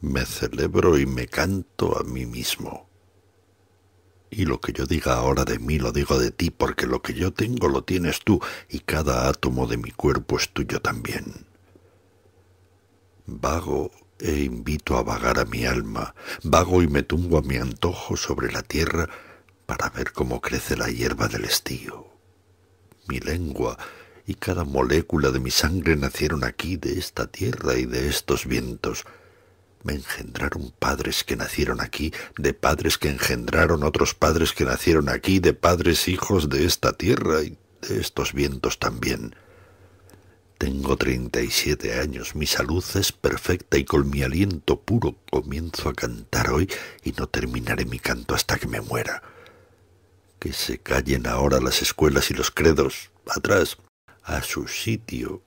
me celebro y me canto a mí mismo. Y lo que yo diga ahora de mí lo digo de ti, porque lo que yo tengo lo tienes tú, y cada átomo de mi cuerpo es tuyo también. Vago e invito a vagar a mi alma, vago y me tumbo a mi antojo sobre la tierra para ver cómo crece la hierba del estío. Mi lengua y cada molécula de mi sangre nacieron aquí, de esta tierra y de estos vientos, me engendraron padres que nacieron aquí, de padres que engendraron otros padres que nacieron aquí, de padres hijos de esta tierra y de estos vientos también. Tengo treinta y siete años, mi salud es perfecta y con mi aliento puro comienzo a cantar hoy y no terminaré mi canto hasta que me muera. Que se callen ahora las escuelas y los credos. Atrás, a su sitio,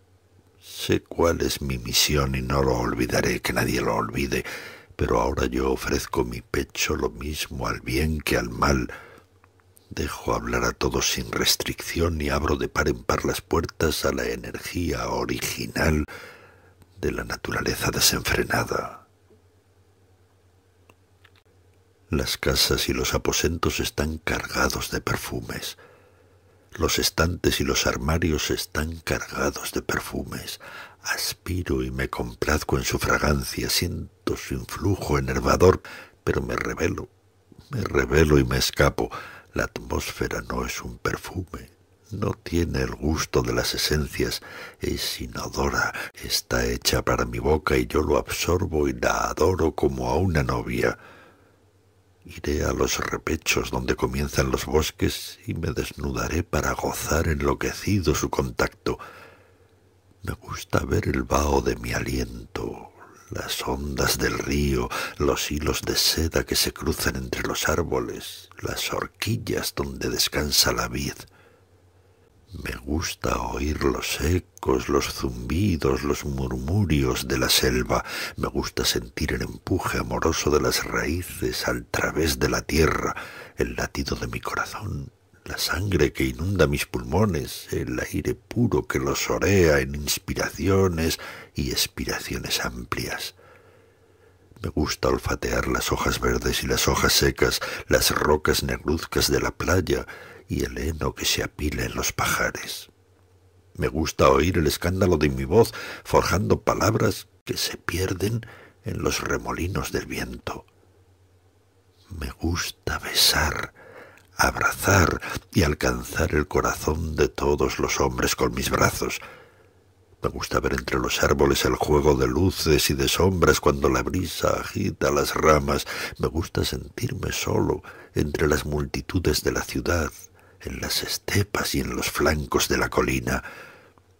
Sé cuál es mi misión y no lo olvidaré, que nadie lo olvide, pero ahora yo ofrezco mi pecho lo mismo al bien que al mal. Dejo hablar a todos sin restricción y abro de par en par las puertas a la energía original de la naturaleza desenfrenada. Las casas y los aposentos están cargados de perfumes. Los estantes y los armarios están cargados de perfumes. Aspiro y me complazco en su fragancia, siento su influjo enervador, pero me revelo, me revelo y me escapo. La atmósfera no es un perfume, no tiene el gusto de las esencias, es inodora, está hecha para mi boca y yo lo absorbo y la adoro como a una novia. Iré a los repechos donde comienzan los bosques y me desnudaré para gozar enloquecido su contacto. Me gusta ver el vaho de mi aliento, las ondas del río, los hilos de seda que se cruzan entre los árboles, las horquillas donde descansa la vid. Me gusta oír los ecos, los zumbidos, los murmurios de la selva. Me gusta sentir el empuje amoroso de las raíces al través de la tierra, el latido de mi corazón, la sangre que inunda mis pulmones, el aire puro que los orea en inspiraciones y expiraciones amplias. Me gusta olfatear las hojas verdes y las hojas secas, las rocas negruzcas de la playa, el heno que se apila en los pajares. Me gusta oír el escándalo de mi voz forjando palabras que se pierden en los remolinos del viento. Me gusta besar, abrazar y alcanzar el corazón de todos los hombres con mis brazos. Me gusta ver entre los árboles el juego de luces y de sombras cuando la brisa agita las ramas. Me gusta sentirme solo entre las multitudes de la ciudad en las estepas y en los flancos de la colina.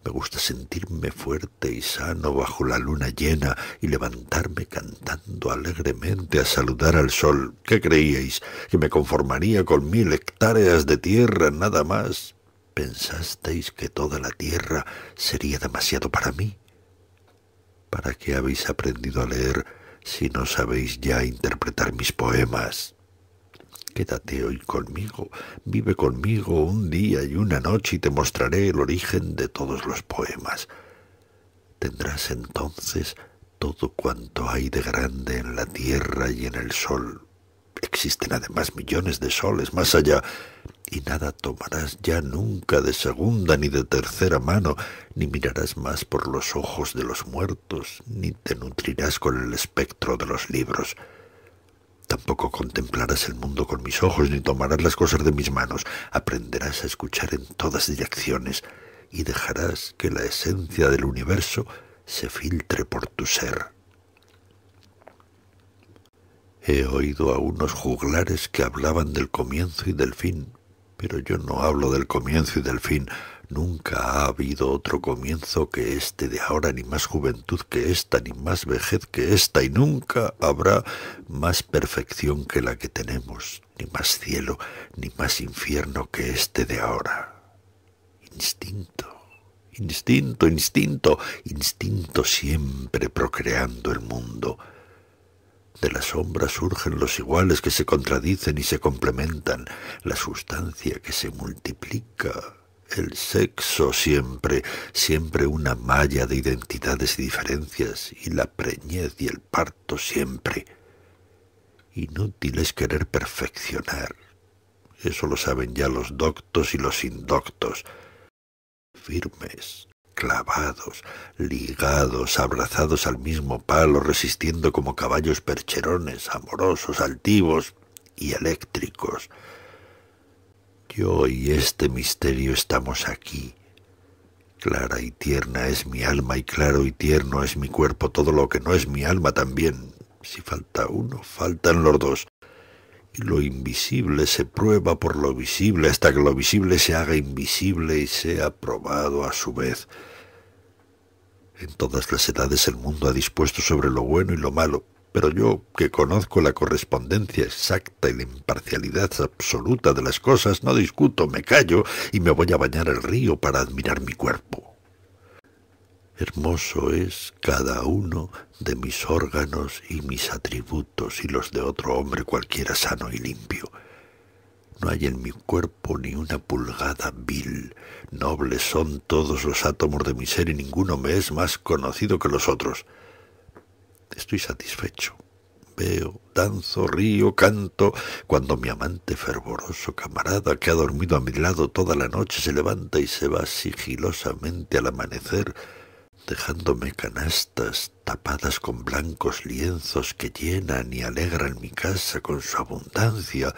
Me gusta sentirme fuerte y sano bajo la luna llena y levantarme cantando alegremente a saludar al sol. ¿Qué creíais? ¿Que me conformaría con mil hectáreas de tierra nada más? ¿Pensasteis que toda la tierra sería demasiado para mí? ¿Para qué habéis aprendido a leer si no sabéis ya interpretar mis poemas? Quédate hoy conmigo, vive conmigo un día y una noche y te mostraré el origen de todos los poemas. Tendrás entonces todo cuanto hay de grande en la tierra y en el sol. Existen además millones de soles más allá, y nada tomarás ya nunca de segunda ni de tercera mano, ni mirarás más por los ojos de los muertos, ni te nutrirás con el espectro de los libros. Tampoco contemplarás el mundo con mis ojos, ni tomarás las cosas de mis manos. Aprenderás a escuchar en todas direcciones y dejarás que la esencia del universo se filtre por tu ser. He oído a unos juglares que hablaban del comienzo y del fin, pero yo no hablo del comienzo y del fin, Nunca ha habido otro comienzo que este de ahora, ni más juventud que esta, ni más vejez que esta, y nunca habrá más perfección que la que tenemos, ni más cielo, ni más infierno que este de ahora. Instinto, instinto, instinto, instinto siempre procreando el mundo. De la sombra surgen los iguales que se contradicen y se complementan, la sustancia que se multiplica el sexo siempre, siempre una malla de identidades y diferencias, y la preñez y el parto siempre. Inútil es querer perfeccionar. Eso lo saben ya los doctos y los indoctos. Firmes, clavados, ligados, abrazados al mismo palo, resistiendo como caballos percherones, amorosos, altivos y eléctricos yo y este misterio estamos aquí. Clara y tierna es mi alma y claro y tierno es mi cuerpo, todo lo que no es mi alma también. Si falta uno, faltan los dos. Y lo invisible se prueba por lo visible hasta que lo visible se haga invisible y sea probado a su vez. En todas las edades el mundo ha dispuesto sobre lo bueno y lo malo, pero yo, que conozco la correspondencia exacta y la imparcialidad absoluta de las cosas, no discuto, me callo y me voy a bañar el río para admirar mi cuerpo. Hermoso es cada uno de mis órganos y mis atributos y los de otro hombre cualquiera sano y limpio. No hay en mi cuerpo ni una pulgada vil. Nobles son todos los átomos de mi ser y ninguno me es más conocido que los otros. Estoy satisfecho. Veo, danzo, río, canto, cuando mi amante fervoroso camarada que ha dormido a mi lado toda la noche se levanta y se va sigilosamente al amanecer, dejándome canastas tapadas con blancos lienzos que llenan y alegran mi casa con su abundancia,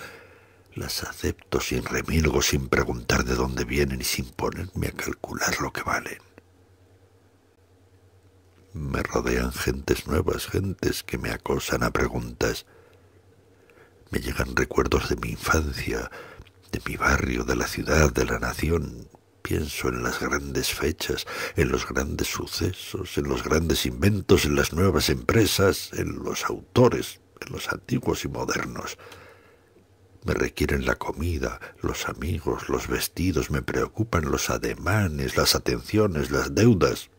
las acepto sin remilgo, sin preguntar de dónde vienen y sin ponerme a calcular lo que valen. Me rodean gentes nuevas, gentes que me acosan a preguntas. Me llegan recuerdos de mi infancia, de mi barrio, de la ciudad, de la nación. Pienso en las grandes fechas, en los grandes sucesos, en los grandes inventos, en las nuevas empresas, en los autores, en los antiguos y modernos. Me requieren la comida, los amigos, los vestidos, me preocupan los ademanes, las atenciones, las deudas.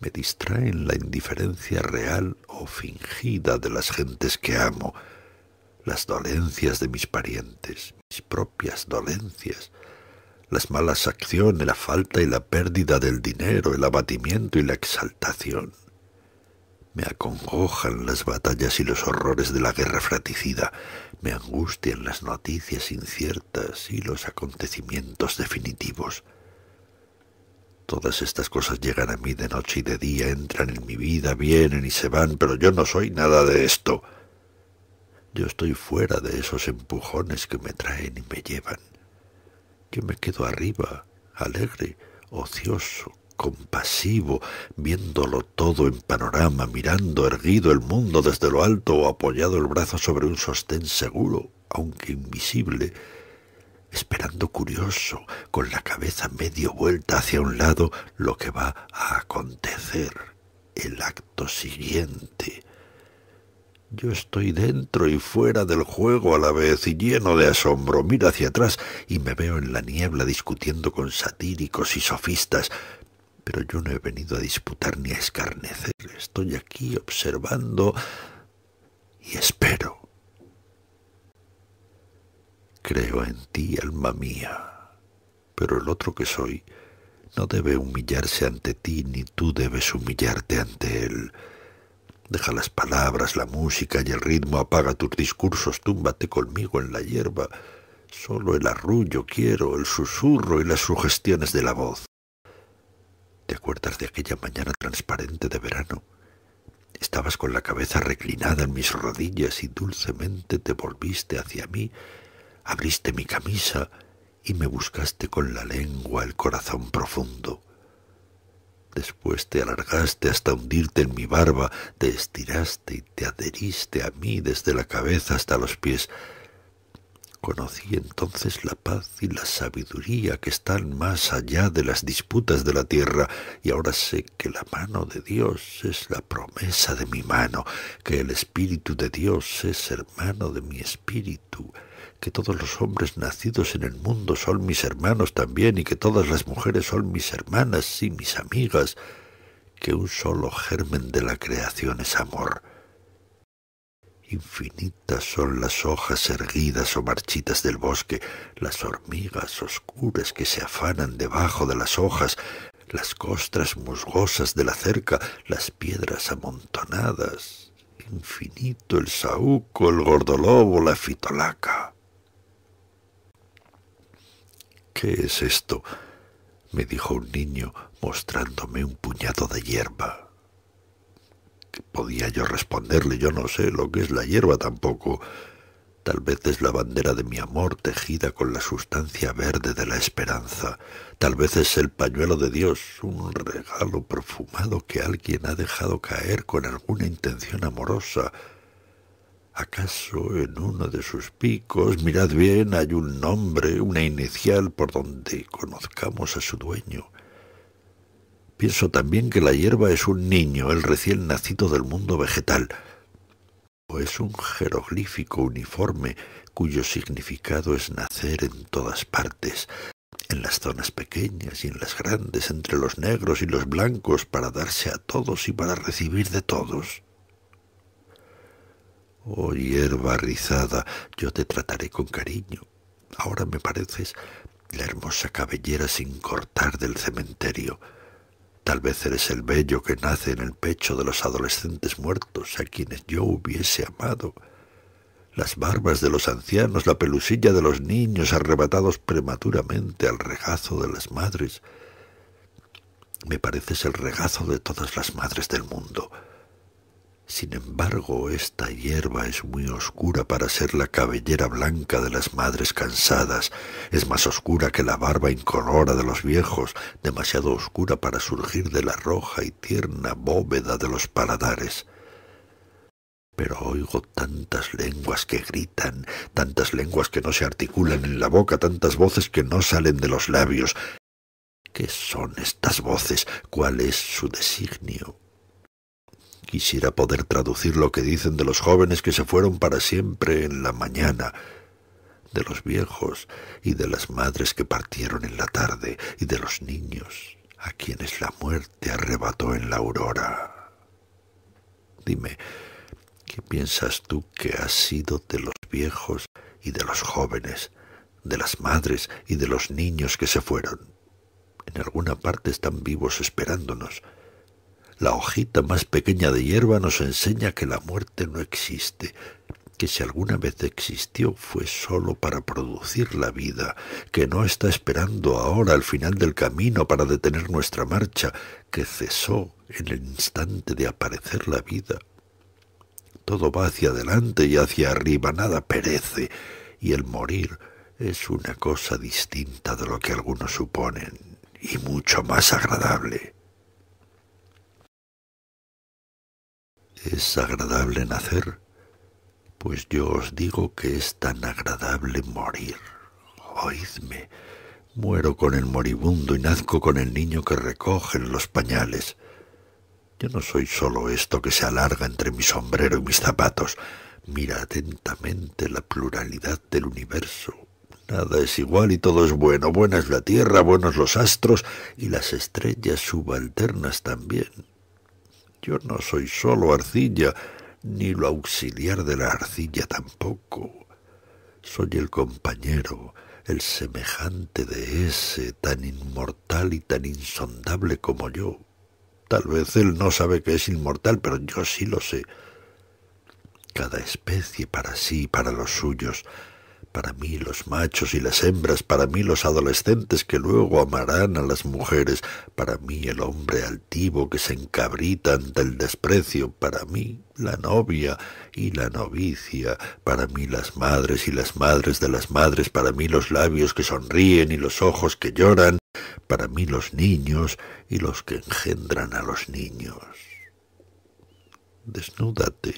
Me distraen la indiferencia real o fingida de las gentes que amo, las dolencias de mis parientes, mis propias dolencias, las malas acciones, la falta y la pérdida del dinero, el abatimiento y la exaltación. Me acongojan las batallas y los horrores de la guerra fraticida, me angustian las noticias inciertas y los acontecimientos definitivos. Todas estas cosas llegan a mí de noche y de día, entran en mi vida, vienen y se van, pero yo no soy nada de esto. Yo estoy fuera de esos empujones que me traen y me llevan. Yo me quedo arriba, alegre, ocioso, compasivo, viéndolo todo en panorama, mirando erguido el mundo desde lo alto o apoyado el brazo sobre un sostén seguro, aunque invisible, esperando curioso, con la cabeza medio vuelta hacia un lado, lo que va a acontecer, el acto siguiente. Yo estoy dentro y fuera del juego a la vez y lleno de asombro. Miro hacia atrás y me veo en la niebla discutiendo con satíricos y sofistas. Pero yo no he venido a disputar ni a escarnecer. Estoy aquí observando y espero. Creo en ti, alma mía, pero el otro que soy no debe humillarse ante ti ni tú debes humillarte ante él. Deja las palabras, la música y el ritmo, apaga tus discursos, túmbate conmigo en la hierba. Solo el arrullo quiero, el susurro y las sugestiones de la voz. ¿Te acuerdas de aquella mañana transparente de verano? Estabas con la cabeza reclinada en mis rodillas y dulcemente te volviste hacia mí abriste mi camisa y me buscaste con la lengua el corazón profundo. Después te alargaste hasta hundirte en mi barba, te estiraste y te adheriste a mí desde la cabeza hasta los pies. Conocí entonces la paz y la sabiduría que están más allá de las disputas de la tierra, y ahora sé que la mano de Dios es la promesa de mi mano, que el Espíritu de Dios es hermano de mi espíritu, que todos los hombres nacidos en el mundo son mis hermanos también y que todas las mujeres son mis hermanas y mis amigas, que un solo germen de la creación es amor. Infinitas son las hojas erguidas o marchitas del bosque, las hormigas oscuras que se afanan debajo de las hojas, las costras musgosas de la cerca, las piedras amontonadas, infinito el saúco, el gordolobo, la fitolaca. ¿Qué es esto? me dijo un niño mostrándome un puñado de hierba. Podía yo responderle, yo no sé lo que es la hierba tampoco. Tal vez es la bandera de mi amor tejida con la sustancia verde de la esperanza. Tal vez es el pañuelo de Dios, un regalo perfumado que alguien ha dejado caer con alguna intención amorosa ¿Acaso en uno de sus picos, mirad bien, hay un nombre, una inicial por donde conozcamos a su dueño? Pienso también que la hierba es un niño, el recién nacido del mundo vegetal, o es un jeroglífico uniforme cuyo significado es nacer en todas partes, en las zonas pequeñas y en las grandes, entre los negros y los blancos, para darse a todos y para recibir de todos. Oh hierba rizada, yo te trataré con cariño. Ahora me pareces la hermosa cabellera sin cortar del cementerio. Tal vez eres el bello que nace en el pecho de los adolescentes muertos a quienes yo hubiese amado. Las barbas de los ancianos, la pelusilla de los niños arrebatados prematuramente al regazo de las madres. Me pareces el regazo de todas las madres del mundo. Sin embargo, esta hierba es muy oscura para ser la cabellera blanca de las madres cansadas, es más oscura que la barba incolora de los viejos, demasiado oscura para surgir de la roja y tierna bóveda de los paladares. Pero oigo tantas lenguas que gritan, tantas lenguas que no se articulan en la boca, tantas voces que no salen de los labios. ¿Qué son estas voces? ¿Cuál es su designio? Quisiera poder traducir lo que dicen de los jóvenes que se fueron para siempre en la mañana, de los viejos y de las madres que partieron en la tarde y de los niños a quienes la muerte arrebató en la aurora. Dime, ¿qué piensas tú que ha sido de los viejos y de los jóvenes, de las madres y de los niños que se fueron? En alguna parte están vivos esperándonos, la hojita más pequeña de hierba nos enseña que la muerte no existe, que si alguna vez existió fue sólo para producir la vida, que no está esperando ahora al final del camino para detener nuestra marcha, que cesó en el instante de aparecer la vida. Todo va hacia adelante y hacia arriba, nada perece, y el morir es una cosa distinta de lo que algunos suponen, y mucho más agradable. es agradable nacer, pues yo os digo que es tan agradable morir. Oídme, muero con el moribundo y nazco con el niño que en los pañales. Yo no soy solo esto que se alarga entre mi sombrero y mis zapatos. Mira atentamente la pluralidad del universo. Nada es igual y todo es bueno. Buena es la tierra, buenos los astros y las estrellas subalternas también. Yo no soy solo arcilla, ni lo auxiliar de la arcilla tampoco. Soy el compañero, el semejante de ese, tan inmortal y tan insondable como yo. Tal vez él no sabe que es inmortal, pero yo sí lo sé. Cada especie para sí y para los suyos, para mí los machos y las hembras, para mí los adolescentes que luego amarán a las mujeres, para mí el hombre altivo que se encabrita ante el desprecio, para mí la novia y la novicia, para mí las madres y las madres de las madres, para mí los labios que sonríen y los ojos que lloran, para mí los niños y los que engendran a los niños. Desnúdate,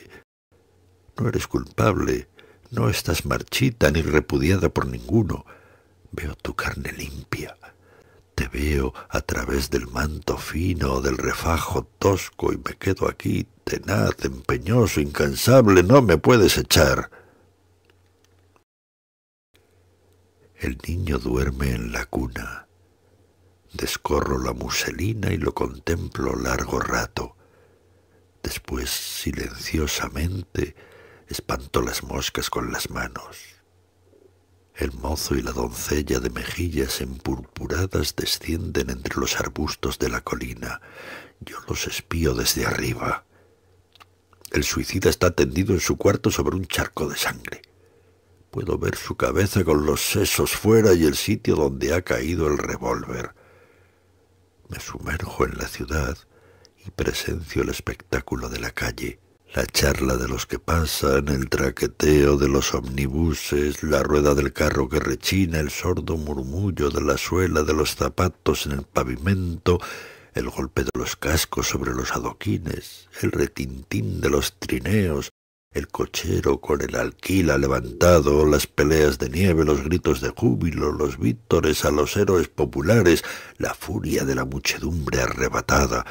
no eres culpable, no estás marchita ni repudiada por ninguno. Veo tu carne limpia. Te veo a través del manto fino, del refajo tosco, y me quedo aquí, tenaz, empeñoso, incansable. No me puedes echar. El niño duerme en la cuna. Descorro la muselina y lo contemplo largo rato. Después, silenciosamente, Espanto las moscas con las manos. El mozo y la doncella de mejillas empurpuradas descienden entre los arbustos de la colina. Yo los espío desde arriba. El suicida está tendido en su cuarto sobre un charco de sangre. Puedo ver su cabeza con los sesos fuera y el sitio donde ha caído el revólver. Me sumerjo en la ciudad y presencio el espectáculo de la calle la charla de los que pasan, el traqueteo de los omnibuses, la rueda del carro que rechina, el sordo murmullo de la suela de los zapatos en el pavimento, el golpe de los cascos sobre los adoquines, el retintín de los trineos, el cochero con el alquila levantado, las peleas de nieve, los gritos de júbilo, los vítores a los héroes populares, la furia de la muchedumbre arrebatada,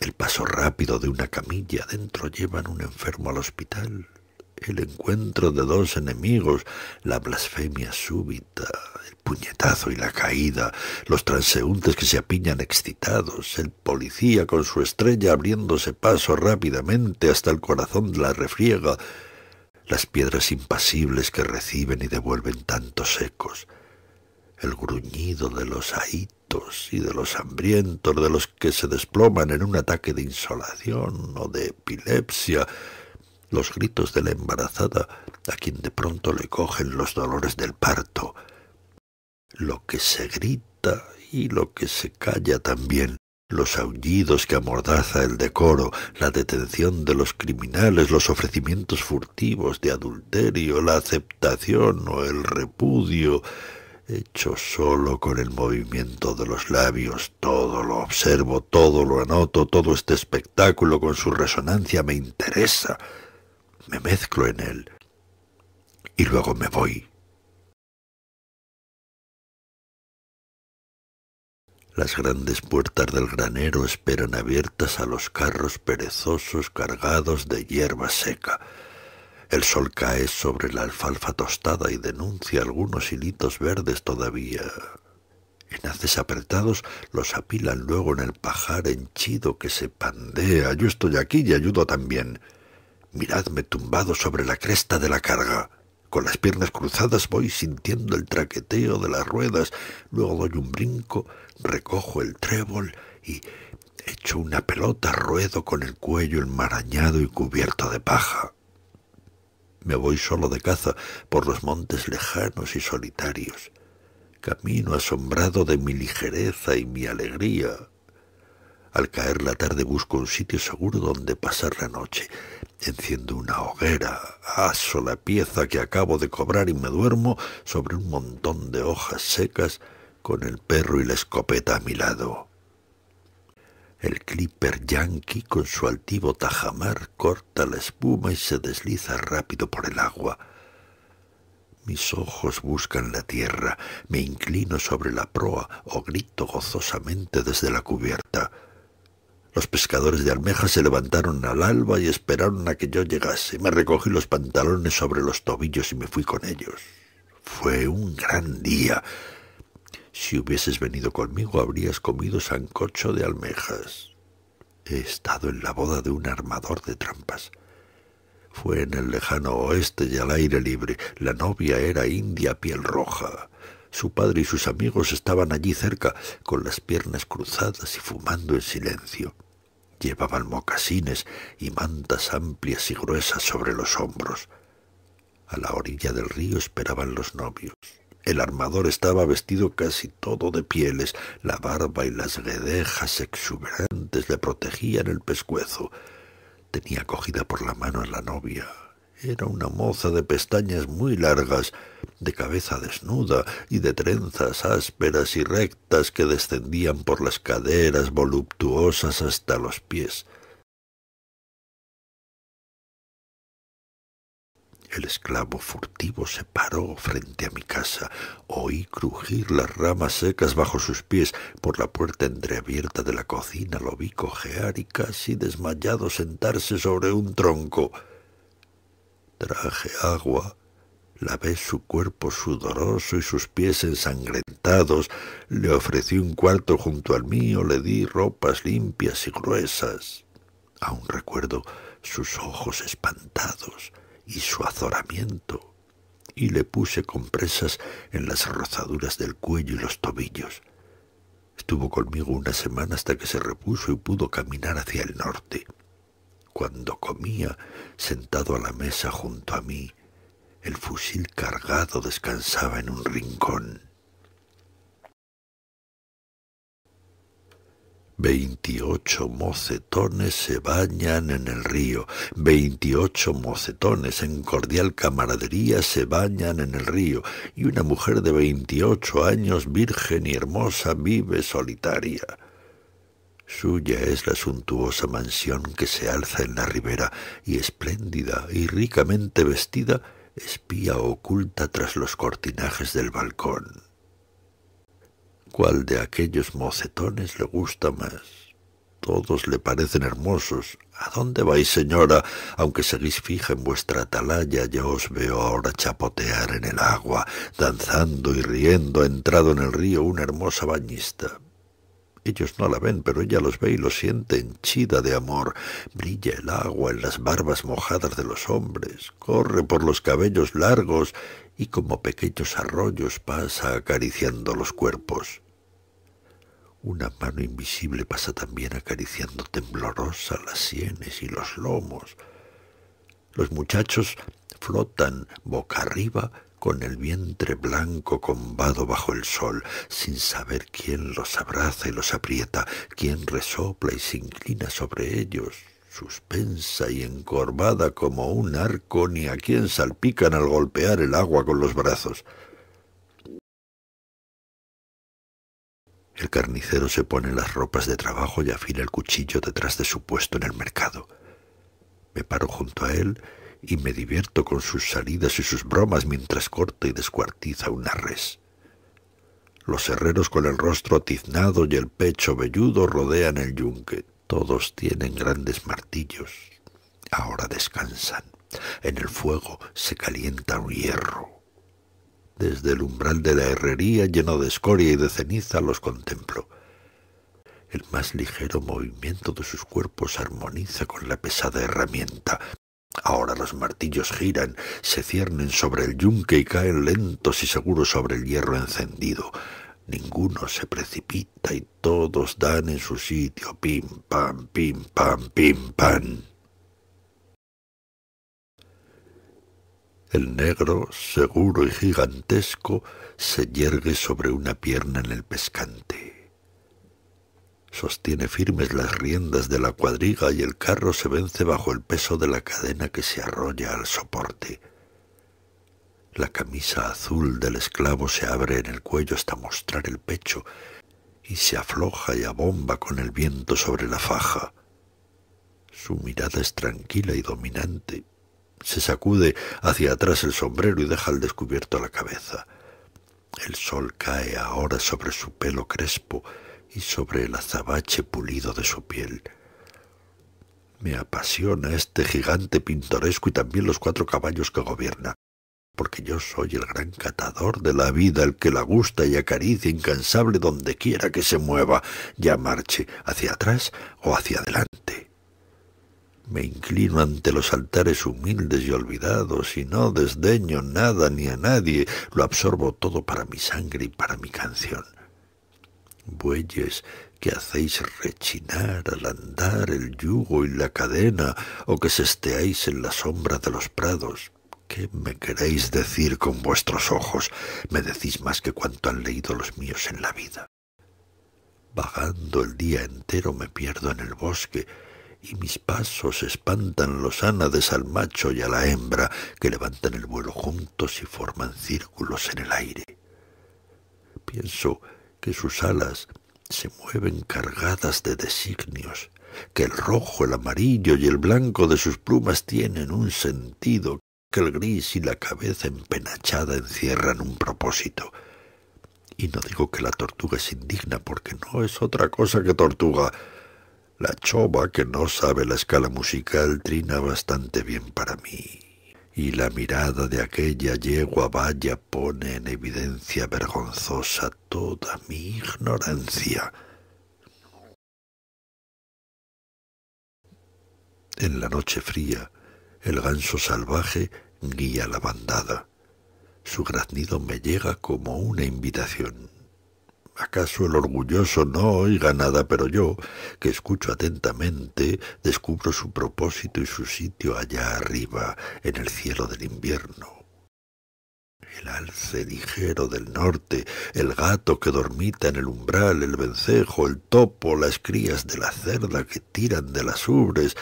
el paso rápido de una camilla adentro llevan un enfermo al hospital. El encuentro de dos enemigos, la blasfemia súbita, el puñetazo y la caída, los transeúntes que se apiñan excitados, el policía con su estrella abriéndose paso rápidamente hasta el corazón de la refriega, las piedras impasibles que reciben y devuelven tantos ecos, el gruñido de los ahitos y de los hambrientos, de los que se desploman en un ataque de insolación o de epilepsia, los gritos de la embarazada a quien de pronto le cogen los dolores del parto, lo que se grita y lo que se calla también, los aullidos que amordaza el decoro, la detención de los criminales, los ofrecimientos furtivos de adulterio, la aceptación o el repudio, hecho solo con el movimiento de los labios, todo lo observo, todo lo anoto, todo este espectáculo con su resonancia me interesa, me mezclo en él y luego me voy. Las grandes puertas del granero esperan abiertas a los carros perezosos cargados de hierba seca. El sol cae sobre la alfalfa tostada y denuncia algunos hilitos verdes todavía. En haces apretados los apilan luego en el pajar henchido que se pandea. Yo estoy aquí y ayudo también. Miradme tumbado sobre la cresta de la carga. Con las piernas cruzadas voy sintiendo el traqueteo de las ruedas, luego doy un brinco, recojo el trébol y, hecho una pelota, ruedo con el cuello enmarañado y cubierto de paja. Me voy solo de caza por los montes lejanos y solitarios. Camino asombrado de mi ligereza y mi alegría. Al caer la tarde busco un sitio seguro donde pasar la noche. Enciendo una hoguera, aso la pieza que acabo de cobrar y me duermo sobre un montón de hojas secas con el perro y la escopeta a mi lado. El clipper yankee con su altivo tajamar corta la espuma y se desliza rápido por el agua. Mis ojos buscan la tierra, me inclino sobre la proa o grito gozosamente desde la cubierta. Los pescadores de almejas se levantaron al alba y esperaron a que yo llegase. Me recogí los pantalones sobre los tobillos y me fui con ellos. Fue un gran día si hubieses venido conmigo habrías comido sancocho de almejas. He estado en la boda de un armador de trampas. Fue en el lejano oeste y al aire libre. La novia era india piel roja. Su padre y sus amigos estaban allí cerca, con las piernas cruzadas y fumando en silencio. Llevaban mocasines y mantas amplias y gruesas sobre los hombros. A la orilla del río esperaban los novios. El armador estaba vestido casi todo de pieles, la barba y las guedejas exuberantes le protegían el pescuezo. Tenía cogida por la mano a la novia. Era una moza de pestañas muy largas, de cabeza desnuda y de trenzas ásperas y rectas que descendían por las caderas voluptuosas hasta los pies. El esclavo furtivo se paró frente a mi casa. Oí crujir las ramas secas bajo sus pies. Por la puerta entreabierta de la cocina lo vi cojear y casi desmayado sentarse sobre un tronco. Traje agua. Lavé su cuerpo sudoroso y sus pies ensangrentados, le ofrecí un cuarto junto al mío, le di ropas limpias y gruesas. Aún recuerdo sus ojos espantados, y su azoramiento, y le puse compresas en las rozaduras del cuello y los tobillos. Estuvo conmigo una semana hasta que se repuso y pudo caminar hacia el norte. Cuando comía, sentado a la mesa junto a mí, el fusil cargado descansaba en un rincón. Veintiocho mocetones se bañan en el río, veintiocho mocetones en cordial camaradería se bañan en el río, y una mujer de veintiocho años, virgen y hermosa, vive solitaria. Suya es la suntuosa mansión que se alza en la ribera, y espléndida y ricamente vestida, espía oculta tras los cortinajes del balcón cuál de aquellos mocetones le gusta más. Todos le parecen hermosos. ¿A dónde vais, señora? Aunque seguís fija en vuestra atalaya, ya os veo ahora chapotear en el agua, danzando y riendo, ha entrado en el río una hermosa bañista. Ellos no la ven, pero ella los ve y los siente henchida de amor. Brilla el agua en las barbas mojadas de los hombres, corre por los cabellos largos y como pequeños arroyos pasa acariciando los cuerpos. Una mano invisible pasa también acariciando temblorosa las sienes y los lomos. Los muchachos flotan boca arriba con el vientre blanco combado bajo el sol, sin saber quién los abraza y los aprieta, quién resopla y se inclina sobre ellos, suspensa y encorvada como un arco, ni a quién salpican al golpear el agua con los brazos. El carnicero se pone las ropas de trabajo y afila el cuchillo detrás de su puesto en el mercado. Me paro junto a él y me divierto con sus salidas y sus bromas mientras corta y descuartiza una res. Los herreros con el rostro atiznado y el pecho velludo rodean el yunque. Todos tienen grandes martillos. Ahora descansan. En el fuego se calienta un hierro. Desde el umbral de la herrería, lleno de escoria y de ceniza, los contemplo. El más ligero movimiento de sus cuerpos armoniza con la pesada herramienta. Ahora los martillos giran, se ciernen sobre el yunque y caen lentos y seguros sobre el hierro encendido. Ninguno se precipita y todos dan en su sitio pim pam, pim pam, pim pam. El negro, seguro y gigantesco, se yergue sobre una pierna en el pescante. Sostiene firmes las riendas de la cuadriga y el carro se vence bajo el peso de la cadena que se arrolla al soporte. La camisa azul del esclavo se abre en el cuello hasta mostrar el pecho y se afloja y abomba con el viento sobre la faja. Su mirada es tranquila y dominante, se sacude hacia atrás el sombrero y deja al descubierto la cabeza. El sol cae ahora sobre su pelo crespo y sobre el azabache pulido de su piel. Me apasiona este gigante pintoresco y también los cuatro caballos que gobierna, porque yo soy el gran catador de la vida, el que la gusta y acaricia incansable donde quiera que se mueva, ya marche hacia atrás o hacia adelante. Me inclino ante los altares humildes y olvidados, y no desdeño nada ni a nadie, lo absorbo todo para mi sangre y para mi canción. Bueyes que hacéis rechinar al andar el yugo y la cadena, o que sesteáis en la sombra de los prados, ¿Qué me queréis decir con vuestros ojos? Me decís más que cuanto han leído los míos en la vida. Vagando el día entero me pierdo en el bosque, y mis pasos espantan los ánades al macho y a la hembra, que levantan el vuelo juntos y forman círculos en el aire. Pienso que sus alas se mueven cargadas de designios, que el rojo, el amarillo y el blanco de sus plumas tienen un sentido, que el gris y la cabeza empenachada encierran un propósito. Y no digo que la tortuga es indigna, porque no es otra cosa que tortuga, la chova que no sabe la escala musical trina bastante bien para mí, y la mirada de aquella yegua valla pone en evidencia vergonzosa toda mi ignorancia. En la noche fría, el ganso salvaje guía la bandada. Su graznido me llega como una invitación. ¿Acaso el orgulloso no oiga nada, pero yo, que escucho atentamente, descubro su propósito y su sitio allá arriba, en el cielo del invierno? El alce ligero del norte, el gato que dormita en el umbral, el vencejo, el topo, las crías de la cerda que tiran de las ubres,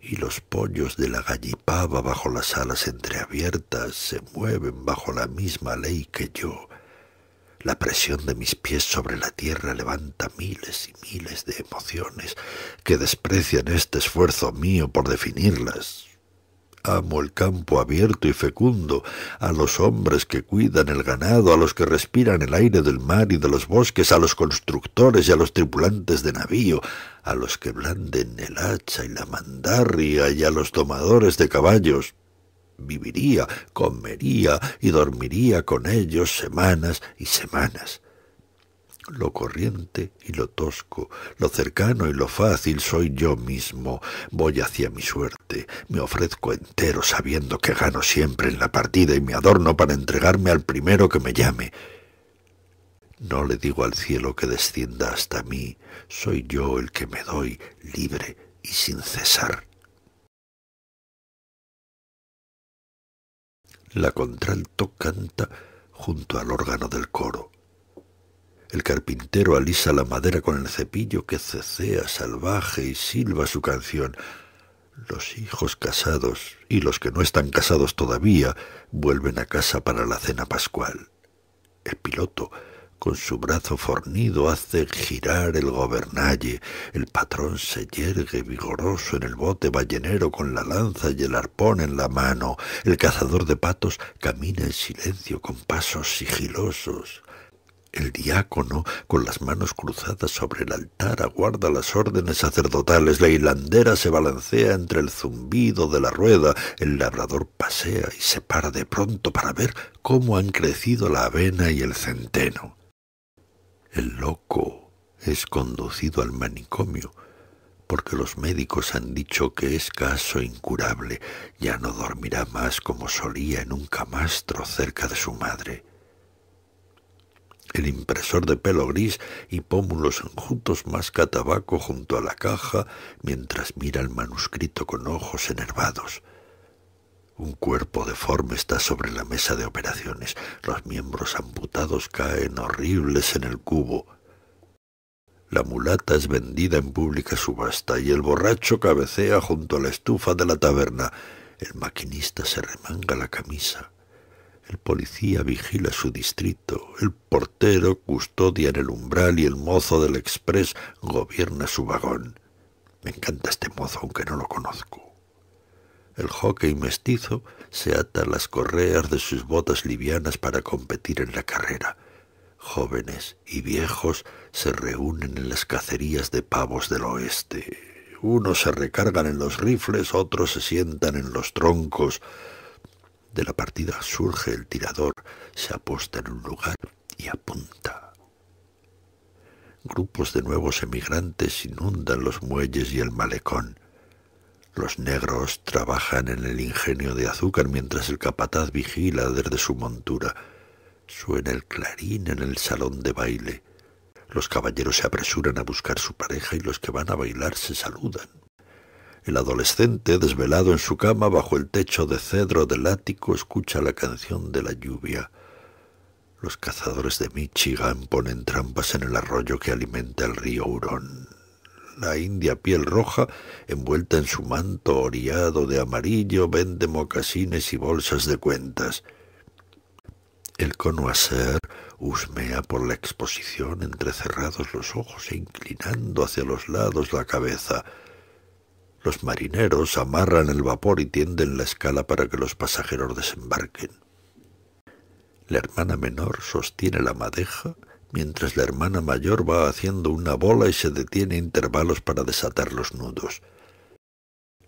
y los pollos de la gallipava bajo las alas entreabiertas se mueven bajo la misma ley que yo, la presión de mis pies sobre la tierra levanta miles y miles de emociones que desprecian este esfuerzo mío por definirlas. Amo el campo abierto y fecundo, a los hombres que cuidan el ganado, a los que respiran el aire del mar y de los bosques, a los constructores y a los tripulantes de navío, a los que blanden el hacha y la mandarria y a los tomadores de caballos viviría, comería y dormiría con ellos semanas y semanas. Lo corriente y lo tosco, lo cercano y lo fácil soy yo mismo. Voy hacia mi suerte, me ofrezco entero sabiendo que gano siempre en la partida y me adorno para entregarme al primero que me llame. No le digo al cielo que descienda hasta mí, soy yo el que me doy libre y sin cesar. La contralto canta junto al órgano del coro. El carpintero alisa la madera con el cepillo que cecea salvaje y silba su canción. Los hijos casados y los que no están casados todavía vuelven a casa para la cena pascual. El piloto con su brazo fornido hace girar el gobernalle, el patrón se yergue vigoroso en el bote ballenero con la lanza y el arpón en la mano, el cazador de patos camina en silencio con pasos sigilosos. El diácono, con las manos cruzadas sobre el altar, aguarda las órdenes sacerdotales. La hilandera se balancea entre el zumbido de la rueda. El labrador pasea y se para de pronto para ver cómo han crecido la avena y el centeno. El loco es conducido al manicomio porque los médicos han dicho que es caso incurable. Ya no dormirá más como solía en un camastro cerca de su madre. El impresor de pelo gris y pómulos enjutos masca tabaco junto a la caja mientras mira el manuscrito con ojos enervados. Un cuerpo deforme está sobre la mesa de operaciones. Los miembros amputados caen horribles en el cubo. La mulata es vendida en pública subasta y el borracho cabecea junto a la estufa de la taberna. El maquinista se remanga la camisa. El policía vigila su distrito, el portero custodia en el umbral y el mozo del express gobierna su vagón. Me encanta este mozo, aunque no lo conozco. El hockey mestizo se ata las correas de sus botas livianas para competir en la carrera. Jóvenes y viejos se reúnen en las cacerías de pavos del oeste. Unos se recargan en los rifles, otros se sientan en los troncos. De la partida surge el tirador, se aposta en un lugar y apunta. Grupos de nuevos emigrantes inundan los muelles y el malecón. Los negros trabajan en el ingenio de azúcar mientras el capataz vigila desde su montura. Suena el clarín en el salón de baile. Los caballeros se apresuran a buscar su pareja y los que van a bailar se saludan. El adolescente, desvelado en su cama bajo el techo de cedro del ático, escucha la canción de la lluvia. Los cazadores de Michigan ponen trampas en el arroyo que alimenta el río Hurón la india piel roja, envuelta en su manto orillado de amarillo, vende mocasines y bolsas de cuentas. El conoacer husmea por la exposición, entrecerrados los ojos e inclinando hacia los lados la cabeza. Los marineros amarran el vapor y tienden la escala para que los pasajeros desembarquen. La hermana menor sostiene la madeja mientras la hermana mayor va haciendo una bola y se detiene intervalos para desatar los nudos.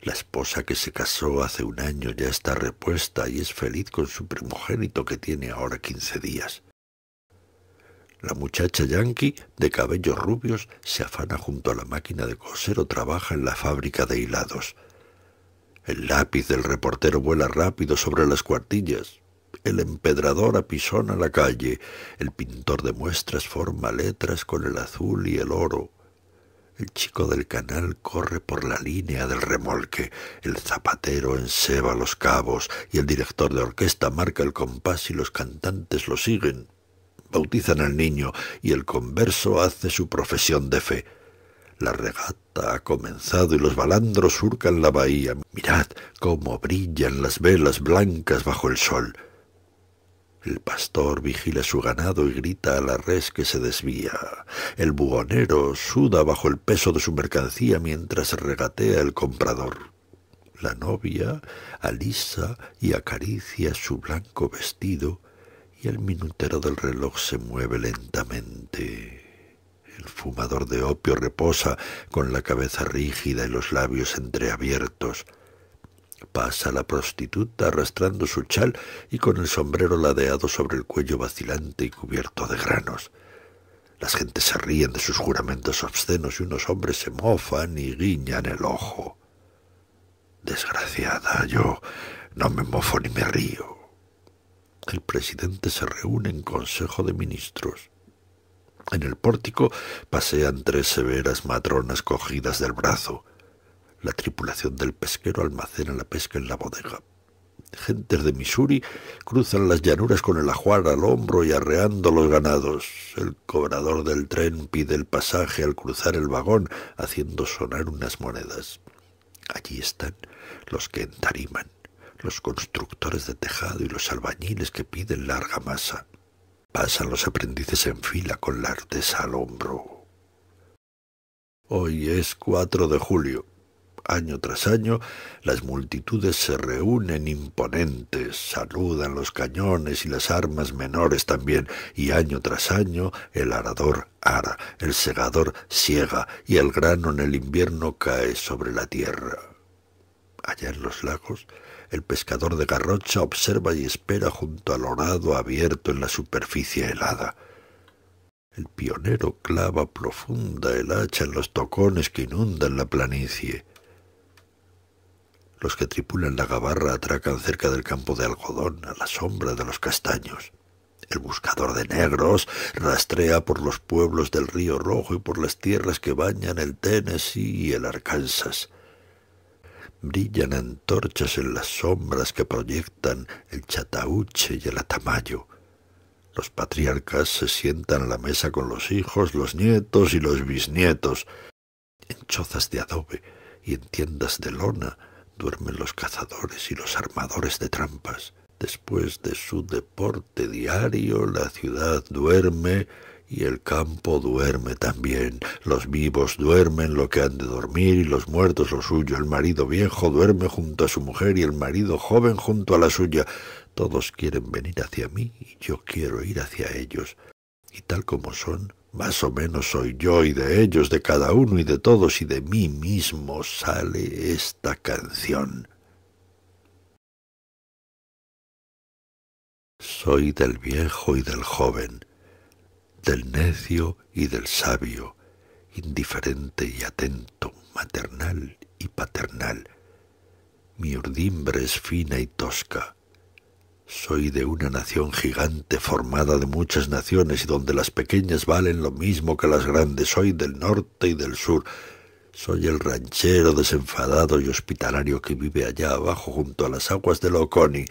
La esposa que se casó hace un año ya está repuesta y es feliz con su primogénito que tiene ahora quince días. La muchacha yanqui, de cabellos rubios, se afana junto a la máquina de coser o trabaja en la fábrica de hilados. El lápiz del reportero vuela rápido sobre las cuartillas, el empedrador apisona la calle, el pintor de muestras forma letras con el azul y el oro, el chico del canal corre por la línea del remolque, el zapatero enseba los cabos y el director de orquesta marca el compás y los cantantes lo siguen. Bautizan al niño y el converso hace su profesión de fe. La regata ha comenzado y los balandros surcan la bahía. Mirad cómo brillan las velas blancas bajo el sol. El pastor vigila su ganado y grita a la res que se desvía. El buhonero suda bajo el peso de su mercancía mientras regatea el comprador. La novia alisa y acaricia su blanco vestido y el minutero del reloj se mueve lentamente. El fumador de opio reposa con la cabeza rígida y los labios entreabiertos pasa la prostituta arrastrando su chal y con el sombrero ladeado sobre el cuello vacilante y cubierto de granos. Las gentes se ríen de sus juramentos obscenos y unos hombres se mofan y guiñan el ojo. Desgraciada, yo no me mofo ni me río. El presidente se reúne en consejo de ministros. En el pórtico pasean tres severas matronas cogidas del brazo. La tripulación del pesquero almacena la pesca en la bodega. Gentes de Missouri cruzan las llanuras con el ajuar al hombro y arreando los ganados. El cobrador del tren pide el pasaje al cruzar el vagón, haciendo sonar unas monedas. Allí están los que entariman, los constructores de tejado y los albañiles que piden larga masa. Pasan los aprendices en fila con la artesa al hombro. Hoy es 4 de julio año tras año, las multitudes se reúnen imponentes, saludan los cañones y las armas menores también, y año tras año el arador ara, el segador ciega y el grano en el invierno cae sobre la tierra. Allá en los lagos, el pescador de garrocha observa y espera junto al orado abierto en la superficie helada. El pionero clava profunda el hacha en los tocones que inundan la planicie. Los que tripulan la gabarra atracan cerca del campo de algodón, a la sombra de los castaños. El buscador de negros rastrea por los pueblos del río Rojo y por las tierras que bañan el Tennessee y el Arkansas. Brillan antorchas en las sombras que proyectan el Chatauche y el Atamayo. Los patriarcas se sientan a la mesa con los hijos, los nietos y los bisnietos, en chozas de adobe y en tiendas de lona, duermen los cazadores y los armadores de trampas. Después de su deporte diario, la ciudad duerme y el campo duerme también. Los vivos duermen lo que han de dormir y los muertos lo suyo. El marido viejo duerme junto a su mujer y el marido joven junto a la suya. Todos quieren venir hacia mí y yo quiero ir hacia ellos. Y tal como son, más o menos soy yo y de ellos, de cada uno y de todos y de mí mismo sale esta canción. Soy del viejo y del joven, del necio y del sabio, indiferente y atento, maternal y paternal. Mi urdimbre es fina y tosca, soy de una nación gigante formada de muchas naciones y donde las pequeñas valen lo mismo que las grandes. Soy del norte y del sur. Soy el ranchero desenfadado y hospitalario que vive allá abajo junto a las aguas del Loconi.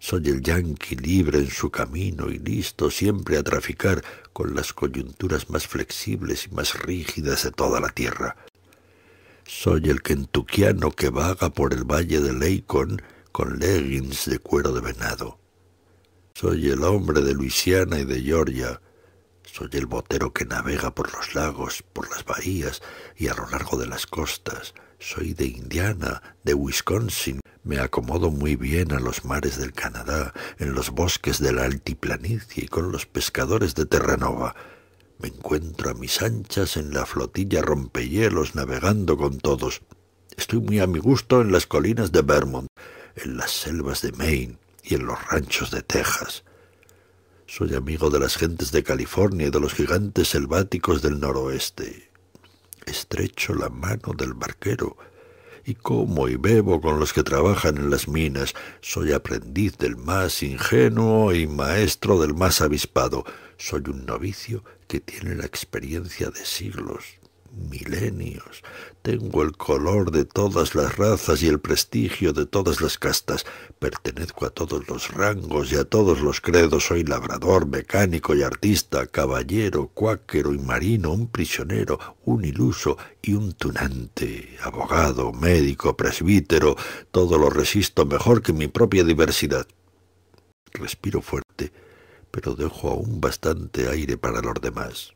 Soy el yanqui libre en su camino y listo siempre a traficar con las coyunturas más flexibles y más rígidas de toda la tierra. Soy el kentuquiano que vaga por el valle de Leicon con leggings de cuero de venado. Soy el hombre de Luisiana y de Georgia. Soy el botero que navega por los lagos, por las bahías y a lo largo de las costas. Soy de Indiana, de Wisconsin. Me acomodo muy bien a los mares del Canadá, en los bosques de la altiplanicie y con los pescadores de Terranova. Me encuentro a mis anchas en la flotilla rompehielos navegando con todos. Estoy muy a mi gusto en las colinas de Vermont en las selvas de Maine y en los ranchos de Texas. Soy amigo de las gentes de California y de los gigantes selváticos del noroeste. Estrecho la mano del barquero y como y bebo con los que trabajan en las minas. Soy aprendiz del más ingenuo y maestro del más avispado. Soy un novicio que tiene la experiencia de siglos milenios. Tengo el color de todas las razas y el prestigio de todas las castas. Pertenezco a todos los rangos y a todos los credos. Soy labrador, mecánico y artista, caballero, cuáquero y marino, un prisionero, un iluso y un tunante, abogado, médico, presbítero. Todo lo resisto mejor que mi propia diversidad. Respiro fuerte, pero dejo aún bastante aire para los demás.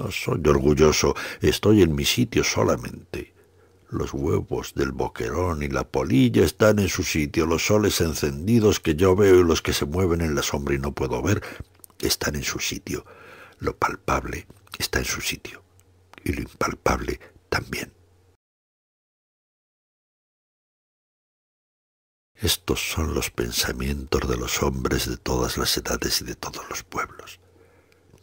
No soy orgulloso, estoy en mi sitio solamente. Los huevos del boquerón y la polilla están en su sitio, los soles encendidos que yo veo y los que se mueven en la sombra y no puedo ver están en su sitio. Lo palpable está en su sitio y lo impalpable también. Estos son los pensamientos de los hombres de todas las edades y de todos los pueblos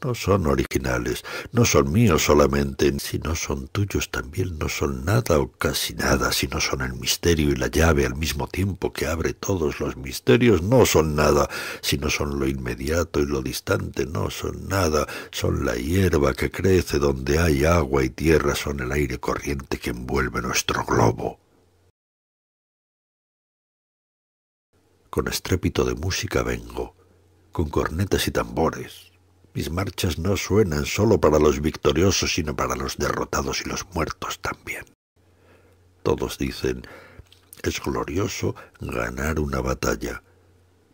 no son originales, no son míos solamente, si no son tuyos también no son nada o casi nada, si no son el misterio y la llave al mismo tiempo que abre todos los misterios, no son nada, si no son lo inmediato y lo distante, no son nada, son la hierba que crece donde hay agua y tierra, son el aire corriente que envuelve nuestro globo. Con estrépito de música vengo, con cornetas y tambores mis marchas no suenan solo para los victoriosos, sino para los derrotados y los muertos también. Todos dicen, es glorioso ganar una batalla,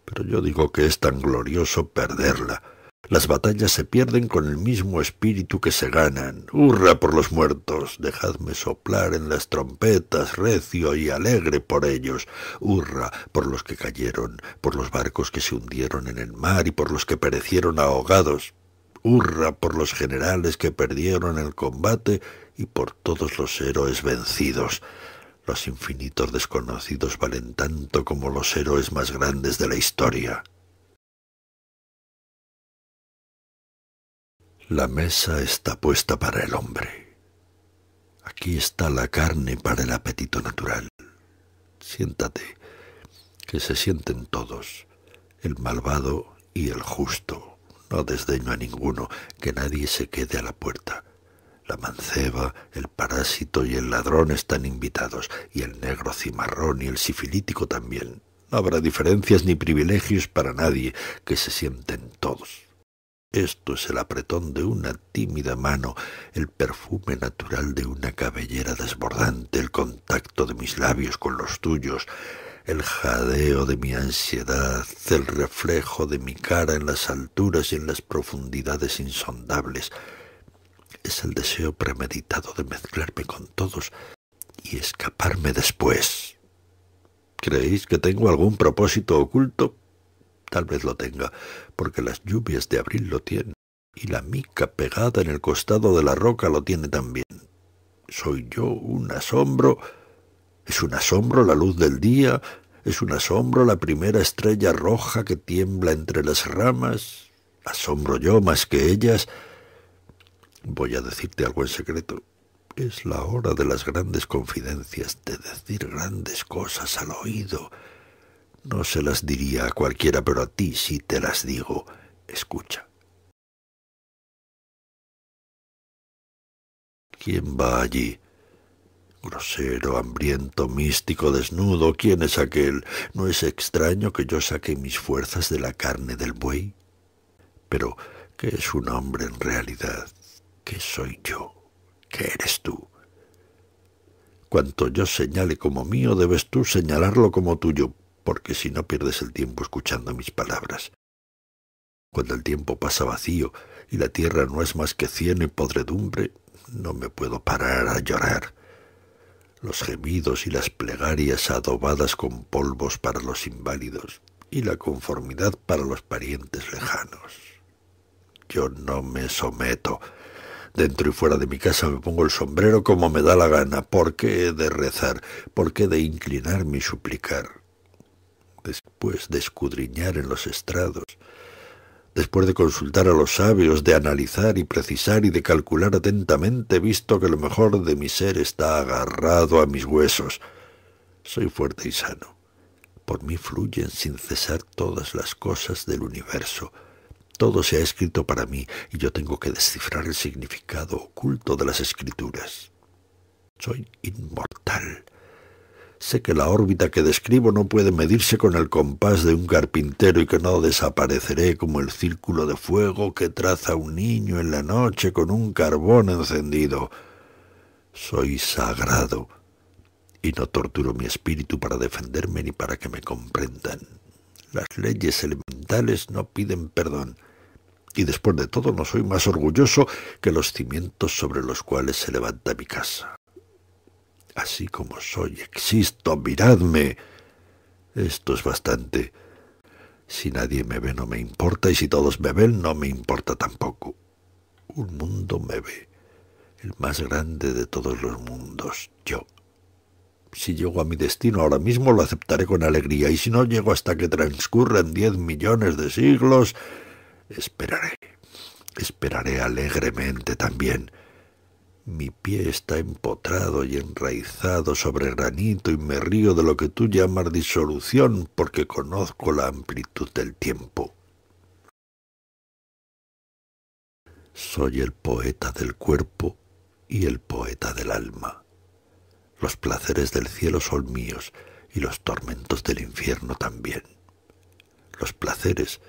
pero yo digo que es tan glorioso perderla, las batallas se pierden con el mismo espíritu que se ganan. ¡Hurra por los muertos! Dejadme soplar en las trompetas, recio y alegre por ellos. ¡Hurra por los que cayeron, por los barcos que se hundieron en el mar y por los que perecieron ahogados! ¡Hurra por los generales que perdieron el combate y por todos los héroes vencidos! Los infinitos desconocidos valen tanto como los héroes más grandes de la historia. La mesa está puesta para el hombre. Aquí está la carne para el apetito natural. Siéntate, que se sienten todos, el malvado y el justo. No desdeño a ninguno, que nadie se quede a la puerta. La manceba, el parásito y el ladrón están invitados, y el negro cimarrón y el sifilítico también. No habrá diferencias ni privilegios para nadie, que se sienten todos. Esto es el apretón de una tímida mano, el perfume natural de una cabellera desbordante, el contacto de mis labios con los tuyos, el jadeo de mi ansiedad, el reflejo de mi cara en las alturas y en las profundidades insondables. Es el deseo premeditado de mezclarme con todos y escaparme después. ¿Creéis que tengo algún propósito oculto? tal vez lo tenga, porque las lluvias de abril lo tienen, y la mica pegada en el costado de la roca lo tiene también. Soy yo un asombro. Es un asombro la luz del día, es un asombro la primera estrella roja que tiembla entre las ramas. Asombro yo más que ellas. Voy a decirte algo en secreto. Es la hora de las grandes confidencias, de decir grandes cosas al oído, no se las diría a cualquiera, pero a ti sí te las digo. Escucha. ¿Quién va allí? Grosero, hambriento, místico, desnudo, ¿quién es aquel? ¿No es extraño que yo saque mis fuerzas de la carne del buey? Pero, ¿qué es un hombre en realidad? ¿Qué soy yo? ¿Qué eres tú? Cuanto yo señale como mío, debes tú señalarlo como tuyo porque si no pierdes el tiempo escuchando mis palabras. Cuando el tiempo pasa vacío y la tierra no es más que cieno y podredumbre, no me puedo parar a llorar. Los gemidos y las plegarias adobadas con polvos para los inválidos y la conformidad para los parientes lejanos. Yo no me someto. Dentro y fuera de mi casa me pongo el sombrero como me da la gana. ¿Por qué he de rezar? ¿Por qué he de inclinarme y suplicar? después de escudriñar en los estrados, después de consultar a los sabios, de analizar y precisar y de calcular atentamente, visto que lo mejor de mi ser está agarrado a mis huesos. Soy fuerte y sano. Por mí fluyen sin cesar todas las cosas del universo. Todo se ha escrito para mí y yo tengo que descifrar el significado oculto de las escrituras. Soy inmortal. Sé que la órbita que describo no puede medirse con el compás de un carpintero y que no desapareceré como el círculo de fuego que traza un niño en la noche con un carbón encendido. Soy sagrado y no torturo mi espíritu para defenderme ni para que me comprendan. Las leyes elementales no piden perdón. Y después de todo no soy más orgulloso que los cimientos sobre los cuales se levanta mi casa. Así como soy, existo, miradme. Esto es bastante. Si nadie me ve no me importa, y si todos me ven no me importa tampoco. Un mundo me ve, el más grande de todos los mundos, yo. Si llego a mi destino ahora mismo lo aceptaré con alegría, y si no llego hasta que transcurran diez millones de siglos, esperaré. Esperaré alegremente también. Mi pie está empotrado y enraizado sobre granito y me río de lo que tú llamas disolución porque conozco la amplitud del tiempo. Soy el poeta del cuerpo y el poeta del alma. Los placeres del cielo son míos y los tormentos del infierno también. Los placeres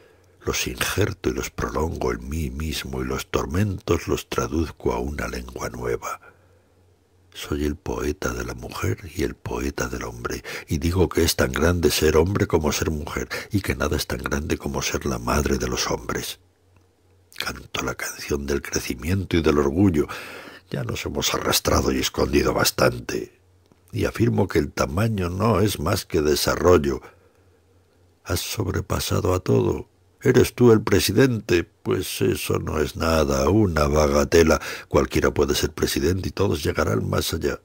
los injerto y los prolongo en mí mismo y los tormentos los traduzco a una lengua nueva. Soy el poeta de la mujer y el poeta del hombre, y digo que es tan grande ser hombre como ser mujer, y que nada es tan grande como ser la madre de los hombres. Canto la canción del crecimiento y del orgullo. Ya nos hemos arrastrado y escondido bastante. Y afirmo que el tamaño no es más que desarrollo. Has sobrepasado a todo, ¿Eres tú el presidente? Pues eso no es nada, una bagatela. Cualquiera puede ser presidente y todos llegarán más allá.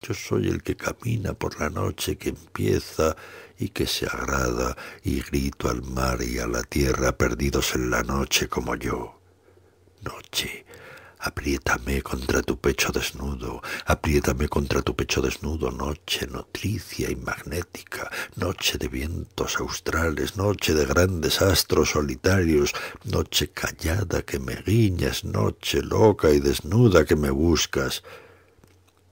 Yo soy el que camina por la noche que empieza y que se agrada y grito al mar y a la tierra perdidos en la noche como yo. Noche, Apriétame contra tu pecho desnudo, apriétame contra tu pecho desnudo, noche noticia y magnética, noche de vientos australes, noche de grandes astros solitarios, noche callada que me guiñas, noche loca y desnuda que me buscas.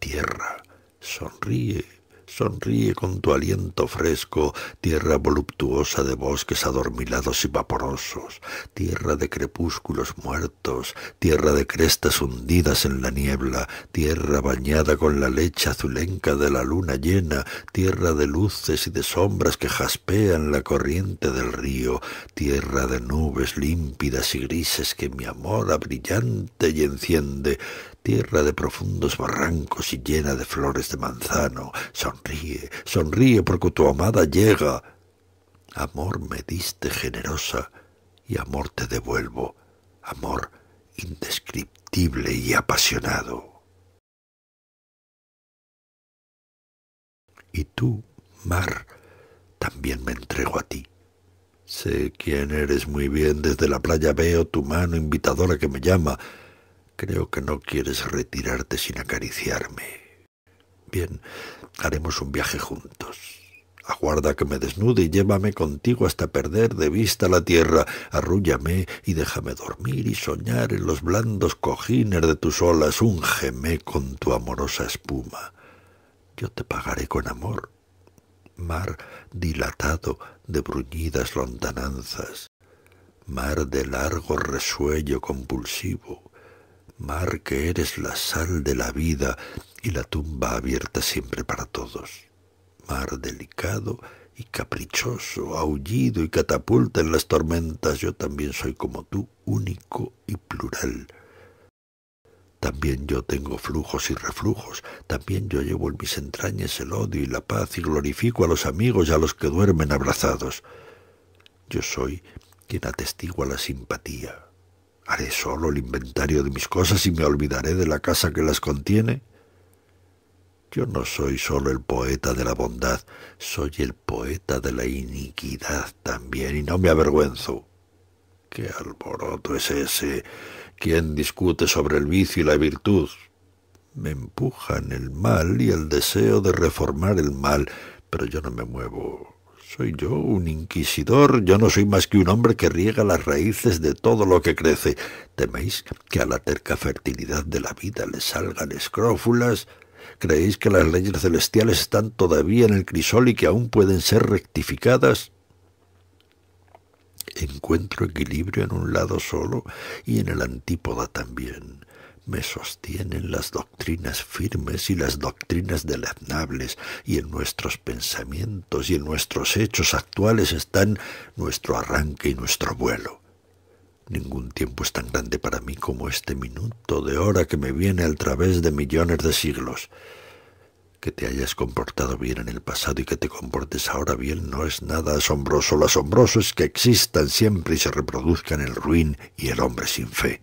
Tierra, sonríe Sonríe con tu aliento fresco, tierra voluptuosa de bosques adormilados y vaporosos, tierra de crepúsculos muertos, tierra de crestas hundidas en la niebla, tierra bañada con la leche azulenca de la luna llena, tierra de luces y de sombras que jaspean la corriente del río, tierra de nubes límpidas y grises que mi amor abrillante y enciende, tierra de profundos barrancos y llena de flores de manzano. Sonríe, sonríe, porque tu amada llega. Amor me diste generosa, y amor te devuelvo, amor indescriptible y apasionado. Y tú, mar, también me entrego a ti. Sé quién eres muy bien, desde la playa veo tu mano invitadora que me llama, Creo que no quieres retirarte sin acariciarme. Bien, haremos un viaje juntos. Aguarda que me desnude y llévame contigo hasta perder de vista la tierra. Arrúllame y déjame dormir y soñar en los blandos cojines de tus olas. Úngeme con tu amorosa espuma. Yo te pagaré con amor. Mar dilatado de bruñidas lontananzas. Mar de largo resuello compulsivo Mar que eres la sal de la vida y la tumba abierta siempre para todos. Mar delicado y caprichoso, aullido y catapulta en las tormentas, yo también soy como tú, único y plural. También yo tengo flujos y reflujos, también yo llevo en mis entrañas el odio y la paz y glorifico a los amigos y a los que duermen abrazados. Yo soy quien atestigua la simpatía, Haré solo el inventario de mis cosas y me olvidaré de la casa que las contiene. Yo no soy solo el poeta de la bondad, soy el poeta de la iniquidad también, y no me avergüenzo. ¿Qué alboroto es ese? ¿Quién discute sobre el vicio y la virtud? Me empujan el mal y el deseo de reformar el mal, pero yo no me muevo. Soy yo un inquisidor, yo no soy más que un hombre que riega las raíces de todo lo que crece. ¿Teméis que a la terca fertilidad de la vida le salgan escrófulas? ¿Creéis que las leyes celestiales están todavía en el crisol y que aún pueden ser rectificadas? Encuentro equilibrio en un lado solo y en el antípoda también me sostienen las doctrinas firmes y las doctrinas deleznables, y en nuestros pensamientos y en nuestros hechos actuales están nuestro arranque y nuestro vuelo. Ningún tiempo es tan grande para mí como este minuto de hora que me viene al través de millones de siglos. Que te hayas comportado bien en el pasado y que te comportes ahora bien no es nada asombroso. Lo asombroso es que existan siempre y se reproduzcan el ruin y el hombre sin fe.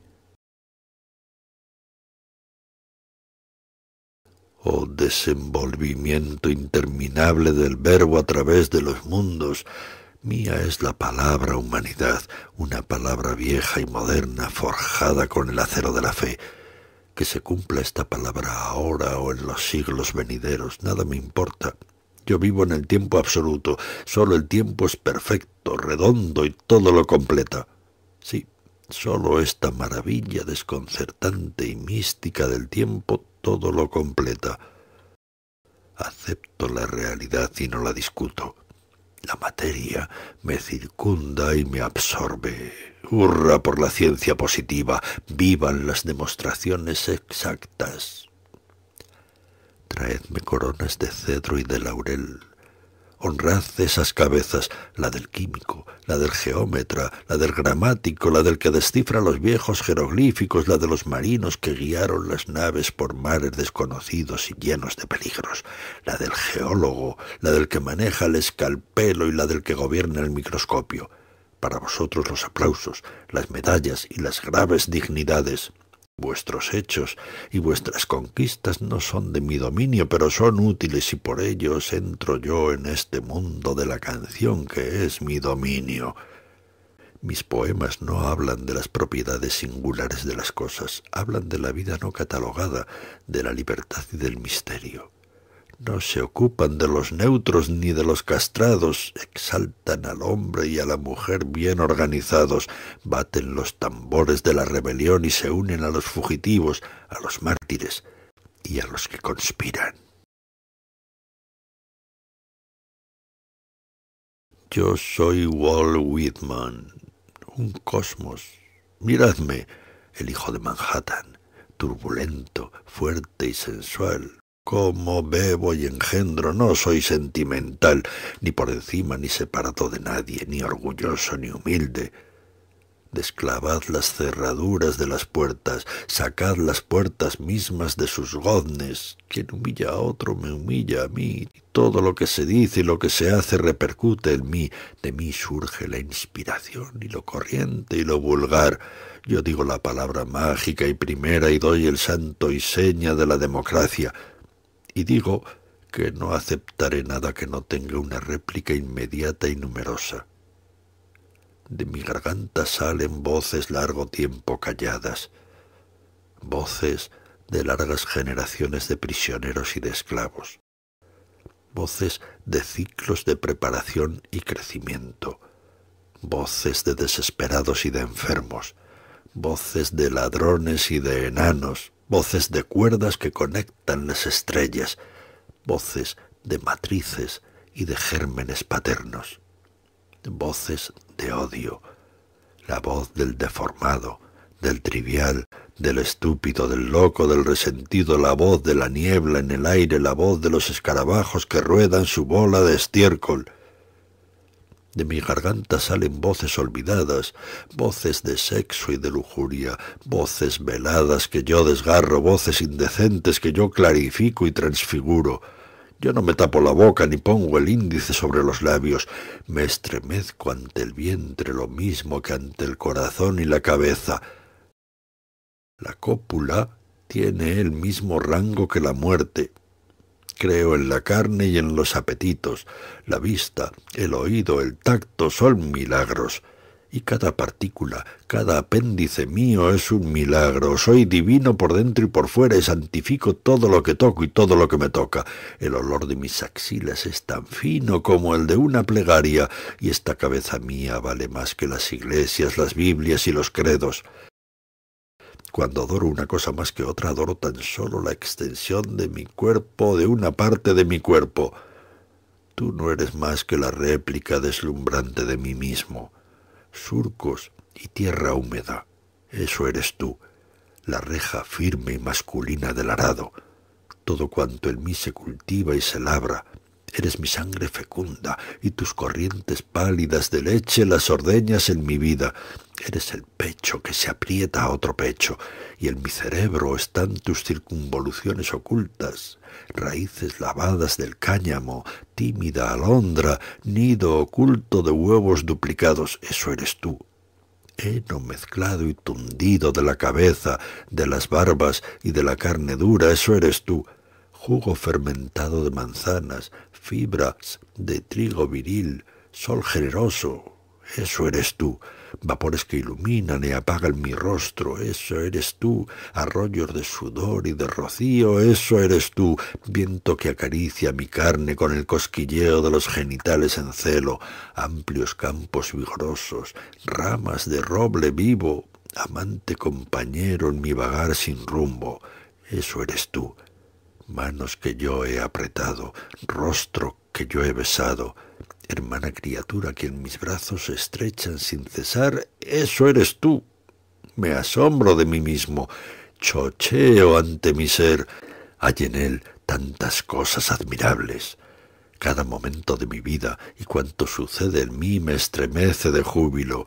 o desenvolvimiento interminable del verbo a través de los mundos. Mía es la palabra humanidad, una palabra vieja y moderna forjada con el acero de la fe. Que se cumpla esta palabra ahora o en los siglos venideros, nada me importa. Yo vivo en el tiempo absoluto, solo el tiempo es perfecto, redondo y todo lo completa. Sí, solo esta maravilla desconcertante y mística del tiempo todo lo completa. Acepto la realidad y no la discuto. La materia me circunda y me absorbe. Hurra por la ciencia positiva, vivan las demostraciones exactas. Traedme coronas de cedro y de laurel, Honrad esas cabezas, la del químico, la del geómetra, la del gramático, la del que descifra los viejos jeroglíficos, la de los marinos que guiaron las naves por mares desconocidos y llenos de peligros, la del geólogo, la del que maneja el escalpelo y la del que gobierna el microscopio. Para vosotros los aplausos, las medallas y las graves dignidades. Vuestros hechos y vuestras conquistas no son de mi dominio, pero son útiles y por ellos entro yo en este mundo de la canción que es mi dominio. Mis poemas no hablan de las propiedades singulares de las cosas, hablan de la vida no catalogada, de la libertad y del misterio. No se ocupan de los neutros ni de los castrados, exaltan al hombre y a la mujer bien organizados, baten los tambores de la rebelión y se unen a los fugitivos, a los mártires y a los que conspiran. Yo soy Walt Whitman, un cosmos. Miradme, el hijo de Manhattan, turbulento, fuerte y sensual, como bebo y engendro, no soy sentimental, ni por encima ni separado de nadie, ni orgulloso ni humilde. Desclavad las cerraduras de las puertas, sacad las puertas mismas de sus goznes. Quien humilla a otro me humilla a mí, todo lo que se dice y lo que se hace repercute en mí. De mí surge la inspiración y lo corriente y lo vulgar. Yo digo la palabra mágica y primera y doy el santo y seña de la democracia y digo que no aceptaré nada que no tenga una réplica inmediata y numerosa. De mi garganta salen voces largo tiempo calladas, voces de largas generaciones de prisioneros y de esclavos, voces de ciclos de preparación y crecimiento, voces de desesperados y de enfermos, voces de ladrones y de enanos, voces de cuerdas que conectan las estrellas, voces de matrices y de gérmenes paternos, voces de odio, la voz del deformado, del trivial, del estúpido, del loco, del resentido, la voz de la niebla en el aire, la voz de los escarabajos que ruedan su bola de estiércol, de mi garganta salen voces olvidadas, voces de sexo y de lujuria, voces veladas que yo desgarro, voces indecentes que yo clarifico y transfiguro. Yo no me tapo la boca ni pongo el índice sobre los labios, me estremezco ante el vientre lo mismo que ante el corazón y la cabeza. La cópula tiene el mismo rango que la muerte, creo en la carne y en los apetitos. La vista, el oído, el tacto son milagros. Y cada partícula, cada apéndice mío es un milagro. Soy divino por dentro y por fuera y santifico todo lo que toco y todo lo que me toca. El olor de mis axilas es tan fino como el de una plegaria y esta cabeza mía vale más que las iglesias, las Biblias y los credos. Cuando adoro una cosa más que otra, adoro tan solo la extensión de mi cuerpo, de una parte de mi cuerpo. Tú no eres más que la réplica deslumbrante de mí mismo. Surcos y tierra húmeda. Eso eres tú, la reja firme y masculina del arado. Todo cuanto en mí se cultiva y se labra, Eres mi sangre fecunda y tus corrientes pálidas de leche las ordeñas en mi vida. Eres el pecho que se aprieta a otro pecho y en mi cerebro están tus circunvoluciones ocultas, raíces lavadas del cáñamo, tímida alondra, nido oculto de huevos duplicados. Eso eres tú, heno mezclado y tundido de la cabeza, de las barbas y de la carne dura, eso eres tú. Jugo fermentado de manzanas, fibras de trigo viril, sol generoso. Eso eres tú, vapores que iluminan y apagan mi rostro, eso eres tú, arroyos de sudor y de rocío, eso eres tú, viento que acaricia mi carne con el cosquilleo de los genitales en celo, amplios campos vigorosos, ramas de roble vivo, amante compañero en mi vagar sin rumbo, eso eres tú, manos que yo he apretado, rostro que yo he besado, hermana criatura que en mis brazos estrechan sin cesar, eso eres tú. Me asombro de mí mismo, chocheo ante mi ser, hay en él tantas cosas admirables. Cada momento de mi vida y cuanto sucede en mí me estremece de júbilo.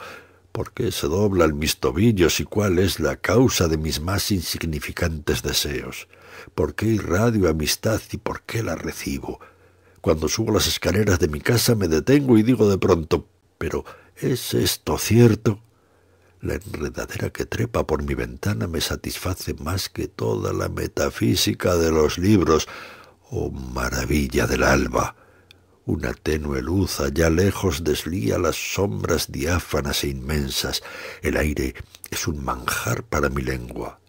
¿Por qué se doblan mis tobillos y cuál es la causa de mis más insignificantes deseos? ¿Por qué irradio amistad y por qué la recibo? Cuando subo las escaleras de mi casa me detengo y digo de pronto, pero ¿es esto cierto? La enredadera que trepa por mi ventana me satisface más que toda la metafísica de los libros. Oh maravilla del alba. Una tenue luz allá lejos deslía las sombras diáfanas e inmensas. El aire es un manjar para mi lengua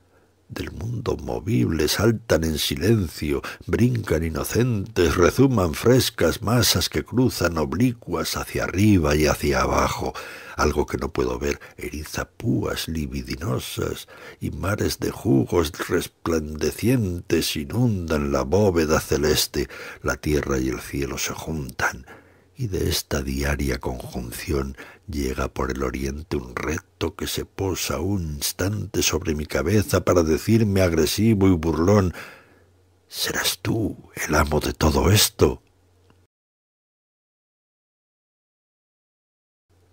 del mundo movible saltan en silencio, brincan inocentes, rezuman frescas masas que cruzan oblicuas hacia arriba y hacia abajo. Algo que no puedo ver eriza púas libidinosas y mares de jugos resplandecientes inundan la bóveda celeste. La tierra y el cielo se juntan y de esta diaria conjunción Llega por el oriente un reto que se posa un instante sobre mi cabeza para decirme agresivo y burlón ¿Serás tú el amo de todo esto?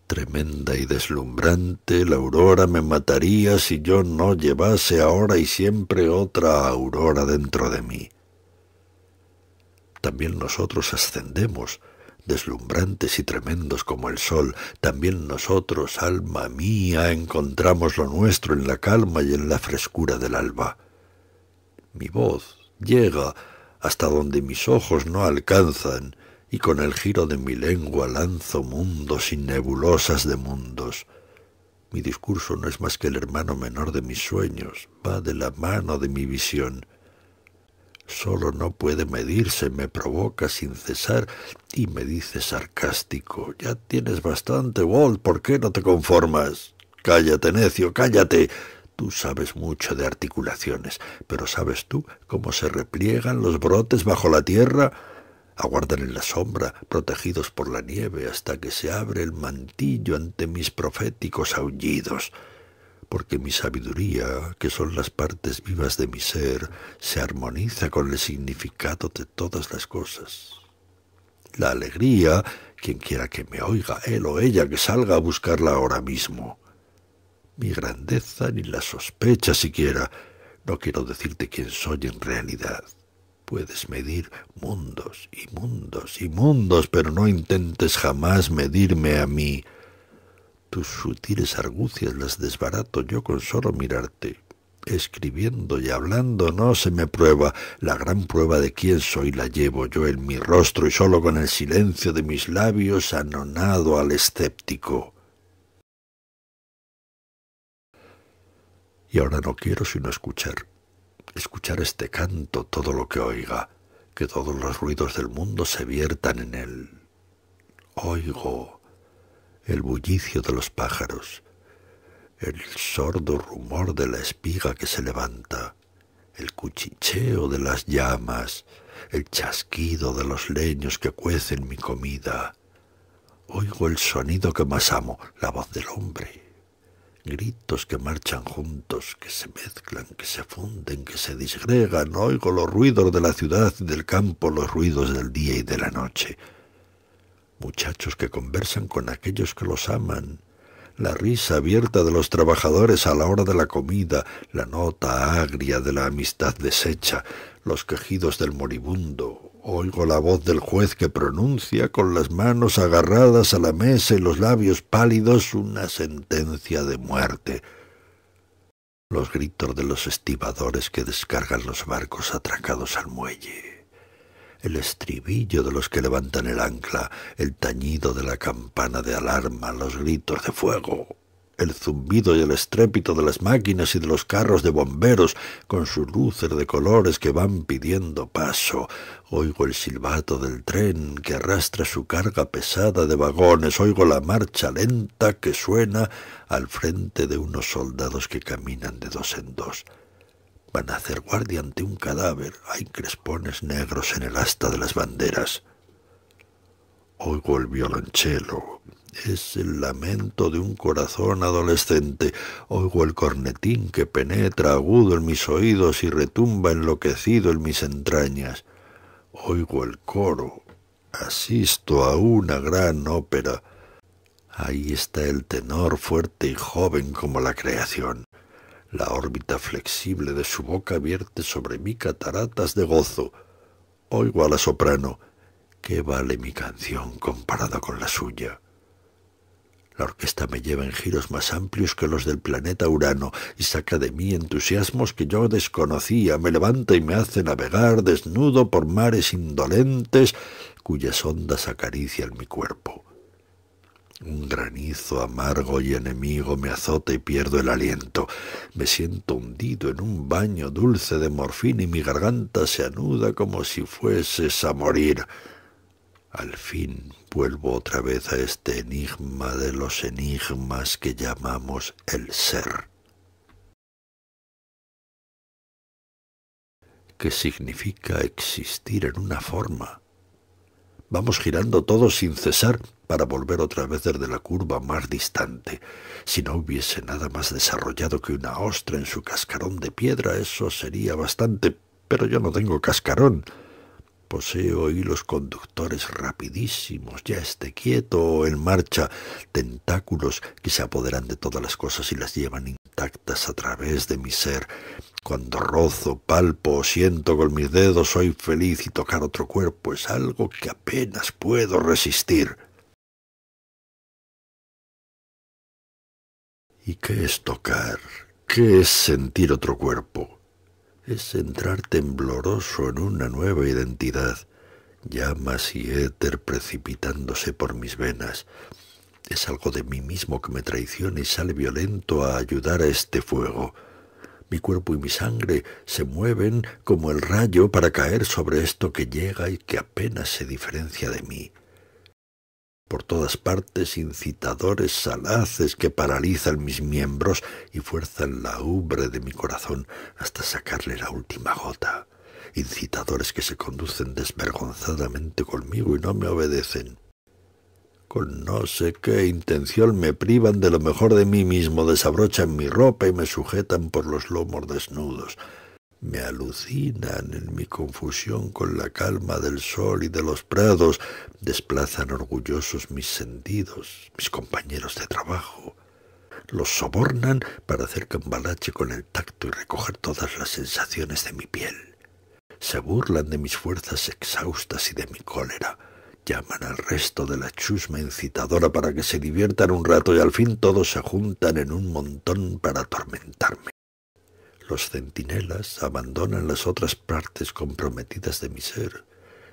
Tremenda y deslumbrante, la aurora me mataría si yo no llevase ahora y siempre otra aurora dentro de mí. También nosotros ascendemos, deslumbrantes y tremendos como el sol, también nosotros, alma mía, encontramos lo nuestro en la calma y en la frescura del alba. Mi voz llega hasta donde mis ojos no alcanzan, y con el giro de mi lengua lanzo mundos y nebulosas de mundos. Mi discurso no es más que el hermano menor de mis sueños, va de la mano de mi visión solo no puede medirse, me provoca sin cesar y me dice sarcástico, ya tienes bastante, Walt, ¿por qué no te conformas? Cállate, necio, cállate. Tú sabes mucho de articulaciones, pero ¿sabes tú cómo se repliegan los brotes bajo la tierra? aguardan en la sombra, protegidos por la nieve, hasta que se abre el mantillo ante mis proféticos aullidos porque mi sabiduría, que son las partes vivas de mi ser, se armoniza con el significado de todas las cosas. La alegría, quien quiera que me oiga, él o ella, que salga a buscarla ahora mismo. Mi grandeza ni la sospecha siquiera. No quiero decirte quién soy en realidad. Puedes medir mundos y mundos y mundos, pero no intentes jamás medirme a mí. Tus sutiles argucias las desbarato yo con solo mirarte. Escribiendo y hablando no se me prueba, la gran prueba de quién soy la llevo yo en mi rostro y solo con el silencio de mis labios anonado al escéptico. Y ahora no quiero sino escuchar, escuchar este canto todo lo que oiga, que todos los ruidos del mundo se viertan en él. Oigo el bullicio de los pájaros, el sordo rumor de la espiga que se levanta, el cuchicheo de las llamas, el chasquido de los leños que cuecen mi comida. Oigo el sonido que más amo, la voz del hombre. Gritos que marchan juntos, que se mezclan, que se funden, que se disgregan. Oigo los ruidos de la ciudad y del campo, los ruidos del día y de la noche muchachos que conversan con aquellos que los aman, la risa abierta de los trabajadores a la hora de la comida, la nota agria de la amistad deshecha, los quejidos del moribundo. Oigo la voz del juez que pronuncia, con las manos agarradas a la mesa y los labios pálidos, una sentencia de muerte. Los gritos de los estibadores que descargan los barcos atracados al muelle el estribillo de los que levantan el ancla, el tañido de la campana de alarma, los gritos de fuego, el zumbido y el estrépito de las máquinas y de los carros de bomberos, con sus luces de colores que van pidiendo paso. Oigo el silbato del tren que arrastra su carga pesada de vagones, oigo la marcha lenta que suena al frente de unos soldados que caminan de dos en dos. Van a hacer guardia ante un cadáver. Hay crespones negros en el asta de las banderas. Oigo el violonchelo. Es el lamento de un corazón adolescente. Oigo el cornetín que penetra agudo en mis oídos y retumba enloquecido en mis entrañas. Oigo el coro. Asisto a una gran ópera. Ahí está el tenor fuerte y joven como la creación. La órbita flexible de su boca vierte sobre mí cataratas de gozo. Oigo a la soprano. ¿Qué vale mi canción comparada con la suya? La orquesta me lleva en giros más amplios que los del planeta Urano y saca de mí entusiasmos que yo desconocía, me levanta y me hace navegar desnudo por mares indolentes cuyas ondas acarician mi cuerpo. Un granizo amargo y enemigo me azota y pierdo el aliento. Me siento hundido en un baño dulce de morfín y mi garganta se anuda como si fueses a morir. Al fin vuelvo otra vez a este enigma de los enigmas que llamamos el ser. ¿Qué significa existir en una forma? Vamos girando todos sin cesar para volver otra vez desde la curva más distante. Si no hubiese nada más desarrollado que una ostra en su cascarón de piedra, eso sería bastante, pero yo no tengo cascarón. Poseo hilos conductores rapidísimos, ya esté quieto o en marcha, tentáculos que se apoderan de todas las cosas y las llevan intactas a través de mi ser. Cuando rozo, palpo o siento con mis dedos, soy feliz y tocar otro cuerpo es algo que apenas puedo resistir. ¿Y qué es tocar? ¿Qué es sentir otro cuerpo? Es entrar tembloroso en una nueva identidad, llamas y éter precipitándose por mis venas. Es algo de mí mismo que me traiciona y sale violento a ayudar a este fuego. Mi cuerpo y mi sangre se mueven como el rayo para caer sobre esto que llega y que apenas se diferencia de mí por todas partes incitadores salaces que paralizan mis miembros y fuerzan la ubre de mi corazón hasta sacarle la última gota, incitadores que se conducen desvergonzadamente conmigo y no me obedecen. Con no sé qué intención me privan de lo mejor de mí mismo, desabrochan mi ropa y me sujetan por los lomos desnudos me alucinan en mi confusión con la calma del sol y de los prados, desplazan orgullosos mis sentidos, mis compañeros de trabajo. Los sobornan para hacer cambalache con el tacto y recoger todas las sensaciones de mi piel. Se burlan de mis fuerzas exhaustas y de mi cólera. Llaman al resto de la chusma incitadora para que se diviertan un rato y al fin todos se juntan en un montón para atormentarme. Los centinelas abandonan las otras partes comprometidas de mi ser.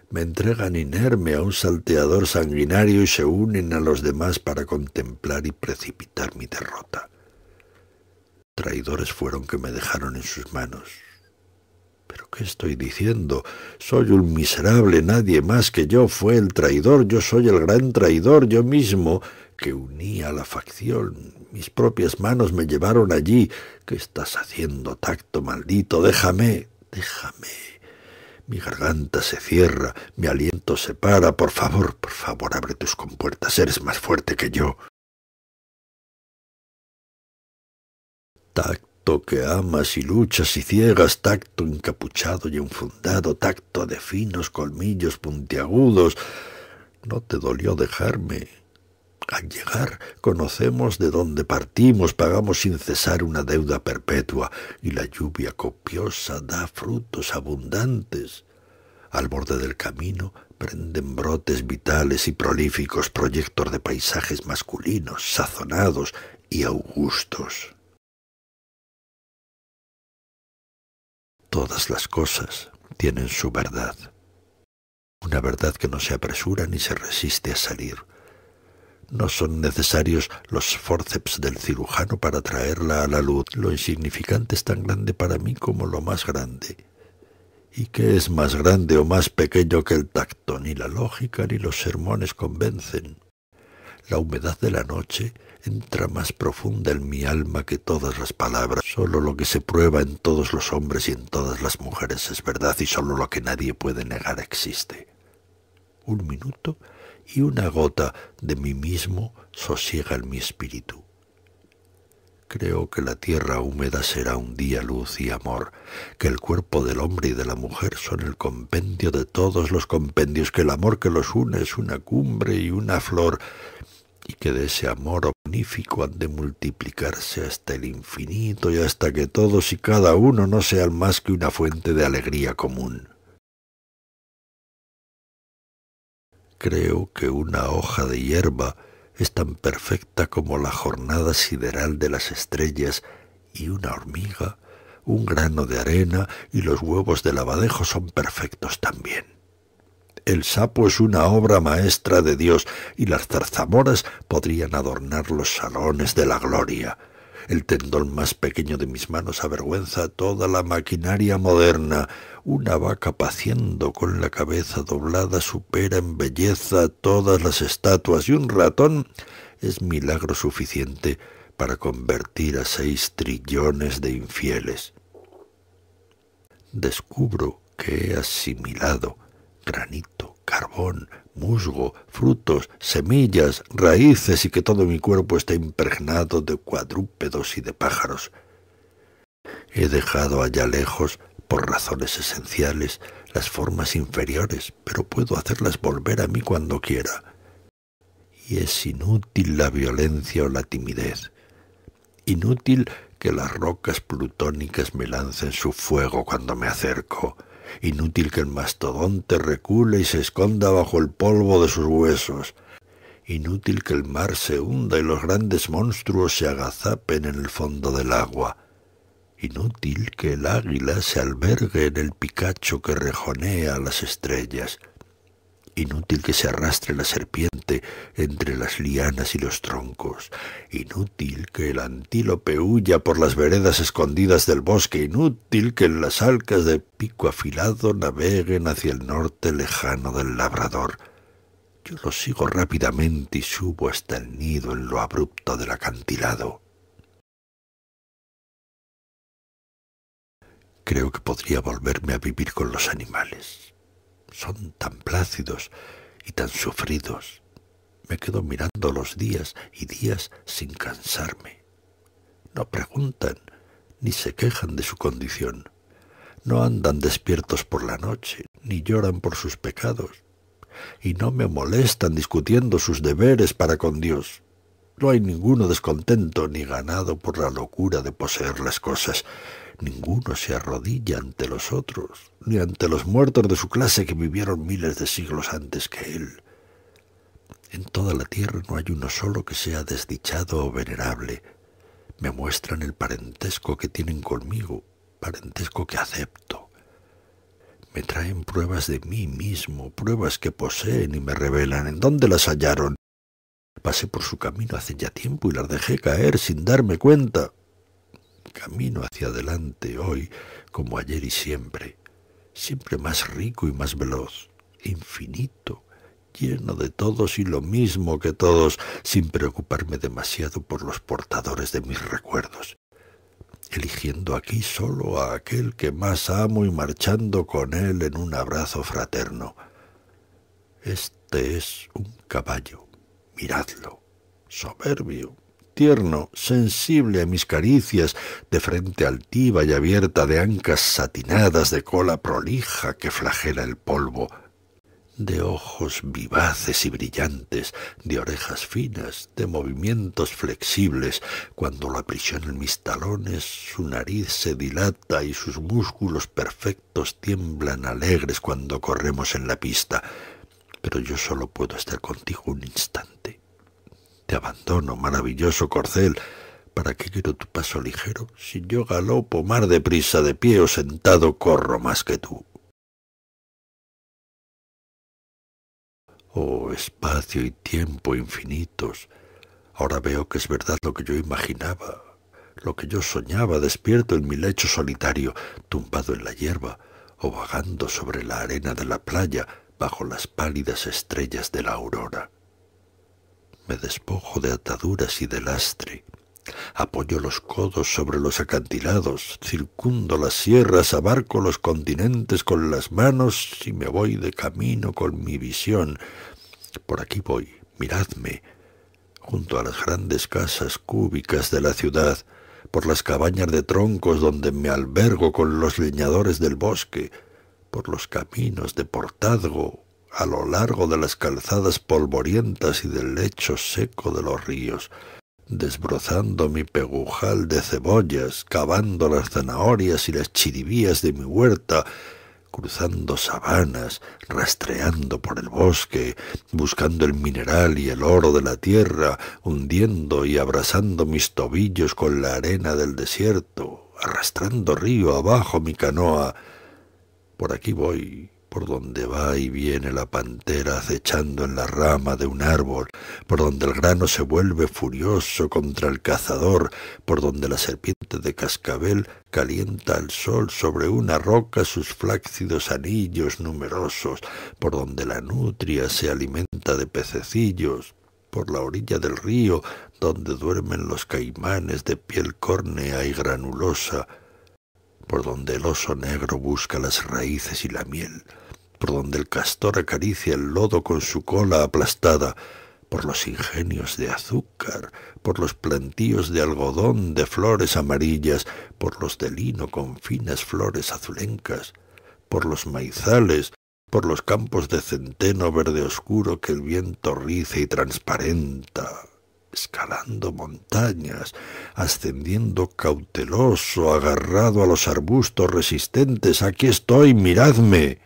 Me entregan inerme a un salteador sanguinario y se unen a los demás para contemplar y precipitar mi derrota. Traidores fueron que me dejaron en sus manos, ¿Pero qué estoy diciendo? Soy un miserable, nadie más que yo fue el traidor, yo soy el gran traidor, yo mismo, que uní a la facción. Mis propias manos me llevaron allí. ¿Qué estás haciendo, tacto maldito? Déjame, déjame. Mi garganta se cierra, mi aliento se para. Por favor, por favor, abre tus compuertas, eres más fuerte que yo. Tacto que amas y luchas y ciegas, tacto encapuchado y enfundado, tacto de finos colmillos puntiagudos. No te dolió dejarme. Al llegar, conocemos de dónde partimos, pagamos sin cesar una deuda perpetua, y la lluvia copiosa da frutos abundantes. Al borde del camino prenden brotes vitales y prolíficos proyectos de paisajes masculinos, sazonados y augustos. Todas las cosas tienen su verdad, una verdad que no se apresura ni se resiste a salir. No son necesarios los forceps del cirujano para traerla a la luz. Lo insignificante es tan grande para mí como lo más grande. ¿Y qué es más grande o más pequeño que el tacto? Ni la lógica ni los sermones convencen. La humedad de la noche entra más profunda en mi alma que todas las palabras. Solo lo que se prueba en todos los hombres y en todas las mujeres es verdad y solo lo que nadie puede negar existe. Un minuto y una gota de mí mismo sosiega en mi espíritu. Creo que la tierra húmeda será un día luz y amor, que el cuerpo del hombre y de la mujer son el compendio de todos los compendios, que el amor que los une es una cumbre y una flor, y que de ese amor omnífico han de multiplicarse hasta el infinito y hasta que todos y cada uno no sean más que una fuente de alegría común. Creo que una hoja de hierba es tan perfecta como la jornada sideral de las estrellas y una hormiga, un grano de arena y los huevos de lavadejo son perfectos también. El sapo es una obra maestra de Dios y las zarzamoras podrían adornar los salones de la gloria. El tendón más pequeño de mis manos avergüenza toda la maquinaria moderna. Una vaca paciendo con la cabeza doblada supera en belleza todas las estatuas y un ratón es milagro suficiente para convertir a seis trillones de infieles. Descubro que he asimilado granito, carbón, musgo, frutos, semillas, raíces y que todo mi cuerpo esté impregnado de cuadrúpedos y de pájaros. He dejado allá lejos, por razones esenciales, las formas inferiores, pero puedo hacerlas volver a mí cuando quiera. Y es inútil la violencia o la timidez. Inútil que las rocas plutónicas me lancen su fuego cuando me acerco Inútil que el mastodonte recule y se esconda bajo el polvo de sus huesos. Inútil que el mar se hunda y los grandes monstruos se agazapen en el fondo del agua. Inútil que el águila se albergue en el picacho que rejonea las estrellas. Inútil que se arrastre la serpiente entre las lianas y los troncos. Inútil que el antílope huya por las veredas escondidas del bosque. Inútil que las alcas de pico afilado naveguen hacia el norte lejano del labrador. Yo lo sigo rápidamente y subo hasta el nido en lo abrupto del acantilado. Creo que podría volverme a vivir con los animales son tan plácidos y tan sufridos. Me quedo mirando los días y días sin cansarme. No preguntan ni se quejan de su condición. No andan despiertos por la noche, ni lloran por sus pecados, y no me molestan discutiendo sus deberes para con Dios. No hay ninguno descontento ni ganado por la locura de poseer las cosas, Ninguno se arrodilla ante los otros, ni ante los muertos de su clase que vivieron miles de siglos antes que él. En toda la tierra no hay uno solo que sea desdichado o venerable. Me muestran el parentesco que tienen conmigo, parentesco que acepto. Me traen pruebas de mí mismo, pruebas que poseen y me revelan en dónde las hallaron. Pasé por su camino hace ya tiempo y las dejé caer sin darme cuenta camino hacia adelante hoy como ayer y siempre, siempre más rico y más veloz, infinito, lleno de todos y lo mismo que todos, sin preocuparme demasiado por los portadores de mis recuerdos, eligiendo aquí solo a aquel que más amo y marchando con él en un abrazo fraterno. Este es un caballo, miradlo, soberbio, tierno, sensible a mis caricias, de frente altiva y abierta, de ancas satinadas, de cola prolija que flagela el polvo, de ojos vivaces y brillantes, de orejas finas, de movimientos flexibles. Cuando la aprisionan mis talones, su nariz se dilata y sus músculos perfectos tiemblan alegres cuando corremos en la pista. Pero yo solo puedo estar contigo un instante te abandono, maravilloso corcel, ¿Para qué quiero tu paso ligero? Si yo galopo mar de prisa de pie o sentado corro más que tú. Oh espacio y tiempo infinitos, ahora veo que es verdad lo que yo imaginaba, lo que yo soñaba despierto en mi lecho solitario, tumbado en la hierba o vagando sobre la arena de la playa bajo las pálidas estrellas de la aurora. Me despojo de ataduras y de lastre. Apoyo los codos sobre los acantilados, circundo las sierras, abarco los continentes con las manos y me voy de camino con mi visión. Por aquí voy, miradme, junto a las grandes casas cúbicas de la ciudad, por las cabañas de troncos donde me albergo con los leñadores del bosque, por los caminos de Portazgo a lo largo de las calzadas polvorientas y del lecho seco de los ríos, desbrozando mi pegujal de cebollas, cavando las zanahorias y las chiribías de mi huerta, cruzando sabanas, rastreando por el bosque, buscando el mineral y el oro de la tierra, hundiendo y abrasando mis tobillos con la arena del desierto, arrastrando río abajo mi canoa. Por aquí voy, por donde va y viene la pantera acechando en la rama de un árbol, por donde el grano se vuelve furioso contra el cazador, por donde la serpiente de cascabel calienta al sol sobre una roca sus flácidos anillos numerosos, por donde la nutria se alimenta de pececillos, por la orilla del río donde duermen los caimanes de piel córnea y granulosa, por donde el oso negro busca las raíces y la miel, por donde el castor acaricia el lodo con su cola aplastada, por los ingenios de azúcar, por los plantíos de algodón de flores amarillas, por los de lino con finas flores azulencas, por los maizales, por los campos de centeno verde oscuro que el viento riza y transparenta, escalando montañas, ascendiendo cauteloso, agarrado a los arbustos resistentes. Aquí estoy, miradme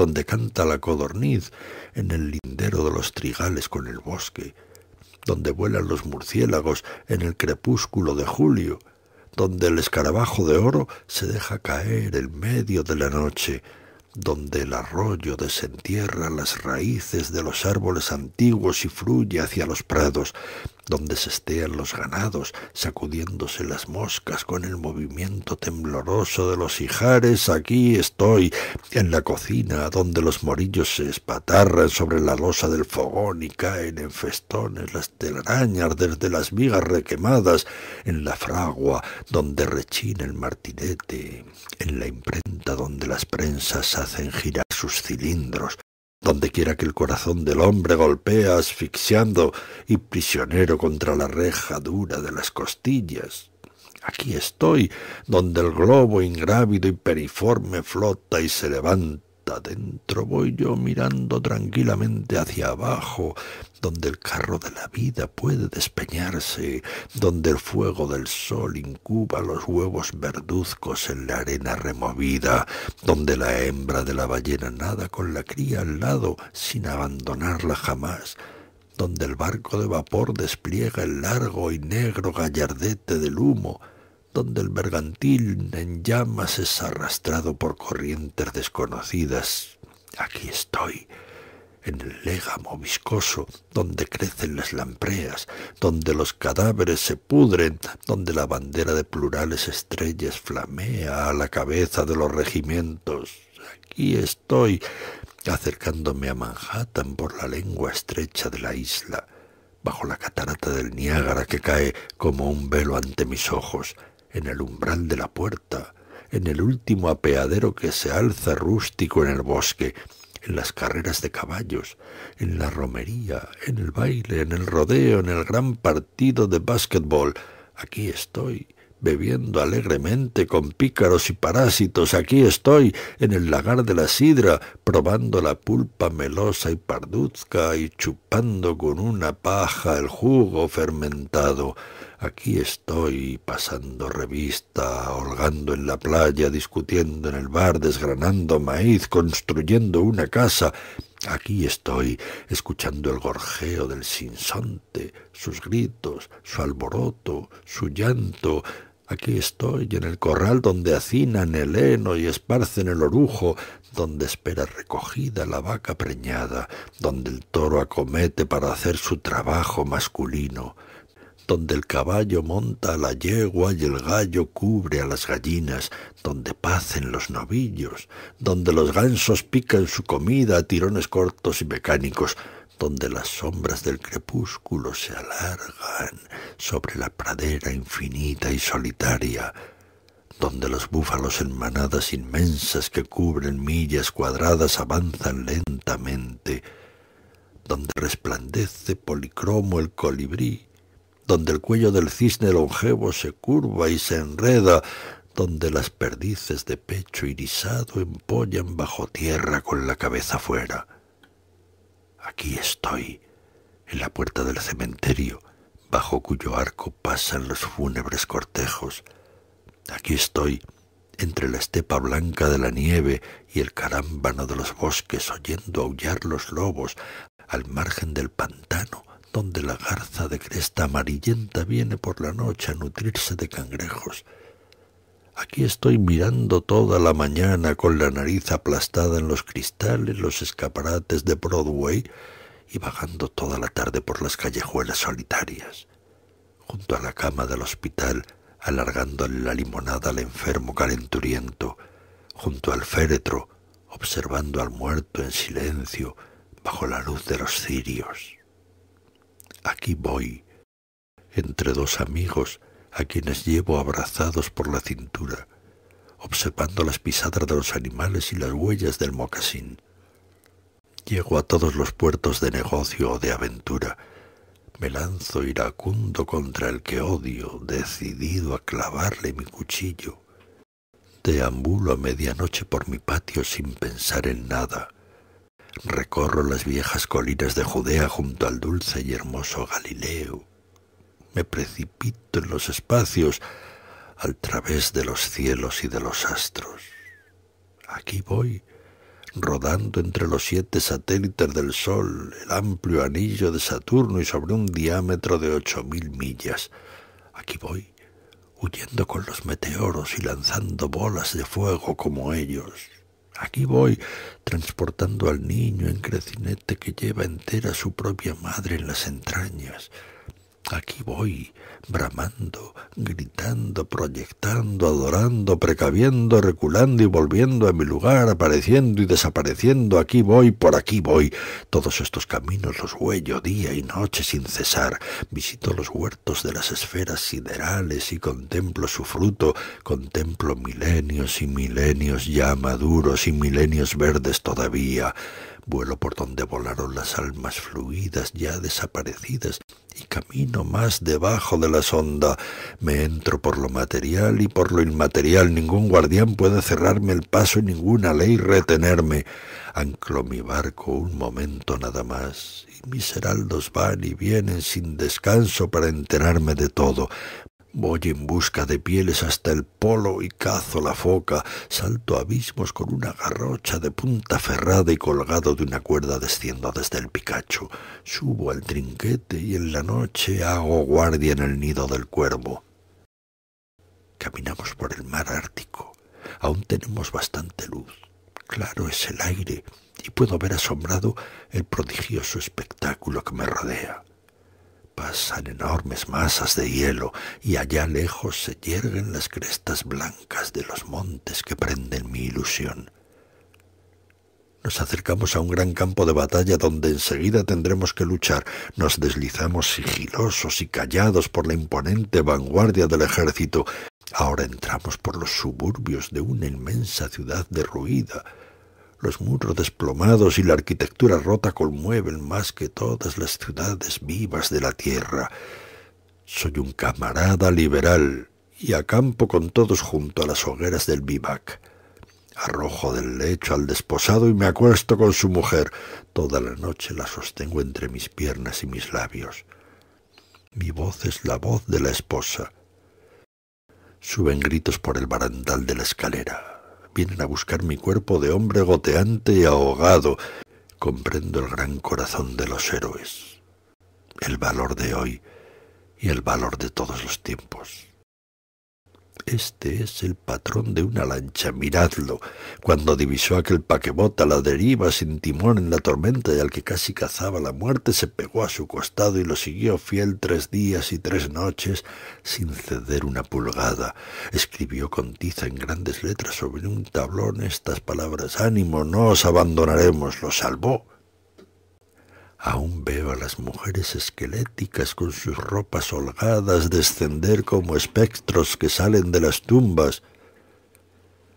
donde canta la codorniz, en el lindero de los trigales con el bosque, donde vuelan los murciélagos en el crepúsculo de julio, donde el escarabajo de oro se deja caer en medio de la noche, donde el arroyo desentierra las raíces de los árboles antiguos y fluye hacia los prados, donde se sestean los ganados, sacudiéndose las moscas con el movimiento tembloroso de los ijares, aquí estoy, en la cocina, donde los morillos se espatarran sobre la losa del fogón y caen en festones las telarañas desde las vigas requemadas, en la fragua, donde rechina el martinete, en la imprenta donde las prensas hacen girar sus cilindros, donde quiera que el corazón del hombre golpea asfixiando y prisionero contra la reja dura de las costillas. Aquí estoy, donde el globo ingrávido y periforme flota y se levanta adentro voy yo mirando tranquilamente hacia abajo, donde el carro de la vida puede despeñarse, donde el fuego del sol incuba los huevos verduzcos en la arena removida, donde la hembra de la ballena nada con la cría al lado sin abandonarla jamás, donde el barco de vapor despliega el largo y negro gallardete del humo, donde el bergantín en llamas es arrastrado por corrientes desconocidas. Aquí estoy, en el légamo viscoso, donde crecen las lampreas, donde los cadáveres se pudren, donde la bandera de plurales estrellas flamea a la cabeza de los regimientos. Aquí estoy, acercándome a Manhattan por la lengua estrecha de la isla, bajo la catarata del Niágara que cae como un velo ante mis ojos en el umbral de la puerta, en el último apeadero que se alza rústico en el bosque, en las carreras de caballos, en la romería, en el baile, en el rodeo, en el gran partido de básquetbol. Aquí estoy, bebiendo alegremente con pícaros y parásitos. Aquí estoy, en el lagar de la sidra, probando la pulpa melosa y parduzca y chupando con una paja el jugo fermentado. Aquí estoy pasando revista, holgando en la playa, discutiendo en el bar, desgranando maíz, construyendo una casa. Aquí estoy, escuchando el gorjeo del sinsonte, sus gritos, su alboroto, su llanto. Aquí estoy, en el corral donde hacinan el heno y esparcen el orujo, donde espera recogida la vaca preñada, donde el toro acomete para hacer su trabajo masculino donde el caballo monta a la yegua y el gallo cubre a las gallinas, donde pacen los novillos, donde los gansos pican su comida a tirones cortos y mecánicos, donde las sombras del crepúsculo se alargan sobre la pradera infinita y solitaria, donde los búfalos en manadas inmensas que cubren millas cuadradas avanzan lentamente, donde resplandece policromo el colibrí donde el cuello del cisne longevo se curva y se enreda, donde las perdices de pecho irisado empollan bajo tierra con la cabeza fuera. Aquí estoy, en la puerta del cementerio, bajo cuyo arco pasan los fúnebres cortejos. Aquí estoy, entre la estepa blanca de la nieve y el carámbano de los bosques, oyendo aullar los lobos, al margen del pantano, donde la garza de cresta amarillenta viene por la noche a nutrirse de cangrejos. Aquí estoy mirando toda la mañana con la nariz aplastada en los cristales, los escaparates de Broadway y bajando toda la tarde por las callejuelas solitarias, junto a la cama del hospital, alargándole la limonada al enfermo calenturiento, junto al féretro, observando al muerto en silencio bajo la luz de los cirios aquí voy, entre dos amigos a quienes llevo abrazados por la cintura, observando las pisadas de los animales y las huellas del mocasín. Llego a todos los puertos de negocio o de aventura, me lanzo iracundo contra el que odio, decidido a clavarle mi cuchillo. Deambulo a medianoche por mi patio sin pensar en nada Recorro las viejas colinas de Judea junto al dulce y hermoso Galileo. Me precipito en los espacios al través de los cielos y de los astros. Aquí voy, rodando entre los siete satélites del Sol, el amplio anillo de Saturno y sobre un diámetro de ocho mil millas. Aquí voy, huyendo con los meteoros y lanzando bolas de fuego como ellos. Aquí voy, transportando al niño en crecinete que lleva entera su propia madre en las entrañas. Aquí voy, bramando, gritando, proyectando, adorando, precaviendo, reculando y volviendo a mi lugar, apareciendo y desapareciendo. Aquí voy, por aquí voy. Todos estos caminos los huello día y noche sin cesar. Visito los huertos de las esferas siderales y contemplo su fruto. Contemplo milenios y milenios ya maduros y milenios verdes todavía vuelo por donde volaron las almas fluidas ya desaparecidas, y camino más debajo de la sonda. Me entro por lo material y por lo inmaterial. Ningún guardián puede cerrarme el paso y ninguna ley retenerme. Anclo mi barco un momento nada más y mis heraldos van y vienen sin descanso para enterarme de todo. Voy en busca de pieles hasta el polo y cazo la foca, salto abismos con una garrocha de punta ferrada y colgado de una cuerda desciendo desde el picacho. Subo al trinquete y en la noche hago guardia en el nido del cuervo. Caminamos por el mar Ártico. Aún tenemos bastante luz. Claro es el aire y puedo ver asombrado el prodigioso espectáculo que me rodea pasan enormes masas de hielo y allá lejos se yerguen las crestas blancas de los montes que prenden mi ilusión. Nos acercamos a un gran campo de batalla donde enseguida tendremos que luchar. Nos deslizamos sigilosos y callados por la imponente vanguardia del ejército. Ahora entramos por los suburbios de una inmensa ciudad derruida los muros desplomados y la arquitectura rota conmueven más que todas las ciudades vivas de la tierra. Soy un camarada liberal y acampo con todos junto a las hogueras del bivac. Arrojo del lecho al desposado y me acuesto con su mujer. Toda la noche la sostengo entre mis piernas y mis labios. Mi voz es la voz de la esposa. Suben gritos por el barandal de la escalera vienen a buscar mi cuerpo de hombre goteante y ahogado. Comprendo el gran corazón de los héroes, el valor de hoy y el valor de todos los tiempos. Este es el patrón de una lancha, miradlo. Cuando divisó aquel a la deriva sin timón en la tormenta y al que casi cazaba la muerte, se pegó a su costado y lo siguió fiel tres días y tres noches sin ceder una pulgada. Escribió con tiza en grandes letras sobre un tablón estas palabras Ánimo, no os abandonaremos, lo salvó Aún veo a las mujeres esqueléticas con sus ropas holgadas descender como espectros que salen de las tumbas,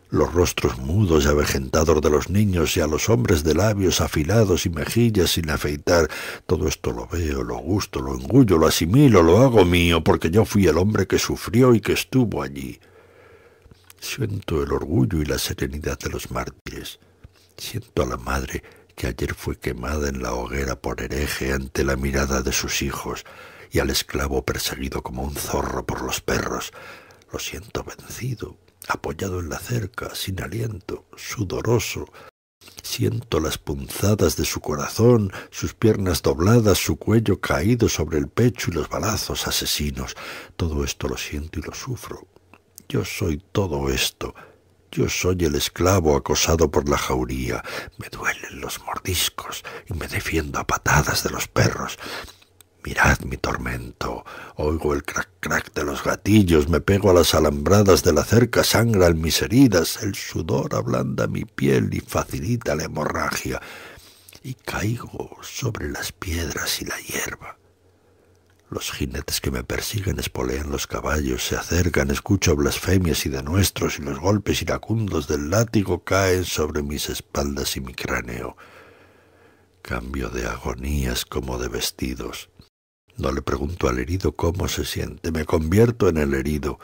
los rostros mudos y avejentados de los niños y a los hombres de labios afilados y mejillas sin afeitar. Todo esto lo veo, lo gusto, lo engullo, lo asimilo, lo hago mío, porque yo fui el hombre que sufrió y que estuvo allí. Siento el orgullo y la serenidad de los mártires. Siento a la madre que ayer fue quemada en la hoguera por hereje ante la mirada de sus hijos, y al esclavo perseguido como un zorro por los perros. Lo siento vencido, apoyado en la cerca, sin aliento, sudoroso. Siento las punzadas de su corazón, sus piernas dobladas, su cuello caído sobre el pecho y los balazos asesinos. Todo esto lo siento y lo sufro. Yo soy todo esto yo soy el esclavo acosado por la jauría. Me duelen los mordiscos y me defiendo a patadas de los perros. Mirad mi tormento. Oigo el crac crac de los gatillos, me pego a las alambradas de la cerca, sangran mis heridas, el sudor ablanda mi piel y facilita la hemorragia. Y caigo sobre las piedras y la hierba. Los jinetes que me persiguen espolean los caballos, se acercan, escucho blasfemias y denuestros, y los golpes iracundos del látigo caen sobre mis espaldas y mi cráneo. Cambio de agonías como de vestidos. No le pregunto al herido cómo se siente, me convierto en el herido.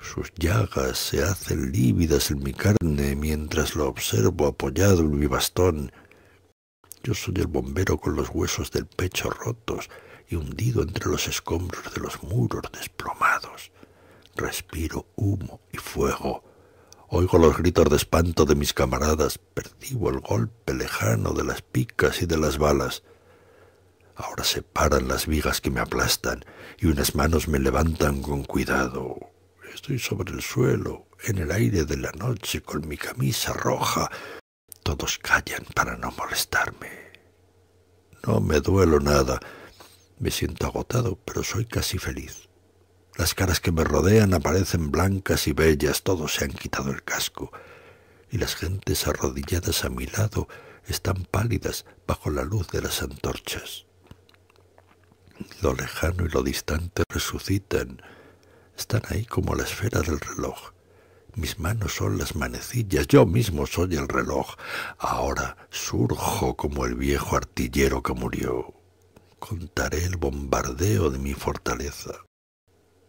Sus llagas se hacen lívidas en mi carne mientras lo observo apoyado en mi bastón. Yo soy el bombero con los huesos del pecho rotos, y hundido entre los escombros de los muros desplomados. Respiro humo y fuego. Oigo los gritos de espanto de mis camaradas, percibo el golpe lejano de las picas y de las balas. Ahora se paran las vigas que me aplastan y unas manos me levantan con cuidado. Estoy sobre el suelo, en el aire de la noche, con mi camisa roja. Todos callan para no molestarme. No me duelo nada. Me siento agotado, pero soy casi feliz. Las caras que me rodean aparecen blancas y bellas, todos se han quitado el casco, y las gentes arrodilladas a mi lado están pálidas bajo la luz de las antorchas. Lo lejano y lo distante resucitan, están ahí como la esfera del reloj. Mis manos son las manecillas, yo mismo soy el reloj. Ahora surjo como el viejo artillero que murió. Contaré el bombardeo de mi fortaleza.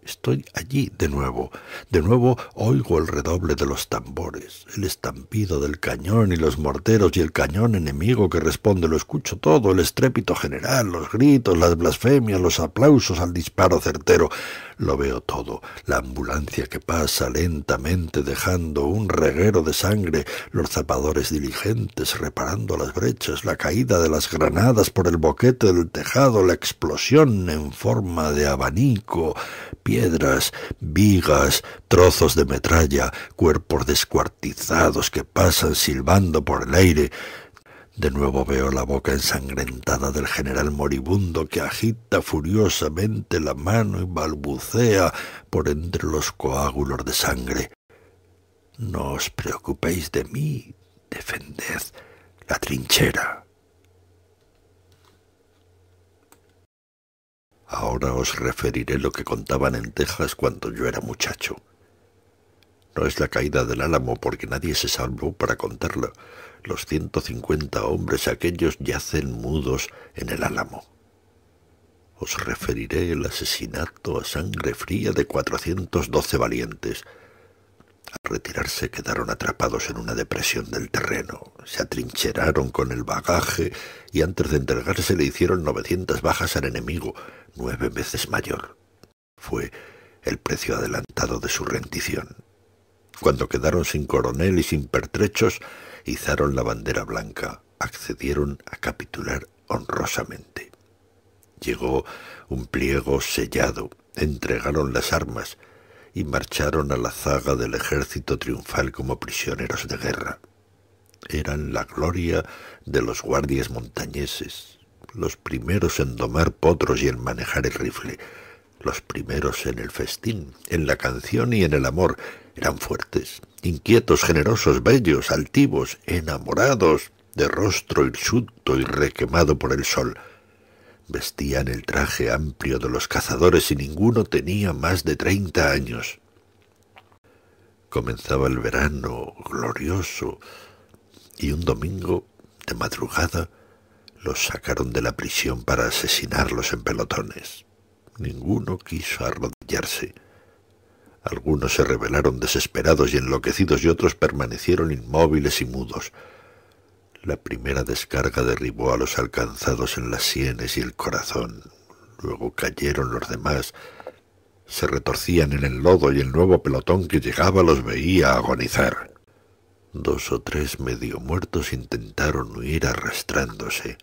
Estoy allí de nuevo. De nuevo oigo el redoble de los tambores, el estampido del cañón y los morteros y el cañón enemigo que responde. Lo escucho todo, el estrépito general, los gritos, las blasfemias, los aplausos al disparo certero. Lo veo todo, la ambulancia que pasa lentamente dejando un reguero de sangre, los zapadores diligentes reparando las brechas, la caída de las granadas por el boquete del tejado, la explosión en forma de abanico, piedras, vigas, trozos de metralla, cuerpos descuartizados que pasan silbando por el aire, de nuevo veo la boca ensangrentada del general moribundo que agita furiosamente la mano y balbucea por entre los coágulos de sangre. No os preocupéis de mí, defended la trinchera. Ahora os referiré lo que contaban en Texas cuando yo era muchacho. No es la caída del álamo porque nadie se salvó para contarlo, los ciento cincuenta hombres aquellos yacen mudos en el álamo. Os referiré el asesinato a sangre fría de cuatrocientos doce valientes. Al retirarse quedaron atrapados en una depresión del terreno, se atrincheraron con el bagaje y antes de entregarse le hicieron novecientas bajas al enemigo, nueve veces mayor. Fue el precio adelantado de su rendición. Cuando quedaron sin coronel y sin pertrechos, izaron la bandera blanca, accedieron a capitular honrosamente. Llegó un pliego sellado, entregaron las armas y marcharon a la zaga del ejército triunfal como prisioneros de guerra. Eran la gloria de los guardias montañeses, los primeros en domar potros y en manejar el rifle, los primeros en el festín, en la canción y en el amor. Eran fuertes, inquietos, generosos, bellos, altivos, enamorados, de rostro hirsuto y requemado por el sol. Vestían el traje amplio de los cazadores y ninguno tenía más de treinta años. Comenzaba el verano glorioso y un domingo, de madrugada, los sacaron de la prisión para asesinarlos en pelotones. Ninguno quiso arrodillarse. Algunos se rebelaron desesperados y enloquecidos y otros permanecieron inmóviles y mudos. La primera descarga derribó a los alcanzados en las sienes y el corazón. Luego cayeron los demás. Se retorcían en el lodo y el nuevo pelotón que llegaba los veía agonizar. Dos o tres medio muertos intentaron huir arrastrándose.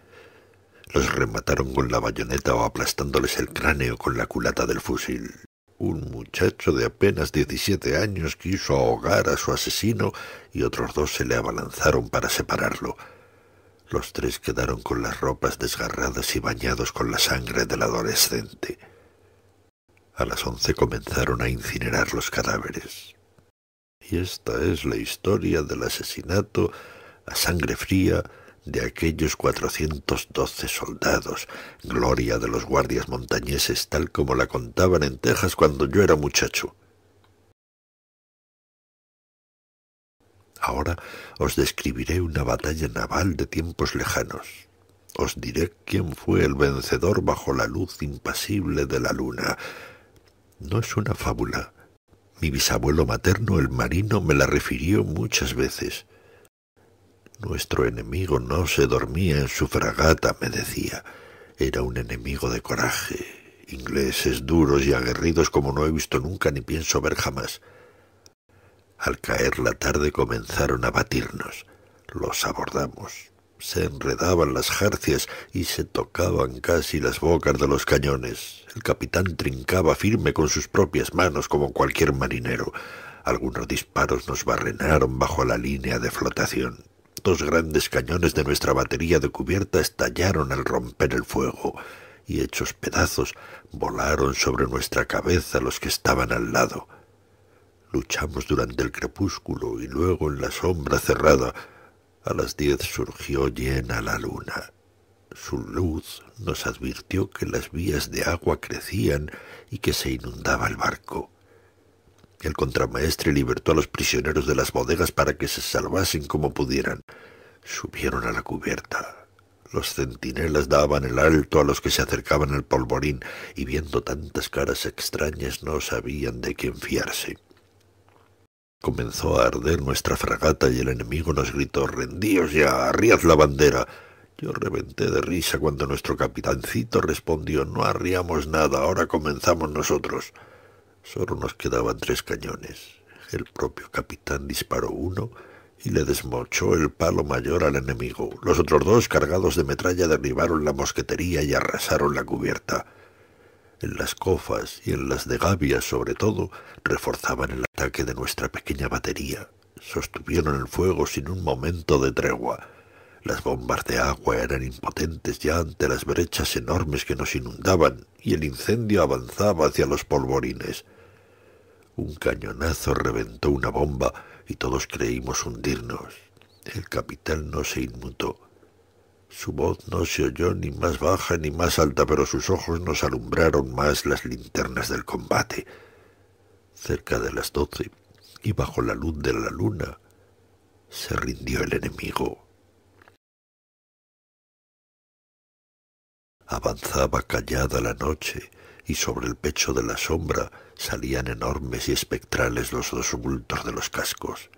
Los remataron con la bayoneta o aplastándoles el cráneo con la culata del fusil. Un muchacho de apenas diecisiete años quiso ahogar a su asesino y otros dos se le abalanzaron para separarlo. Los tres quedaron con las ropas desgarradas y bañados con la sangre del adolescente. A las once comenzaron a incinerar los cadáveres. Y esta es la historia del asesinato a sangre fría de aquellos cuatrocientos doce soldados, gloria de los guardias montañeses tal como la contaban en Texas cuando yo era muchacho. Ahora os describiré una batalla naval de tiempos lejanos. Os diré quién fue el vencedor bajo la luz impasible de la luna. No es una fábula. Mi bisabuelo materno, el marino, me la refirió muchas veces. Nuestro enemigo no se dormía en su fragata, me decía. Era un enemigo de coraje, ingleses duros y aguerridos como no he visto nunca ni pienso ver jamás. Al caer la tarde comenzaron a batirnos. Los abordamos. Se enredaban las jarcias y se tocaban casi las bocas de los cañones. El capitán trincaba firme con sus propias manos como cualquier marinero. Algunos disparos nos barrenaron bajo la línea de flotación dos grandes cañones de nuestra batería de cubierta estallaron al romper el fuego, y hechos pedazos volaron sobre nuestra cabeza los que estaban al lado. Luchamos durante el crepúsculo y luego en la sombra cerrada. A las diez surgió llena la luna. Su luz nos advirtió que las vías de agua crecían y que se inundaba el barco. El contramaestre libertó a los prisioneros de las bodegas para que se salvasen como pudieran. Subieron a la cubierta. Los centinelas daban el alto a los que se acercaban al polvorín y viendo tantas caras extrañas no sabían de quién fiarse. Comenzó a arder nuestra fragata y el enemigo nos gritó Rendíos ya, arriad la bandera. Yo reventé de risa cuando nuestro capitancito respondió No arriamos nada, ahora comenzamos nosotros. Solo nos quedaban tres cañones. El propio capitán disparó uno y le desmochó el palo mayor al enemigo. Los otros dos, cargados de metralla, derribaron la mosquetería y arrasaron la cubierta. En las cofas y en las de gavias, sobre todo, reforzaban el ataque de nuestra pequeña batería. Sostuvieron el fuego sin un momento de tregua. Las bombas de agua eran impotentes ya ante las brechas enormes que nos inundaban, y el incendio avanzaba hacia los polvorines. Un cañonazo reventó una bomba y todos creímos hundirnos. El capitán no se inmutó. Su voz no se oyó ni más baja ni más alta, pero sus ojos nos alumbraron más las linternas del combate. Cerca de las doce, y bajo la luz de la luna, se rindió el enemigo. Avanzaba callada la noche, y sobre el pecho de la sombra salían enormes y espectrales los dos bultos de los cascos.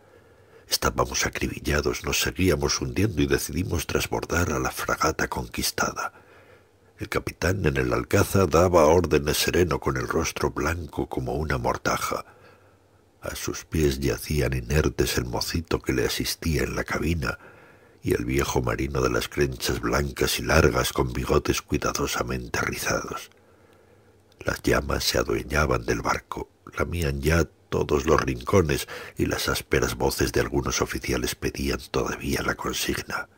Estábamos acribillados, nos seguíamos hundiendo y decidimos trasbordar a la fragata conquistada. El capitán en el alcaza daba órdenes sereno con el rostro blanco como una mortaja. A sus pies yacían inertes el mocito que le asistía en la cabina y el viejo marino de las crenchas blancas y largas con bigotes cuidadosamente rizados. Las llamas se adueñaban del barco, lamían ya todos los rincones y las ásperas voces de algunos oficiales pedían todavía la consigna.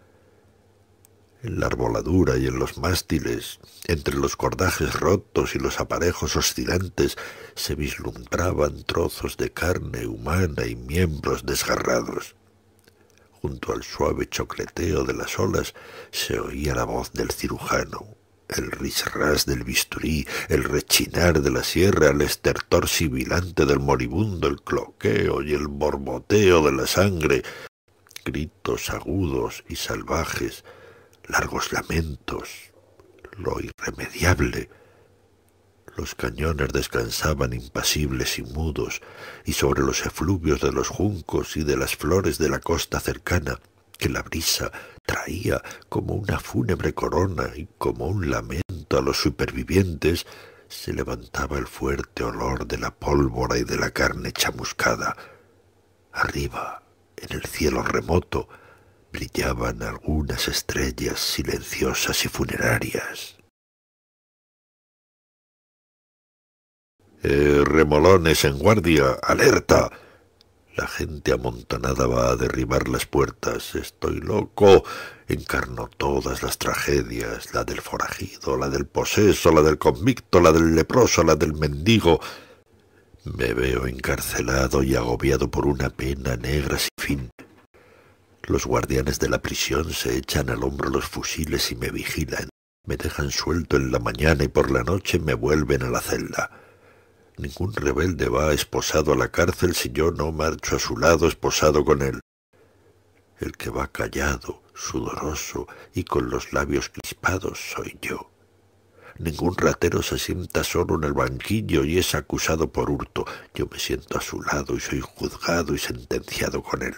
En la arboladura y en los mástiles, entre los cordajes rotos y los aparejos oscilantes, se vislumbraban trozos de carne humana y miembros desgarrados. Junto al suave chocleteo de las olas se oía la voz del cirujano, el risras del bisturí, el rechinar de la sierra, el estertor sibilante del moribundo, el cloqueo y el borboteo de la sangre, gritos agudos y salvajes, largos lamentos, lo irremediable. Los cañones descansaban impasibles y mudos, y sobre los efluvios de los juncos y de las flores de la costa cercana, que la brisa traía como una fúnebre corona y como un lamento a los supervivientes, se levantaba el fuerte olor de la pólvora y de la carne chamuscada. Arriba, en el cielo remoto, brillaban algunas estrellas silenciosas y funerarias. Eh, remolones en guardia, alerta. La gente amontonada va a derribar las puertas. Estoy loco. Encarno todas las tragedias, la del forajido, la del poseso, la del convicto, la del leproso, la del mendigo. Me veo encarcelado y agobiado por una pena negra sin fin. Los guardianes de la prisión se echan al hombro los fusiles y me vigilan. Me dejan suelto en la mañana y por la noche me vuelven a la celda. Ningún rebelde va esposado a la cárcel si yo no marcho a su lado esposado con él. El que va callado, sudoroso y con los labios crispados soy yo. Ningún ratero se sienta solo en el banquillo y es acusado por hurto. Yo me siento a su lado y soy juzgado y sentenciado con él.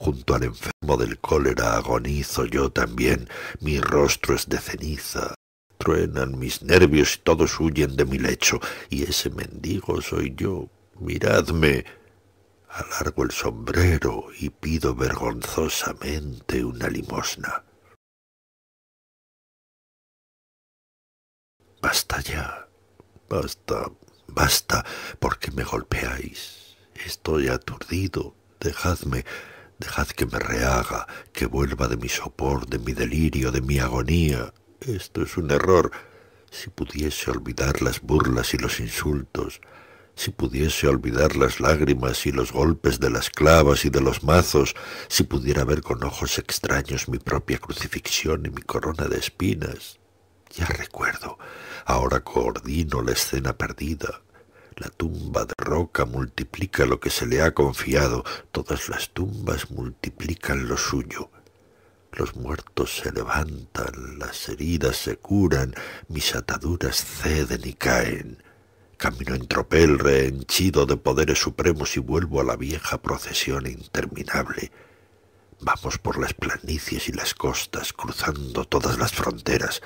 Junto al enfermo del cólera agonizo yo también. Mi rostro es de ceniza, Truenan mis nervios y todos huyen de mi lecho, y ese mendigo soy yo. Miradme. Alargo el sombrero y pido vergonzosamente una limosna. Basta ya, basta, basta, porque me golpeáis. Estoy aturdido. Dejadme, dejad que me rehaga, que vuelva de mi sopor, de mi delirio, de mi agonía. Esto es un error. Si pudiese olvidar las burlas y los insultos, si pudiese olvidar las lágrimas y los golpes de las clavas y de los mazos, si pudiera ver con ojos extraños mi propia crucifixión y mi corona de espinas. Ya recuerdo, ahora coordino la escena perdida. La tumba de roca multiplica lo que se le ha confiado, todas las tumbas multiplican lo suyo. Los muertos se levantan, las heridas se curan, mis ataduras ceden y caen. Camino en tropel rehenchido de poderes supremos y vuelvo a la vieja procesión interminable. Vamos por las planicies y las costas, cruzando todas las fronteras.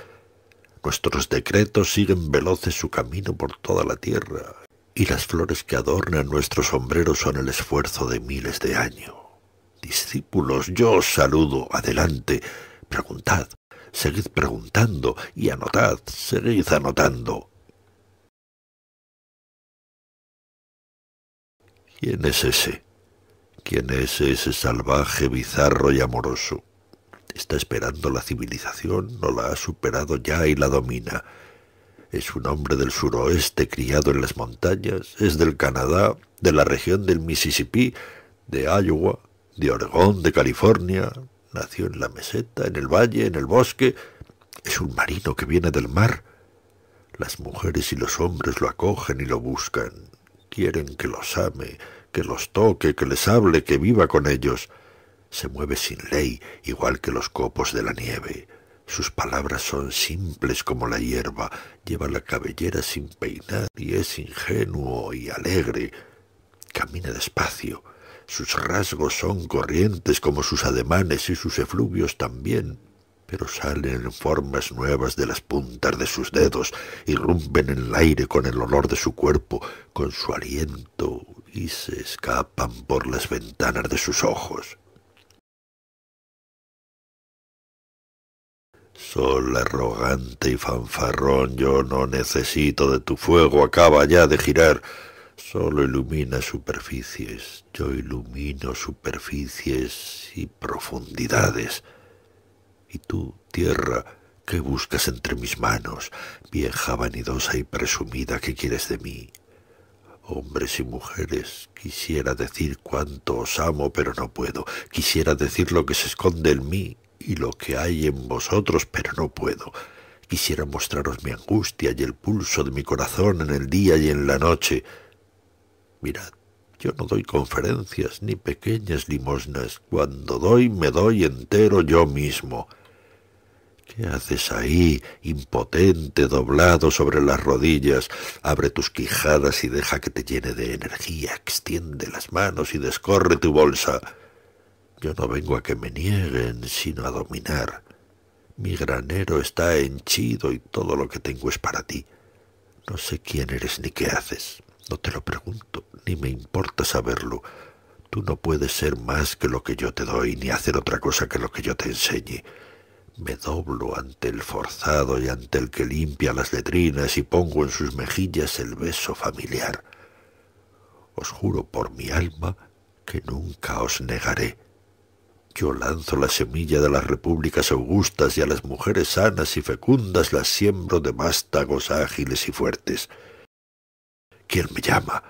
Nuestros decretos siguen veloces su camino por toda la tierra, y las flores que adornan nuestro sombrero son el esfuerzo de miles de años. Discípulos, yo os saludo, adelante, preguntad, seguid preguntando y anotad, seguid anotando. ¿Quién es ese? ¿Quién es ese salvaje, bizarro y amoroso? Está esperando la civilización, no la ha superado ya y la domina. Es un hombre del suroeste criado en las montañas, es del Canadá, de la región del Mississippi, de Iowa, de Oregón, de California, nació en la meseta, en el valle, en el bosque, es un marino que viene del mar. Las mujeres y los hombres lo acogen y lo buscan. Quieren que los ame, que los toque, que les hable, que viva con ellos. Se mueve sin ley, igual que los copos de la nieve. Sus palabras son simples como la hierba, lleva la cabellera sin peinar y es ingenuo y alegre. Camina despacio, sus rasgos son corrientes como sus ademanes y sus efluvios también, pero salen en formas nuevas de las puntas de sus dedos, irrumpen en el aire con el olor de su cuerpo, con su aliento, y se escapan por las ventanas de sus ojos. Sol arrogante y fanfarrón, yo no necesito de tu fuego, acaba ya de girar. Solo ilumina superficies, yo ilumino superficies y profundidades. Y tú, tierra, ¿qué buscas entre mis manos, vieja vanidosa y presumida, qué quieres de mí? Hombres y mujeres, quisiera decir cuánto os amo, pero no puedo. Quisiera decir lo que se esconde en mí y lo que hay en vosotros, pero no puedo. Quisiera mostraros mi angustia y el pulso de mi corazón en el día y en la noche, Mirad, yo no doy conferencias ni pequeñas limosnas. Cuando doy, me doy entero yo mismo. ¿Qué haces ahí, impotente, doblado sobre las rodillas? Abre tus quijadas y deja que te llene de energía. Extiende las manos y descorre tu bolsa. Yo no vengo a que me nieguen, sino a dominar. Mi granero está henchido y todo lo que tengo es para ti. No sé quién eres ni qué haces. No te lo pregunto ni me importa saberlo. Tú no puedes ser más que lo que yo te doy, ni hacer otra cosa que lo que yo te enseñe. Me doblo ante el forzado y ante el que limpia las letrinas y pongo en sus mejillas el beso familiar. Os juro por mi alma que nunca os negaré. Yo lanzo la semilla de las repúblicas augustas y a las mujeres sanas y fecundas las siembro de mástagos ágiles y fuertes. ¿Quién me llama?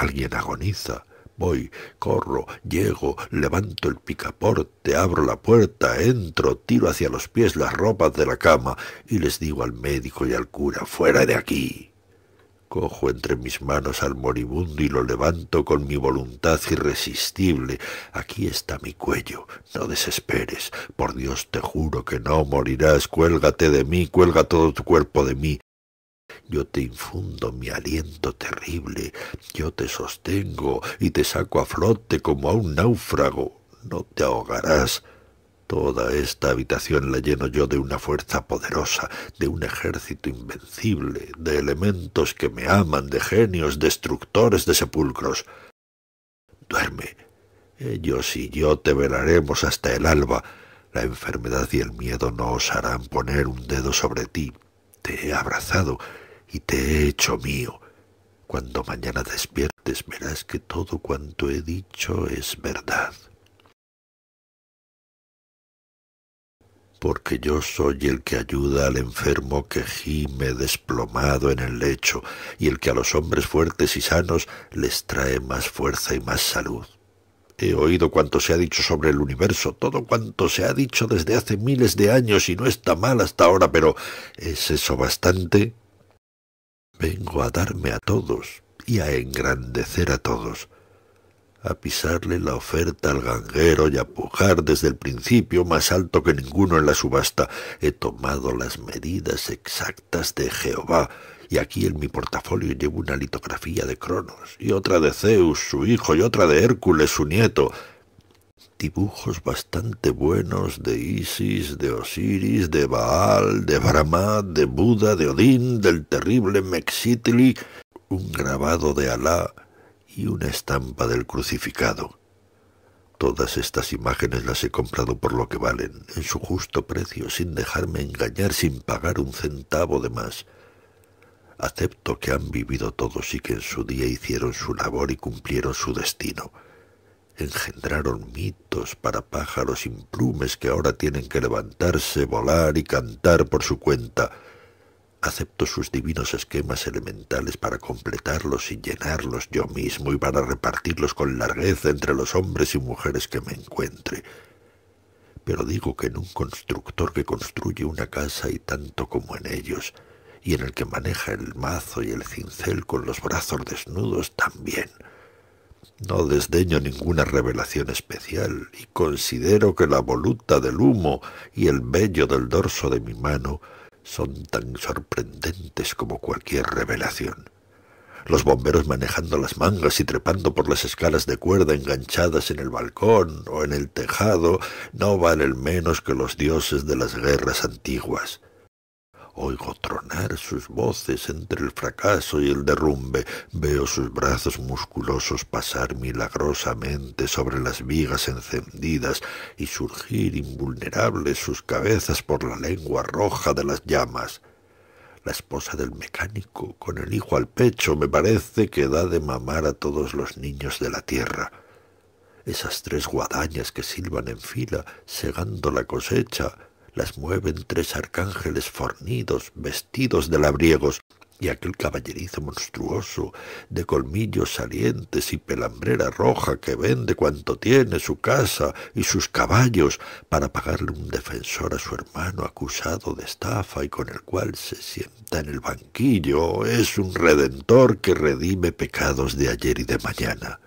Alguien agoniza. Voy, corro, llego, levanto el picaporte, abro la puerta, entro, tiro hacia los pies las ropas de la cama y les digo al médico y al cura, fuera de aquí. Cojo entre mis manos al moribundo y lo levanto con mi voluntad irresistible. Aquí está mi cuello. No desesperes. Por Dios te juro que no morirás. Cuélgate de mí, cuelga todo tu cuerpo de mí. Yo te infundo mi aliento terrible, yo te sostengo y te saco a flote como a un náufrago. No te ahogarás. Toda esta habitación la lleno yo de una fuerza poderosa, de un ejército invencible, de elementos que me aman, de genios, destructores de sepulcros. Duerme. Ellos y yo te velaremos hasta el alba. La enfermedad y el miedo no os harán poner un dedo sobre ti. Te he abrazado, y te he hecho mío. Cuando mañana despiertes verás que todo cuanto he dicho es verdad. Porque yo soy el que ayuda al enfermo que gime desplomado en el lecho, y el que a los hombres fuertes y sanos les trae más fuerza y más salud he oído cuanto se ha dicho sobre el universo, todo cuanto se ha dicho desde hace miles de años y no está mal hasta ahora, pero ¿es eso bastante? Vengo a darme a todos y a engrandecer a todos, a pisarle la oferta al ganguero y a pujar desde el principio más alto que ninguno en la subasta. He tomado las medidas exactas de Jehová y aquí en mi portafolio llevo una litografía de Cronos y otra de Zeus, su hijo, y otra de Hércules, su nieto dibujos bastante buenos de Isis, de Osiris, de Baal, de Brahma, de Buda, de Odín, del terrible Mexitli, un grabado de Alá y una estampa del crucificado. Todas estas imágenes las he comprado por lo que valen, en su justo precio, sin dejarme engañar, sin pagar un centavo de más. Acepto que han vivido todos y que en su día hicieron su labor y cumplieron su destino engendraron mitos para pájaros sin plumes que ahora tienen que levantarse, volar y cantar por su cuenta. Acepto sus divinos esquemas elementales para completarlos y llenarlos yo mismo y para repartirlos con largueza entre los hombres y mujeres que me encuentre. Pero digo que en un constructor que construye una casa y tanto como en ellos, y en el que maneja el mazo y el cincel con los brazos desnudos también, no desdeño ninguna revelación especial y considero que la voluta del humo y el vello del dorso de mi mano son tan sorprendentes como cualquier revelación. Los bomberos manejando las mangas y trepando por las escalas de cuerda enganchadas en el balcón o en el tejado no valen menos que los dioses de las guerras antiguas. Oigo tronar sus voces entre el fracaso y el derrumbe. Veo sus brazos musculosos pasar milagrosamente sobre las vigas encendidas y surgir invulnerables sus cabezas por la lengua roja de las llamas. La esposa del mecánico, con el hijo al pecho, me parece que da de mamar a todos los niños de la tierra. Esas tres guadañas que silban en fila, segando la cosecha, las mueven tres arcángeles fornidos, vestidos de labriegos, y aquel caballerizo monstruoso, de colmillos salientes y pelambrera roja que vende cuanto tiene su casa y sus caballos para pagarle un defensor a su hermano acusado de estafa y con el cual se sienta en el banquillo, es un redentor que redime pecados de ayer y de mañana.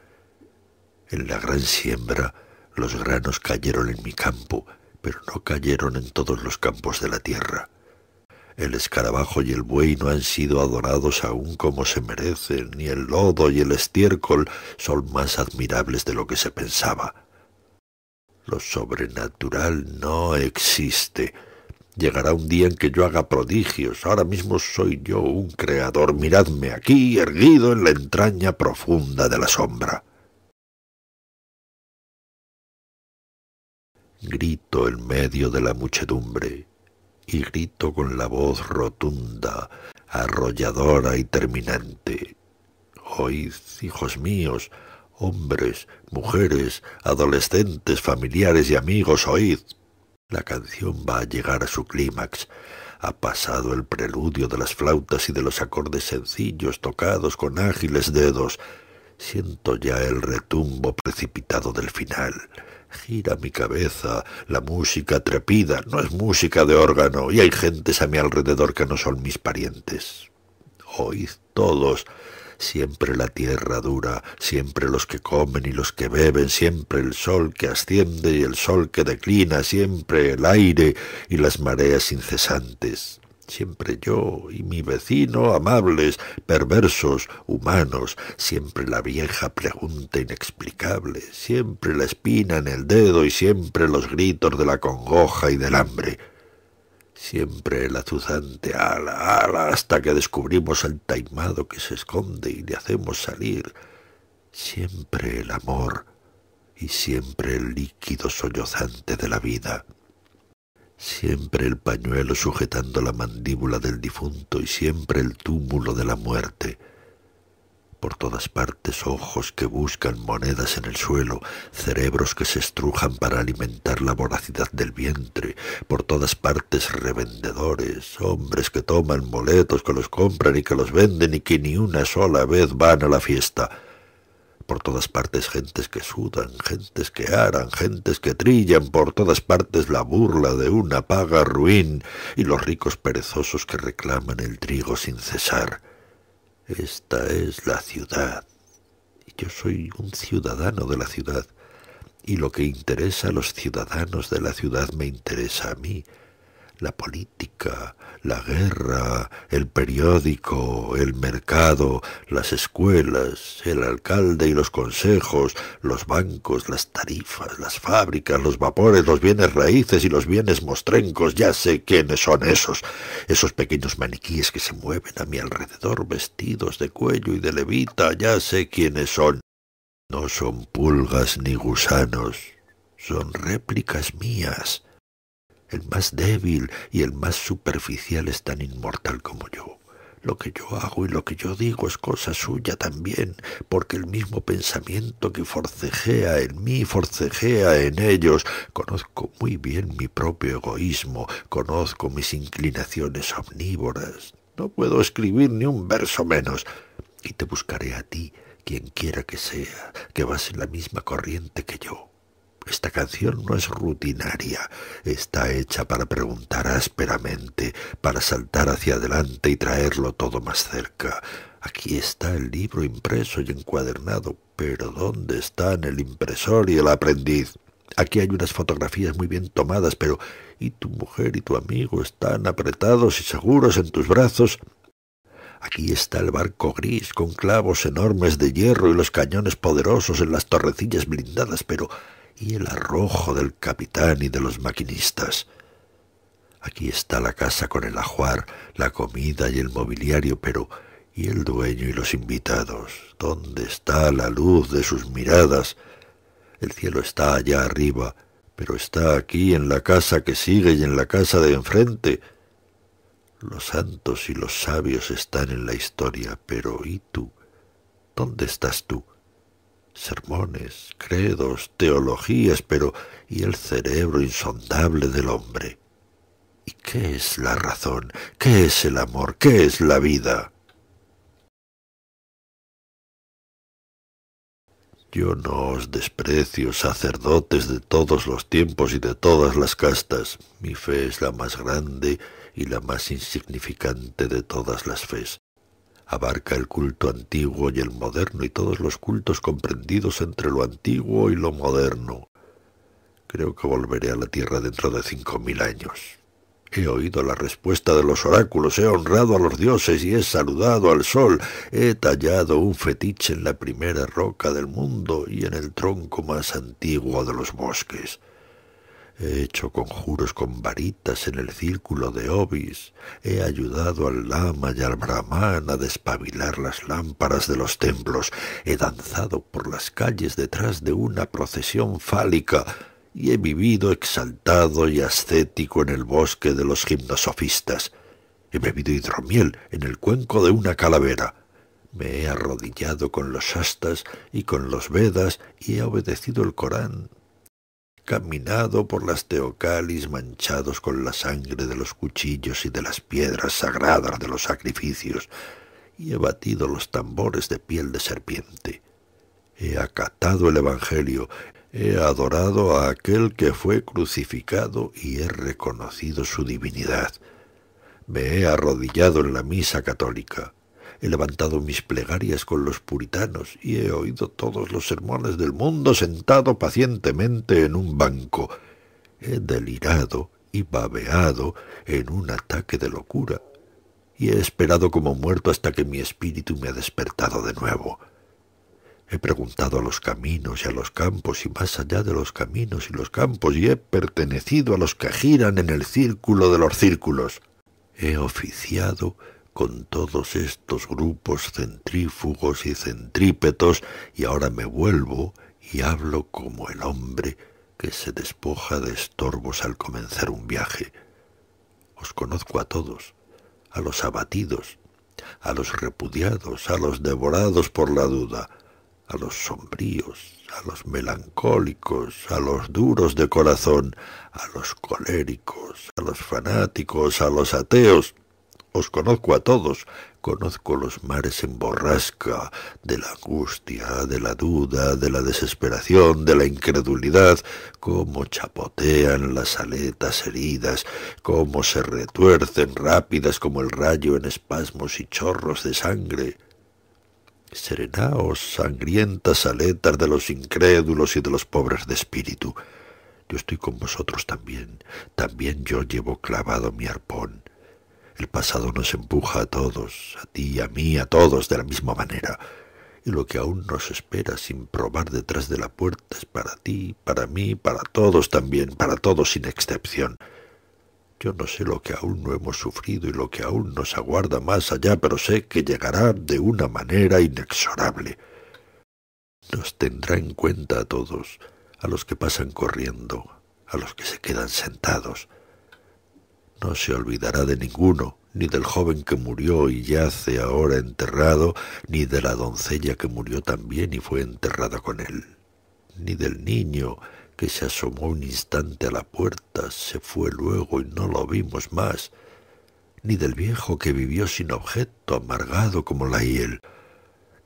En la gran siembra los granos cayeron en mi campo, pero no cayeron en todos los campos de la tierra. El escarabajo y el buey no han sido adorados aún como se merecen, ni el lodo y el estiércol son más admirables de lo que se pensaba. Lo sobrenatural no existe. Llegará un día en que yo haga prodigios. Ahora mismo soy yo un creador. Miradme aquí, erguido en la entraña profunda de la sombra. grito en medio de la muchedumbre y grito con la voz rotunda, arrolladora y terminante. Oíd, hijos míos, hombres, mujeres, adolescentes, familiares y amigos, oíd. La canción va a llegar a su clímax. Ha pasado el preludio de las flautas y de los acordes sencillos tocados con ágiles dedos. Siento ya el retumbo precipitado del final Gira mi cabeza, la música trepida, no es música de órgano, y hay gentes a mi alrededor que no son mis parientes. Oíd todos, siempre la tierra dura, siempre los que comen y los que beben, siempre el sol que asciende y el sol que declina, siempre el aire y las mareas incesantes. Siempre yo y mi vecino amables, perversos, humanos, siempre la vieja pregunta inexplicable, siempre la espina en el dedo y siempre los gritos de la congoja y del hambre. Siempre el azuzante ala, ala, hasta que descubrimos al taimado que se esconde y le hacemos salir. Siempre el amor y siempre el líquido sollozante de la vida siempre el pañuelo sujetando la mandíbula del difunto y siempre el túmulo de la muerte. Por todas partes ojos que buscan monedas en el suelo, cerebros que se estrujan para alimentar la voracidad del vientre, por todas partes revendedores, hombres que toman moletos, que los compran y que los venden y que ni una sola vez van a la fiesta por todas partes gentes que sudan, gentes que aran, gentes que trillan, por todas partes la burla de una paga ruin y los ricos perezosos que reclaman el trigo sin cesar. Esta es la ciudad, y yo soy un ciudadano de la ciudad, y lo que interesa a los ciudadanos de la ciudad me interesa a mí, la política, la guerra, el periódico, el mercado, las escuelas, el alcalde y los consejos, los bancos, las tarifas, las fábricas, los vapores, los bienes raíces y los bienes mostrencos. Ya sé quiénes son esos, esos pequeños maniquíes que se mueven a mi alrededor vestidos de cuello y de levita. Ya sé quiénes son. No son pulgas ni gusanos, son réplicas mías el más débil y el más superficial es tan inmortal como yo. Lo que yo hago y lo que yo digo es cosa suya también, porque el mismo pensamiento que forcejea en mí forcejea en ellos. Conozco muy bien mi propio egoísmo, conozco mis inclinaciones omnívoras. No puedo escribir ni un verso menos. Y te buscaré a ti, quien quiera que sea, que vas en la misma corriente que yo. Esta canción no es rutinaria, está hecha para preguntar ásperamente, para saltar hacia adelante y traerlo todo más cerca. Aquí está el libro impreso y encuadernado, pero ¿dónde están el impresor y el aprendiz? Aquí hay unas fotografías muy bien tomadas, pero ¿y tu mujer y tu amigo están apretados y seguros en tus brazos? Aquí está el barco gris con clavos enormes de hierro y los cañones poderosos en las torrecillas blindadas, pero y el arrojo del capitán y de los maquinistas. Aquí está la casa con el ajuar, la comida y el mobiliario, pero ¿y el dueño y los invitados? ¿Dónde está la luz de sus miradas? El cielo está allá arriba, pero está aquí en la casa que sigue y en la casa de enfrente. Los santos y los sabios están en la historia, pero ¿y tú? ¿Dónde estás tú? sermones, credos, teologías, pero ¿y el cerebro insondable del hombre? ¿Y qué es la razón? ¿Qué es el amor? ¿Qué es la vida? Yo no os desprecio, sacerdotes de todos los tiempos y de todas las castas. Mi fe es la más grande y la más insignificante de todas las fes abarca el culto antiguo y el moderno y todos los cultos comprendidos entre lo antiguo y lo moderno. Creo que volveré a la Tierra dentro de cinco mil años. He oído la respuesta de los oráculos, he honrado a los dioses y he saludado al sol, he tallado un fetiche en la primera roca del mundo y en el tronco más antiguo de los bosques. He hecho conjuros con varitas en el círculo de Obis, he ayudado al Lama y al Brahman a despabilar las lámparas de los templos, he danzado por las calles detrás de una procesión fálica, y he vivido exaltado y ascético en el bosque de los gimnosofistas. He bebido hidromiel en el cuenco de una calavera. Me he arrodillado con los astas y con los Vedas y he obedecido el Corán caminado por las teocalis manchados con la sangre de los cuchillos y de las piedras sagradas de los sacrificios, y he batido los tambores de piel de serpiente. He acatado el Evangelio, he adorado a aquel que fue crucificado y he reconocido su divinidad. Me he arrodillado en la misa católica. He levantado mis plegarias con los puritanos y he oído todos los sermones del mundo sentado pacientemente en un banco. He delirado y babeado en un ataque de locura y he esperado como muerto hasta que mi espíritu me ha despertado de nuevo. He preguntado a los caminos y a los campos y más allá de los caminos y los campos y he pertenecido a los que giran en el círculo de los círculos. He oficiado con todos estos grupos centrífugos y centrípetos y ahora me vuelvo y hablo como el hombre que se despoja de estorbos al comenzar un viaje. Os conozco a todos, a los abatidos, a los repudiados, a los devorados por la duda, a los sombríos, a los melancólicos, a los duros de corazón, a los coléricos, a los fanáticos, a los ateos. Os conozco a todos, conozco los mares en borrasca, de la angustia, de la duda, de la desesperación, de la incredulidad, cómo chapotean las aletas heridas, cómo se retuercen rápidas como el rayo en espasmos y chorros de sangre. Serenaos, sangrientas aletas de los incrédulos y de los pobres de espíritu. Yo estoy con vosotros también, también yo llevo clavado mi arpón el pasado nos empuja a todos, a ti, a mí, a todos de la misma manera. Y lo que aún nos espera sin probar detrás de la puerta es para ti, para mí, para todos también, para todos sin excepción. Yo no sé lo que aún no hemos sufrido y lo que aún nos aguarda más allá, pero sé que llegará de una manera inexorable. Nos tendrá en cuenta a todos, a los que pasan corriendo, a los que se quedan sentados, no se olvidará de ninguno, ni del joven que murió y yace ahora enterrado, ni de la doncella que murió también y fue enterrada con él, ni del niño que se asomó un instante a la puerta, se fue luego y no lo vimos más, ni del viejo que vivió sin objeto, amargado como la hiel,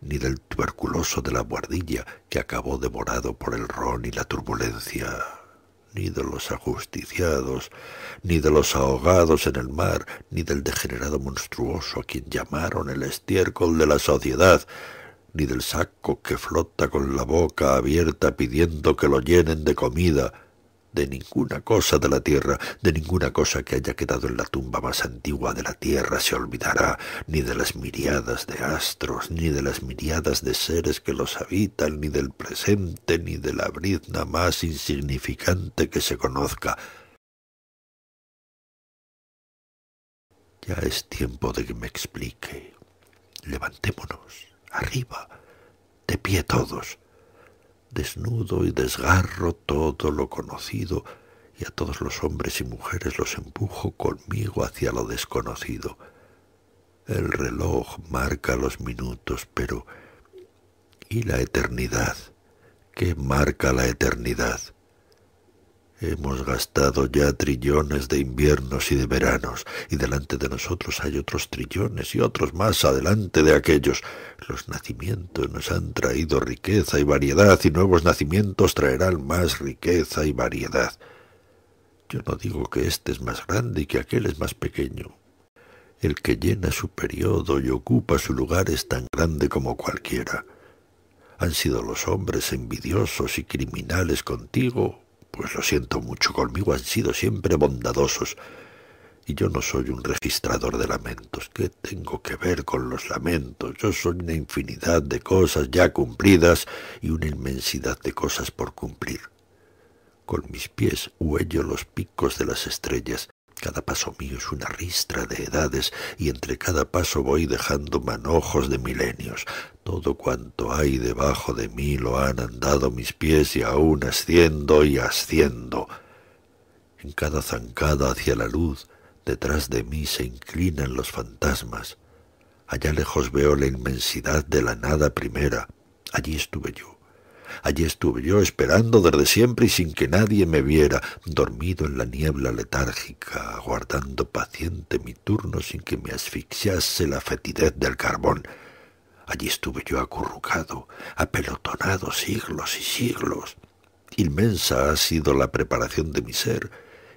ni del tuberculoso de la guardilla que acabó devorado por el ron y la turbulencia ni de los ajusticiados, ni de los ahogados en el mar, ni del degenerado monstruoso a quien llamaron el estiércol de la sociedad, ni del saco que flota con la boca abierta pidiendo que lo llenen de comida, de ninguna cosa de la tierra, de ninguna cosa que haya quedado en la tumba más antigua de la tierra se olvidará, ni de las miriadas de astros, ni de las miriadas de seres que los habitan, ni del presente, ni de la brizna más insignificante que se conozca. Ya es tiempo de que me explique. Levantémonos, arriba, de pie todos desnudo y desgarro todo lo conocido, y a todos los hombres y mujeres los empujo conmigo hacia lo desconocido. El reloj marca los minutos, pero ¿y la eternidad? ¿Qué marca la eternidad? Hemos gastado ya trillones de inviernos y de veranos, y delante de nosotros hay otros trillones y otros más adelante de aquellos. Los nacimientos nos han traído riqueza y variedad, y nuevos nacimientos traerán más riqueza y variedad. Yo no digo que este es más grande y que aquel es más pequeño. El que llena su periodo y ocupa su lugar es tan grande como cualquiera. Han sido los hombres envidiosos y criminales contigo pues lo siento mucho, conmigo han sido siempre bondadosos. Y yo no soy un registrador de lamentos. ¿Qué tengo que ver con los lamentos? Yo soy una infinidad de cosas ya cumplidas y una inmensidad de cosas por cumplir. Con mis pies huello los picos de las estrellas cada paso mío es una ristra de edades y entre cada paso voy dejando manojos de milenios. Todo cuanto hay debajo de mí lo han andado mis pies y aún asciendo y asciendo. En cada zancada hacia la luz, detrás de mí se inclinan los fantasmas. Allá lejos veo la inmensidad de la nada primera. Allí estuve yo Allí estuve yo esperando desde siempre y sin que nadie me viera, dormido en la niebla letárgica, aguardando paciente mi turno sin que me asfixiase la fetidez del carbón. Allí estuve yo acurrucado, apelotonado siglos y siglos. Inmensa ha sido la preparación de mi ser,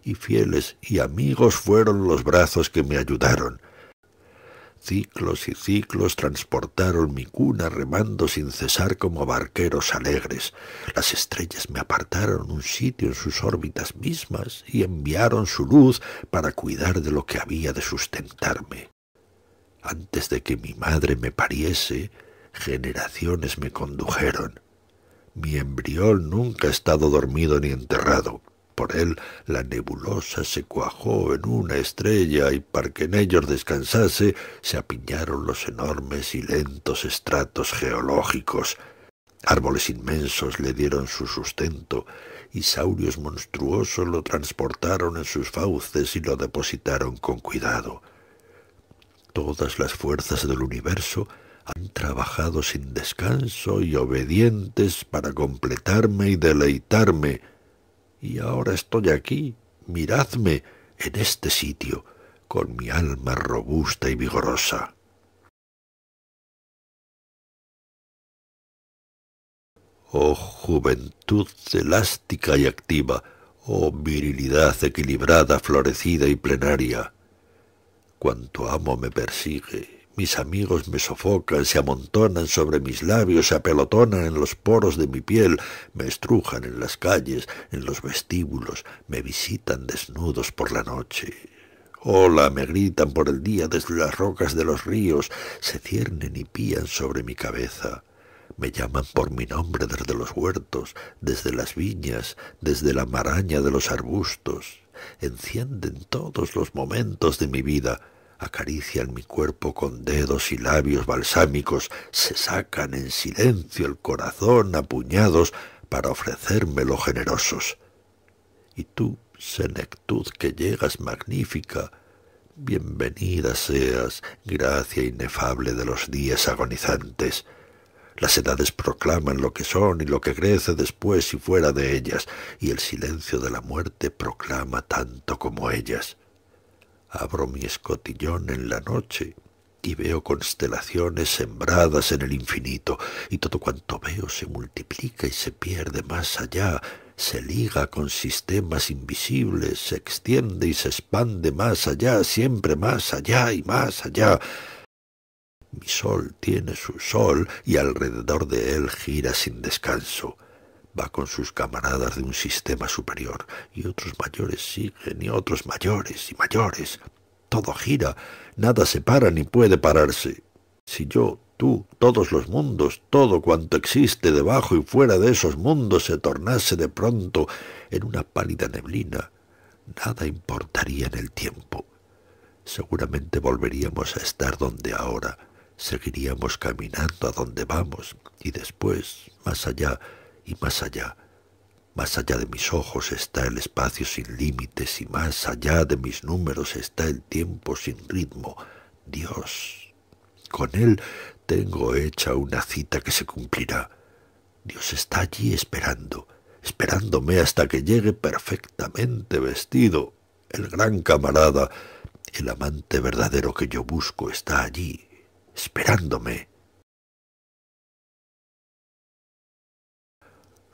y fieles y amigos fueron los brazos que me ayudaron ciclos y ciclos transportaron mi cuna remando sin cesar como barqueros alegres. Las estrellas me apartaron un sitio en sus órbitas mismas y enviaron su luz para cuidar de lo que había de sustentarme. Antes de que mi madre me pariese, generaciones me condujeron. Mi embrión nunca ha estado dormido ni enterrado por él, la nebulosa se cuajó en una estrella y para que en ellos descansase se apiñaron los enormes y lentos estratos geológicos. Árboles inmensos le dieron su sustento, y saurios monstruosos lo transportaron en sus fauces y lo depositaron con cuidado. Todas las fuerzas del universo han trabajado sin descanso y obedientes para completarme y deleitarme, y ahora estoy aquí, miradme, en este sitio, con mi alma robusta y vigorosa. Oh juventud elástica y activa, oh virilidad equilibrada, florecida y plenaria, cuanto amo me persigue, mis amigos me sofocan, se amontonan sobre mis labios, se apelotonan en los poros de mi piel, me estrujan en las calles, en los vestíbulos, me visitan desnudos por la noche. Hola, me gritan por el día desde las rocas de los ríos, se ciernen y pían sobre mi cabeza. Me llaman por mi nombre desde los huertos, desde las viñas, desde la maraña de los arbustos. Encienden todos los momentos de mi vida acarician mi cuerpo con dedos y labios balsámicos, se sacan en silencio el corazón a puñados para ofrecérmelo generosos. Y tú, senectud que llegas magnífica, bienvenida seas, gracia inefable de los días agonizantes. Las edades proclaman lo que son y lo que crece después y fuera de ellas, y el silencio de la muerte proclama tanto como ellas. Abro mi escotillón en la noche y veo constelaciones sembradas en el infinito, y todo cuanto veo se multiplica y se pierde más allá, se liga con sistemas invisibles, se extiende y se expande más allá, siempre más allá y más allá. Mi sol tiene su sol y alrededor de él gira sin descanso va con sus camaradas de un sistema superior, y otros mayores siguen, y otros mayores y mayores. Todo gira, nada se para ni puede pararse. Si yo, tú, todos los mundos, todo cuanto existe debajo y fuera de esos mundos se tornase de pronto en una pálida neblina, nada importaría en el tiempo. Seguramente volveríamos a estar donde ahora, seguiríamos caminando a donde vamos, y después, más allá, y más allá. Más allá de mis ojos está el espacio sin límites y más allá de mis números está el tiempo sin ritmo. Dios. Con Él tengo hecha una cita que se cumplirá. Dios está allí esperando, esperándome hasta que llegue perfectamente vestido. El gran camarada, el amante verdadero que yo busco, está allí, esperándome.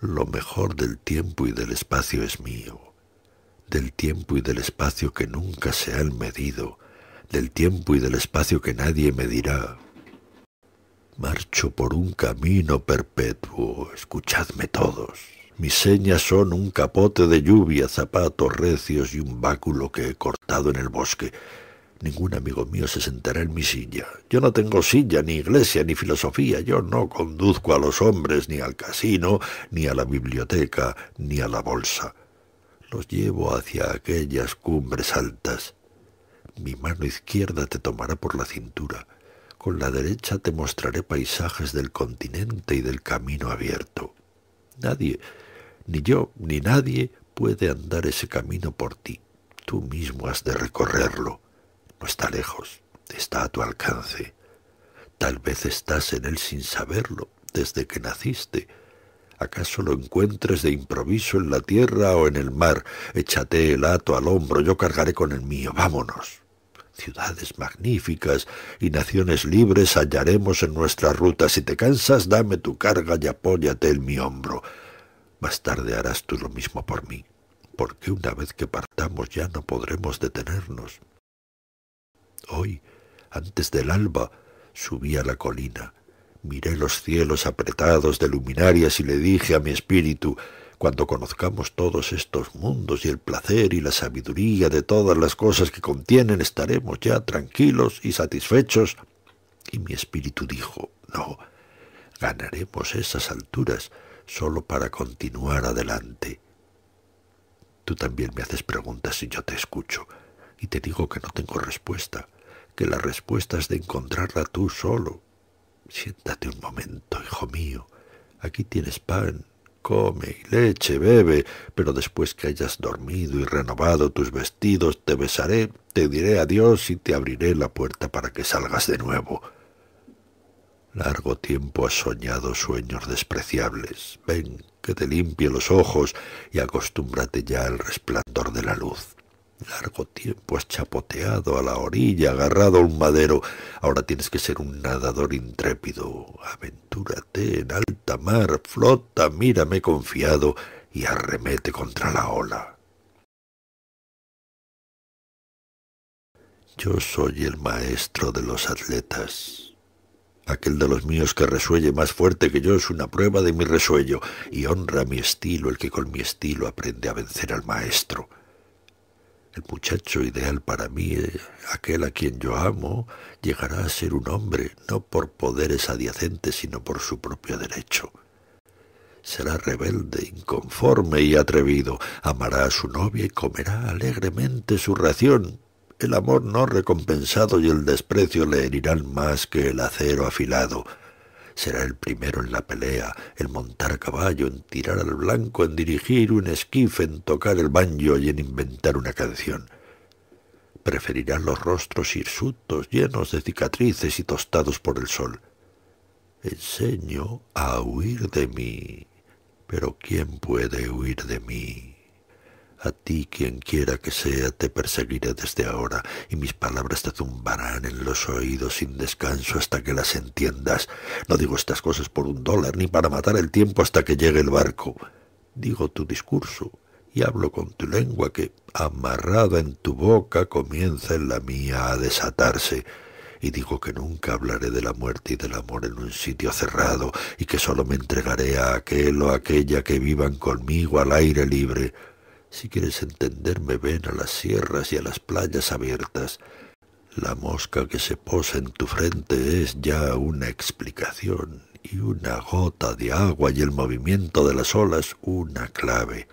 Lo mejor del tiempo y del espacio es mío, del tiempo y del espacio que nunca se han medido, del tiempo y del espacio que nadie medirá. Marcho por un camino perpetuo, escuchadme todos. Mis señas son un capote de lluvia, zapatos recios y un báculo que he cortado en el bosque. Ningún amigo mío se sentará en mi silla. Yo no tengo silla, ni iglesia, ni filosofía. Yo no conduzco a los hombres ni al casino, ni a la biblioteca, ni a la bolsa. Los llevo hacia aquellas cumbres altas. Mi mano izquierda te tomará por la cintura. Con la derecha te mostraré paisajes del continente y del camino abierto. Nadie, ni yo, ni nadie, puede andar ese camino por ti. Tú mismo has de recorrerlo está lejos, está a tu alcance. Tal vez estás en él sin saberlo, desde que naciste. ¿Acaso lo encuentres de improviso en la tierra o en el mar? Échate el hato al hombro, yo cargaré con el mío, vámonos. Ciudades magníficas y naciones libres hallaremos en nuestra ruta. Si te cansas, dame tu carga y apóyate en mi hombro. Más tarde harás tú lo mismo por mí, porque una vez que partamos ya no podremos detenernos. Hoy, antes del alba, subí a la colina, miré los cielos apretados de luminarias y le dije a mi espíritu, cuando conozcamos todos estos mundos y el placer y la sabiduría de todas las cosas que contienen, estaremos ya tranquilos y satisfechos. Y mi espíritu dijo, no, ganaremos esas alturas solo para continuar adelante. Tú también me haces preguntas y yo te escucho, y te digo que no tengo respuesta que la respuesta es de encontrarla tú solo. Siéntate un momento, hijo mío. Aquí tienes pan, come y leche, bebe, pero después que hayas dormido y renovado tus vestidos, te besaré, te diré adiós y te abriré la puerta para que salgas de nuevo. Largo tiempo has soñado sueños despreciables. Ven, que te limpie los ojos y acostúmbrate ya al resplandor de la luz largo tiempo has pues, chapoteado a la orilla, agarrado a un madero. Ahora tienes que ser un nadador intrépido. Aventúrate en alta mar, flota, mírame confiado y arremete contra la ola. Yo soy el maestro de los atletas. Aquel de los míos que resuelle más fuerte que yo es una prueba de mi resuello, y honra mi estilo el que con mi estilo aprende a vencer al maestro. El muchacho ideal para mí, eh, aquel a quien yo amo, llegará a ser un hombre, no por poderes adyacentes, sino por su propio derecho. Será rebelde, inconforme y atrevido. Amará a su novia y comerá alegremente su ración. El amor no recompensado y el desprecio le herirán más que el acero afilado. Será el primero en la pelea, en montar caballo, en tirar al blanco, en dirigir un esquife, en tocar el banjo y en inventar una canción. Preferirán los rostros hirsutos, llenos de cicatrices y tostados por el sol. Enseño a huir de mí, pero ¿quién puede huir de mí? A ti, quien quiera que sea, te perseguiré desde ahora, y mis palabras te zumbarán en los oídos sin descanso hasta que las entiendas. No digo estas cosas por un dólar, ni para matar el tiempo hasta que llegue el barco. Digo tu discurso, y hablo con tu lengua que, amarrada en tu boca, comienza en la mía a desatarse. Y digo que nunca hablaré de la muerte y del amor en un sitio cerrado, y que solo me entregaré a aquel o aquella que vivan conmigo al aire libre. Si quieres entenderme, ven a las sierras y a las playas abiertas. La mosca que se posa en tu frente es ya una explicación, y una gota de agua y el movimiento de las olas una clave.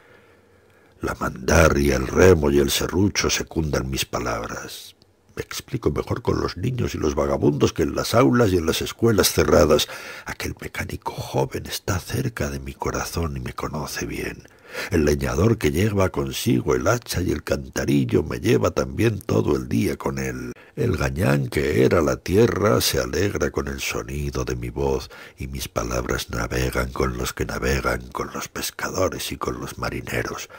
La mandaria, el remo y el serrucho secundan mis palabras. Me explico mejor con los niños y los vagabundos que en las aulas y en las escuelas cerradas. Aquel mecánico joven está cerca de mi corazón y me conoce bien. El leñador que lleva consigo el hacha y el cantarillo me lleva también todo el día con él. El gañán que era la tierra se alegra con el sonido de mi voz, y mis palabras navegan con los que navegan, con los pescadores y con los marineros.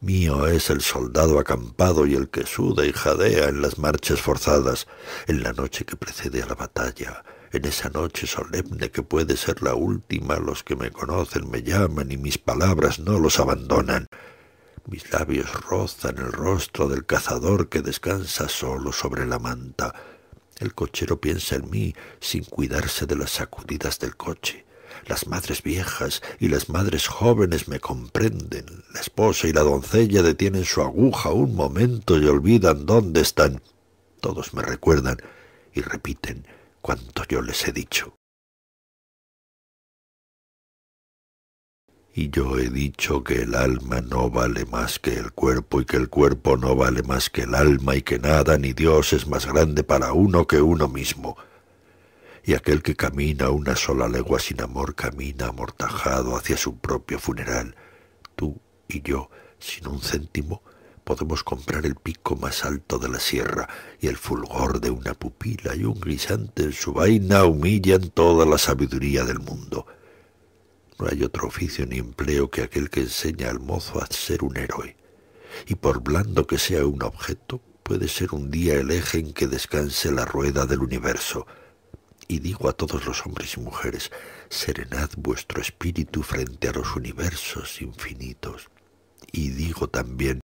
Mío es el soldado acampado y el que suda y jadea en las marchas forzadas, en la noche que precede a la batalla, en esa noche solemne que puede ser la última, los que me conocen me llaman y mis palabras no los abandonan. Mis labios rozan el rostro del cazador que descansa solo sobre la manta. El cochero piensa en mí sin cuidarse de las sacudidas del coche. Las madres viejas y las madres jóvenes me comprenden. La esposa y la doncella detienen su aguja un momento y olvidan dónde están. Todos me recuerdan y repiten cuanto yo les he dicho. Y yo he dicho que el alma no vale más que el cuerpo y que el cuerpo no vale más que el alma y que nada ni Dios es más grande para uno que uno mismo. Y aquel que camina una sola legua sin amor camina amortajado hacia su propio funeral. Tú y yo, sin un céntimo, podemos comprar el pico más alto de la sierra, y el fulgor de una pupila y un grisante en su vaina humillan toda la sabiduría del mundo. No hay otro oficio ni empleo que aquel que enseña al mozo a ser un héroe, y por blando que sea un objeto, puede ser un día el eje en que descanse la rueda del universo. Y digo a todos los hombres y mujeres, serenad vuestro espíritu frente a los universos infinitos. Y digo también,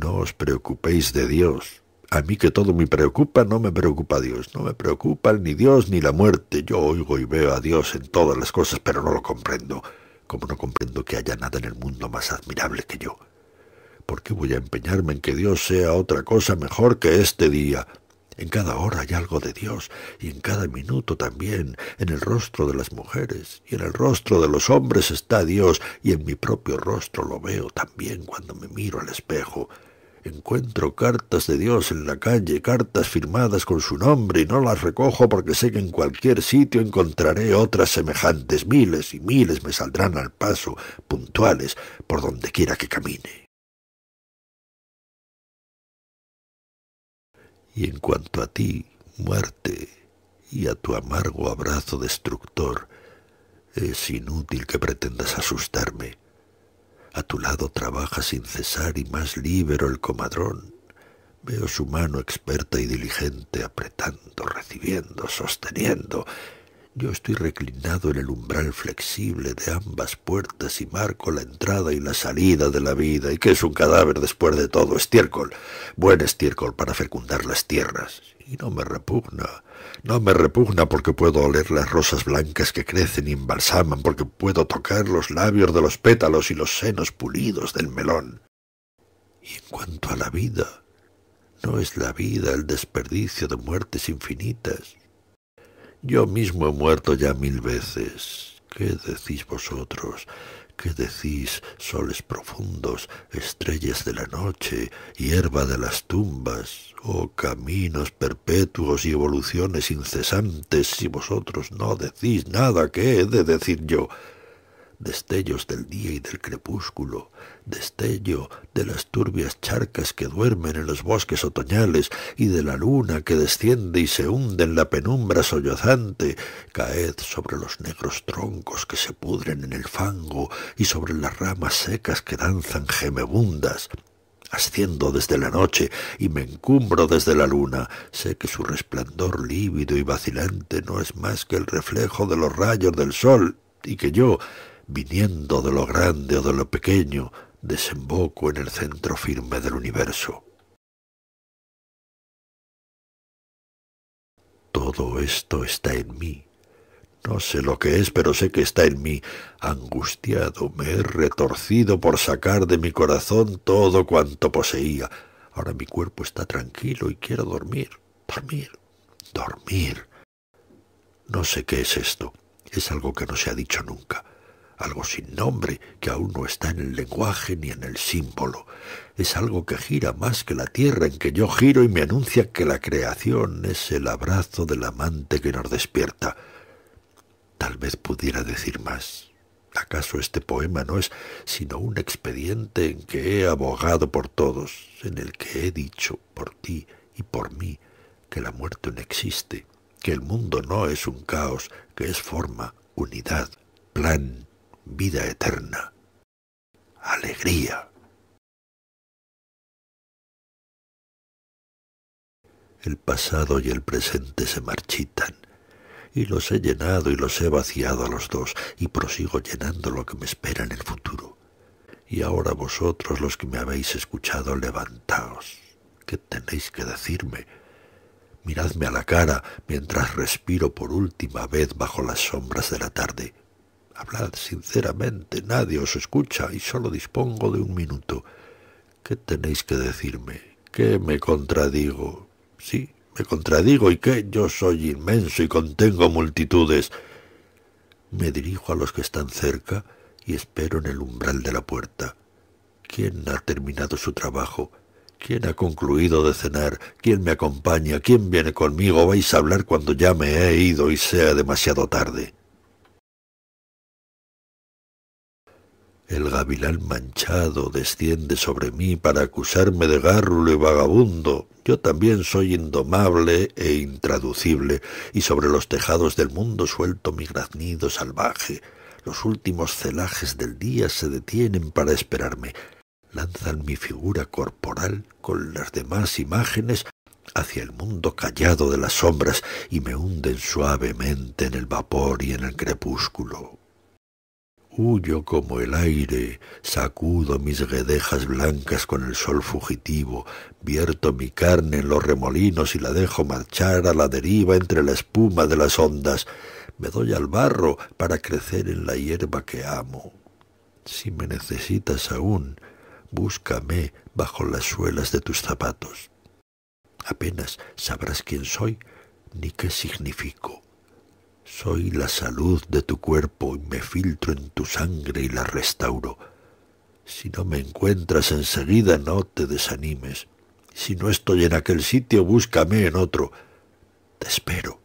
no os preocupéis de Dios. A mí que todo me preocupa, no me preocupa Dios. No me preocupa ni Dios ni la muerte. Yo oigo y veo a Dios en todas las cosas, pero no lo comprendo. Como no comprendo que haya nada en el mundo más admirable que yo. ¿Por qué voy a empeñarme en que Dios sea otra cosa mejor que este día? En cada hora hay algo de Dios, y en cada minuto también, en el rostro de las mujeres, y en el rostro de los hombres está Dios, y en mi propio rostro lo veo también cuando me miro al espejo. Encuentro cartas de Dios en la calle, cartas firmadas con su nombre, y no las recojo porque sé que en cualquier sitio encontraré otras semejantes. Miles y miles me saldrán al paso, puntuales, por donde quiera que camine. Y en cuanto a ti, muerte, y a tu amargo abrazo destructor, es inútil que pretendas asustarme a tu lado trabaja sin cesar y más libero el comadrón. Veo su mano experta y diligente apretando, recibiendo, sosteniendo. Yo estoy reclinado en el umbral flexible de ambas puertas y marco la entrada y la salida de la vida, y que es un cadáver después de todo, estiércol, buen estiércol para fecundar las tierras. Y no me repugna no me repugna porque puedo oler las rosas blancas que crecen y embalsaman, porque puedo tocar los labios de los pétalos y los senos pulidos del melón. Y en cuanto a la vida, ¿no es la vida el desperdicio de muertes infinitas? Yo mismo he muerto ya mil veces. ¿Qué decís vosotros? ¿Qué decís soles profundos, estrellas de la noche, hierba de las tumbas, oh caminos perpetuos y evoluciones incesantes, si vosotros no decís nada, ¿qué he de decir yo? Destellos del día y del crepúsculo, destello de las turbias charcas que duermen en los bosques otoñales y de la luna que desciende y se hunde en la penumbra sollozante, caed sobre los negros troncos que se pudren en el fango y sobre las ramas secas que danzan gemebundas. Asciendo desde la noche y me encumbro desde la luna. Sé que su resplandor lívido y vacilante no es más que el reflejo de los rayos del sol y que yo, viniendo de lo grande o de lo pequeño, desemboco en el centro firme del universo. Todo esto está en mí. No sé lo que es, pero sé que está en mí. Angustiado me he retorcido por sacar de mi corazón todo cuanto poseía. Ahora mi cuerpo está tranquilo y quiero dormir, dormir, dormir. No sé qué es esto. Es algo que no se ha dicho nunca algo sin nombre que aún no está en el lenguaje ni en el símbolo. Es algo que gira más que la tierra en que yo giro y me anuncia que la creación es el abrazo del amante que nos despierta. Tal vez pudiera decir más. ¿Acaso este poema no es sino un expediente en que he abogado por todos, en el que he dicho por ti y por mí que la muerte no existe, que el mundo no es un caos, que es forma, unidad, plan, vida eterna, alegría. El pasado y el presente se marchitan, y los he llenado y los he vaciado a los dos, y prosigo llenando lo que me espera en el futuro. Y ahora vosotros los que me habéis escuchado, levantaos. ¿Qué tenéis que decirme? Miradme a la cara mientras respiro por última vez bajo las sombras de la tarde. Hablad sinceramente, nadie os escucha y solo dispongo de un minuto. ¿Qué tenéis que decirme? ¿Qué me contradigo? Sí, me contradigo y qué, yo soy inmenso y contengo multitudes. Me dirijo a los que están cerca y espero en el umbral de la puerta. ¿Quién ha terminado su trabajo? ¿Quién ha concluido de cenar? ¿Quién me acompaña? ¿Quién viene conmigo? Vais a hablar cuando ya me he ido y sea demasiado tarde. El gavilán manchado desciende sobre mí para acusarme de gárrulo y vagabundo. Yo también soy indomable e intraducible, y sobre los tejados del mundo suelto mi graznido salvaje. Los últimos celajes del día se detienen para esperarme. Lanzan mi figura corporal con las demás imágenes hacia el mundo callado de las sombras y me hunden suavemente en el vapor y en el crepúsculo. Huyo como el aire, sacudo mis guedejas blancas con el sol fugitivo, vierto mi carne en los remolinos y la dejo marchar a la deriva entre la espuma de las ondas, me doy al barro para crecer en la hierba que amo. Si me necesitas aún, búscame bajo las suelas de tus zapatos. Apenas sabrás quién soy ni qué significo. Soy la salud de tu cuerpo y me filtro en tu sangre y la restauro. Si no me encuentras enseguida, no te desanimes. Si no estoy en aquel sitio, búscame en otro. Te espero.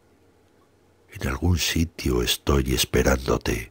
En algún sitio estoy esperándote.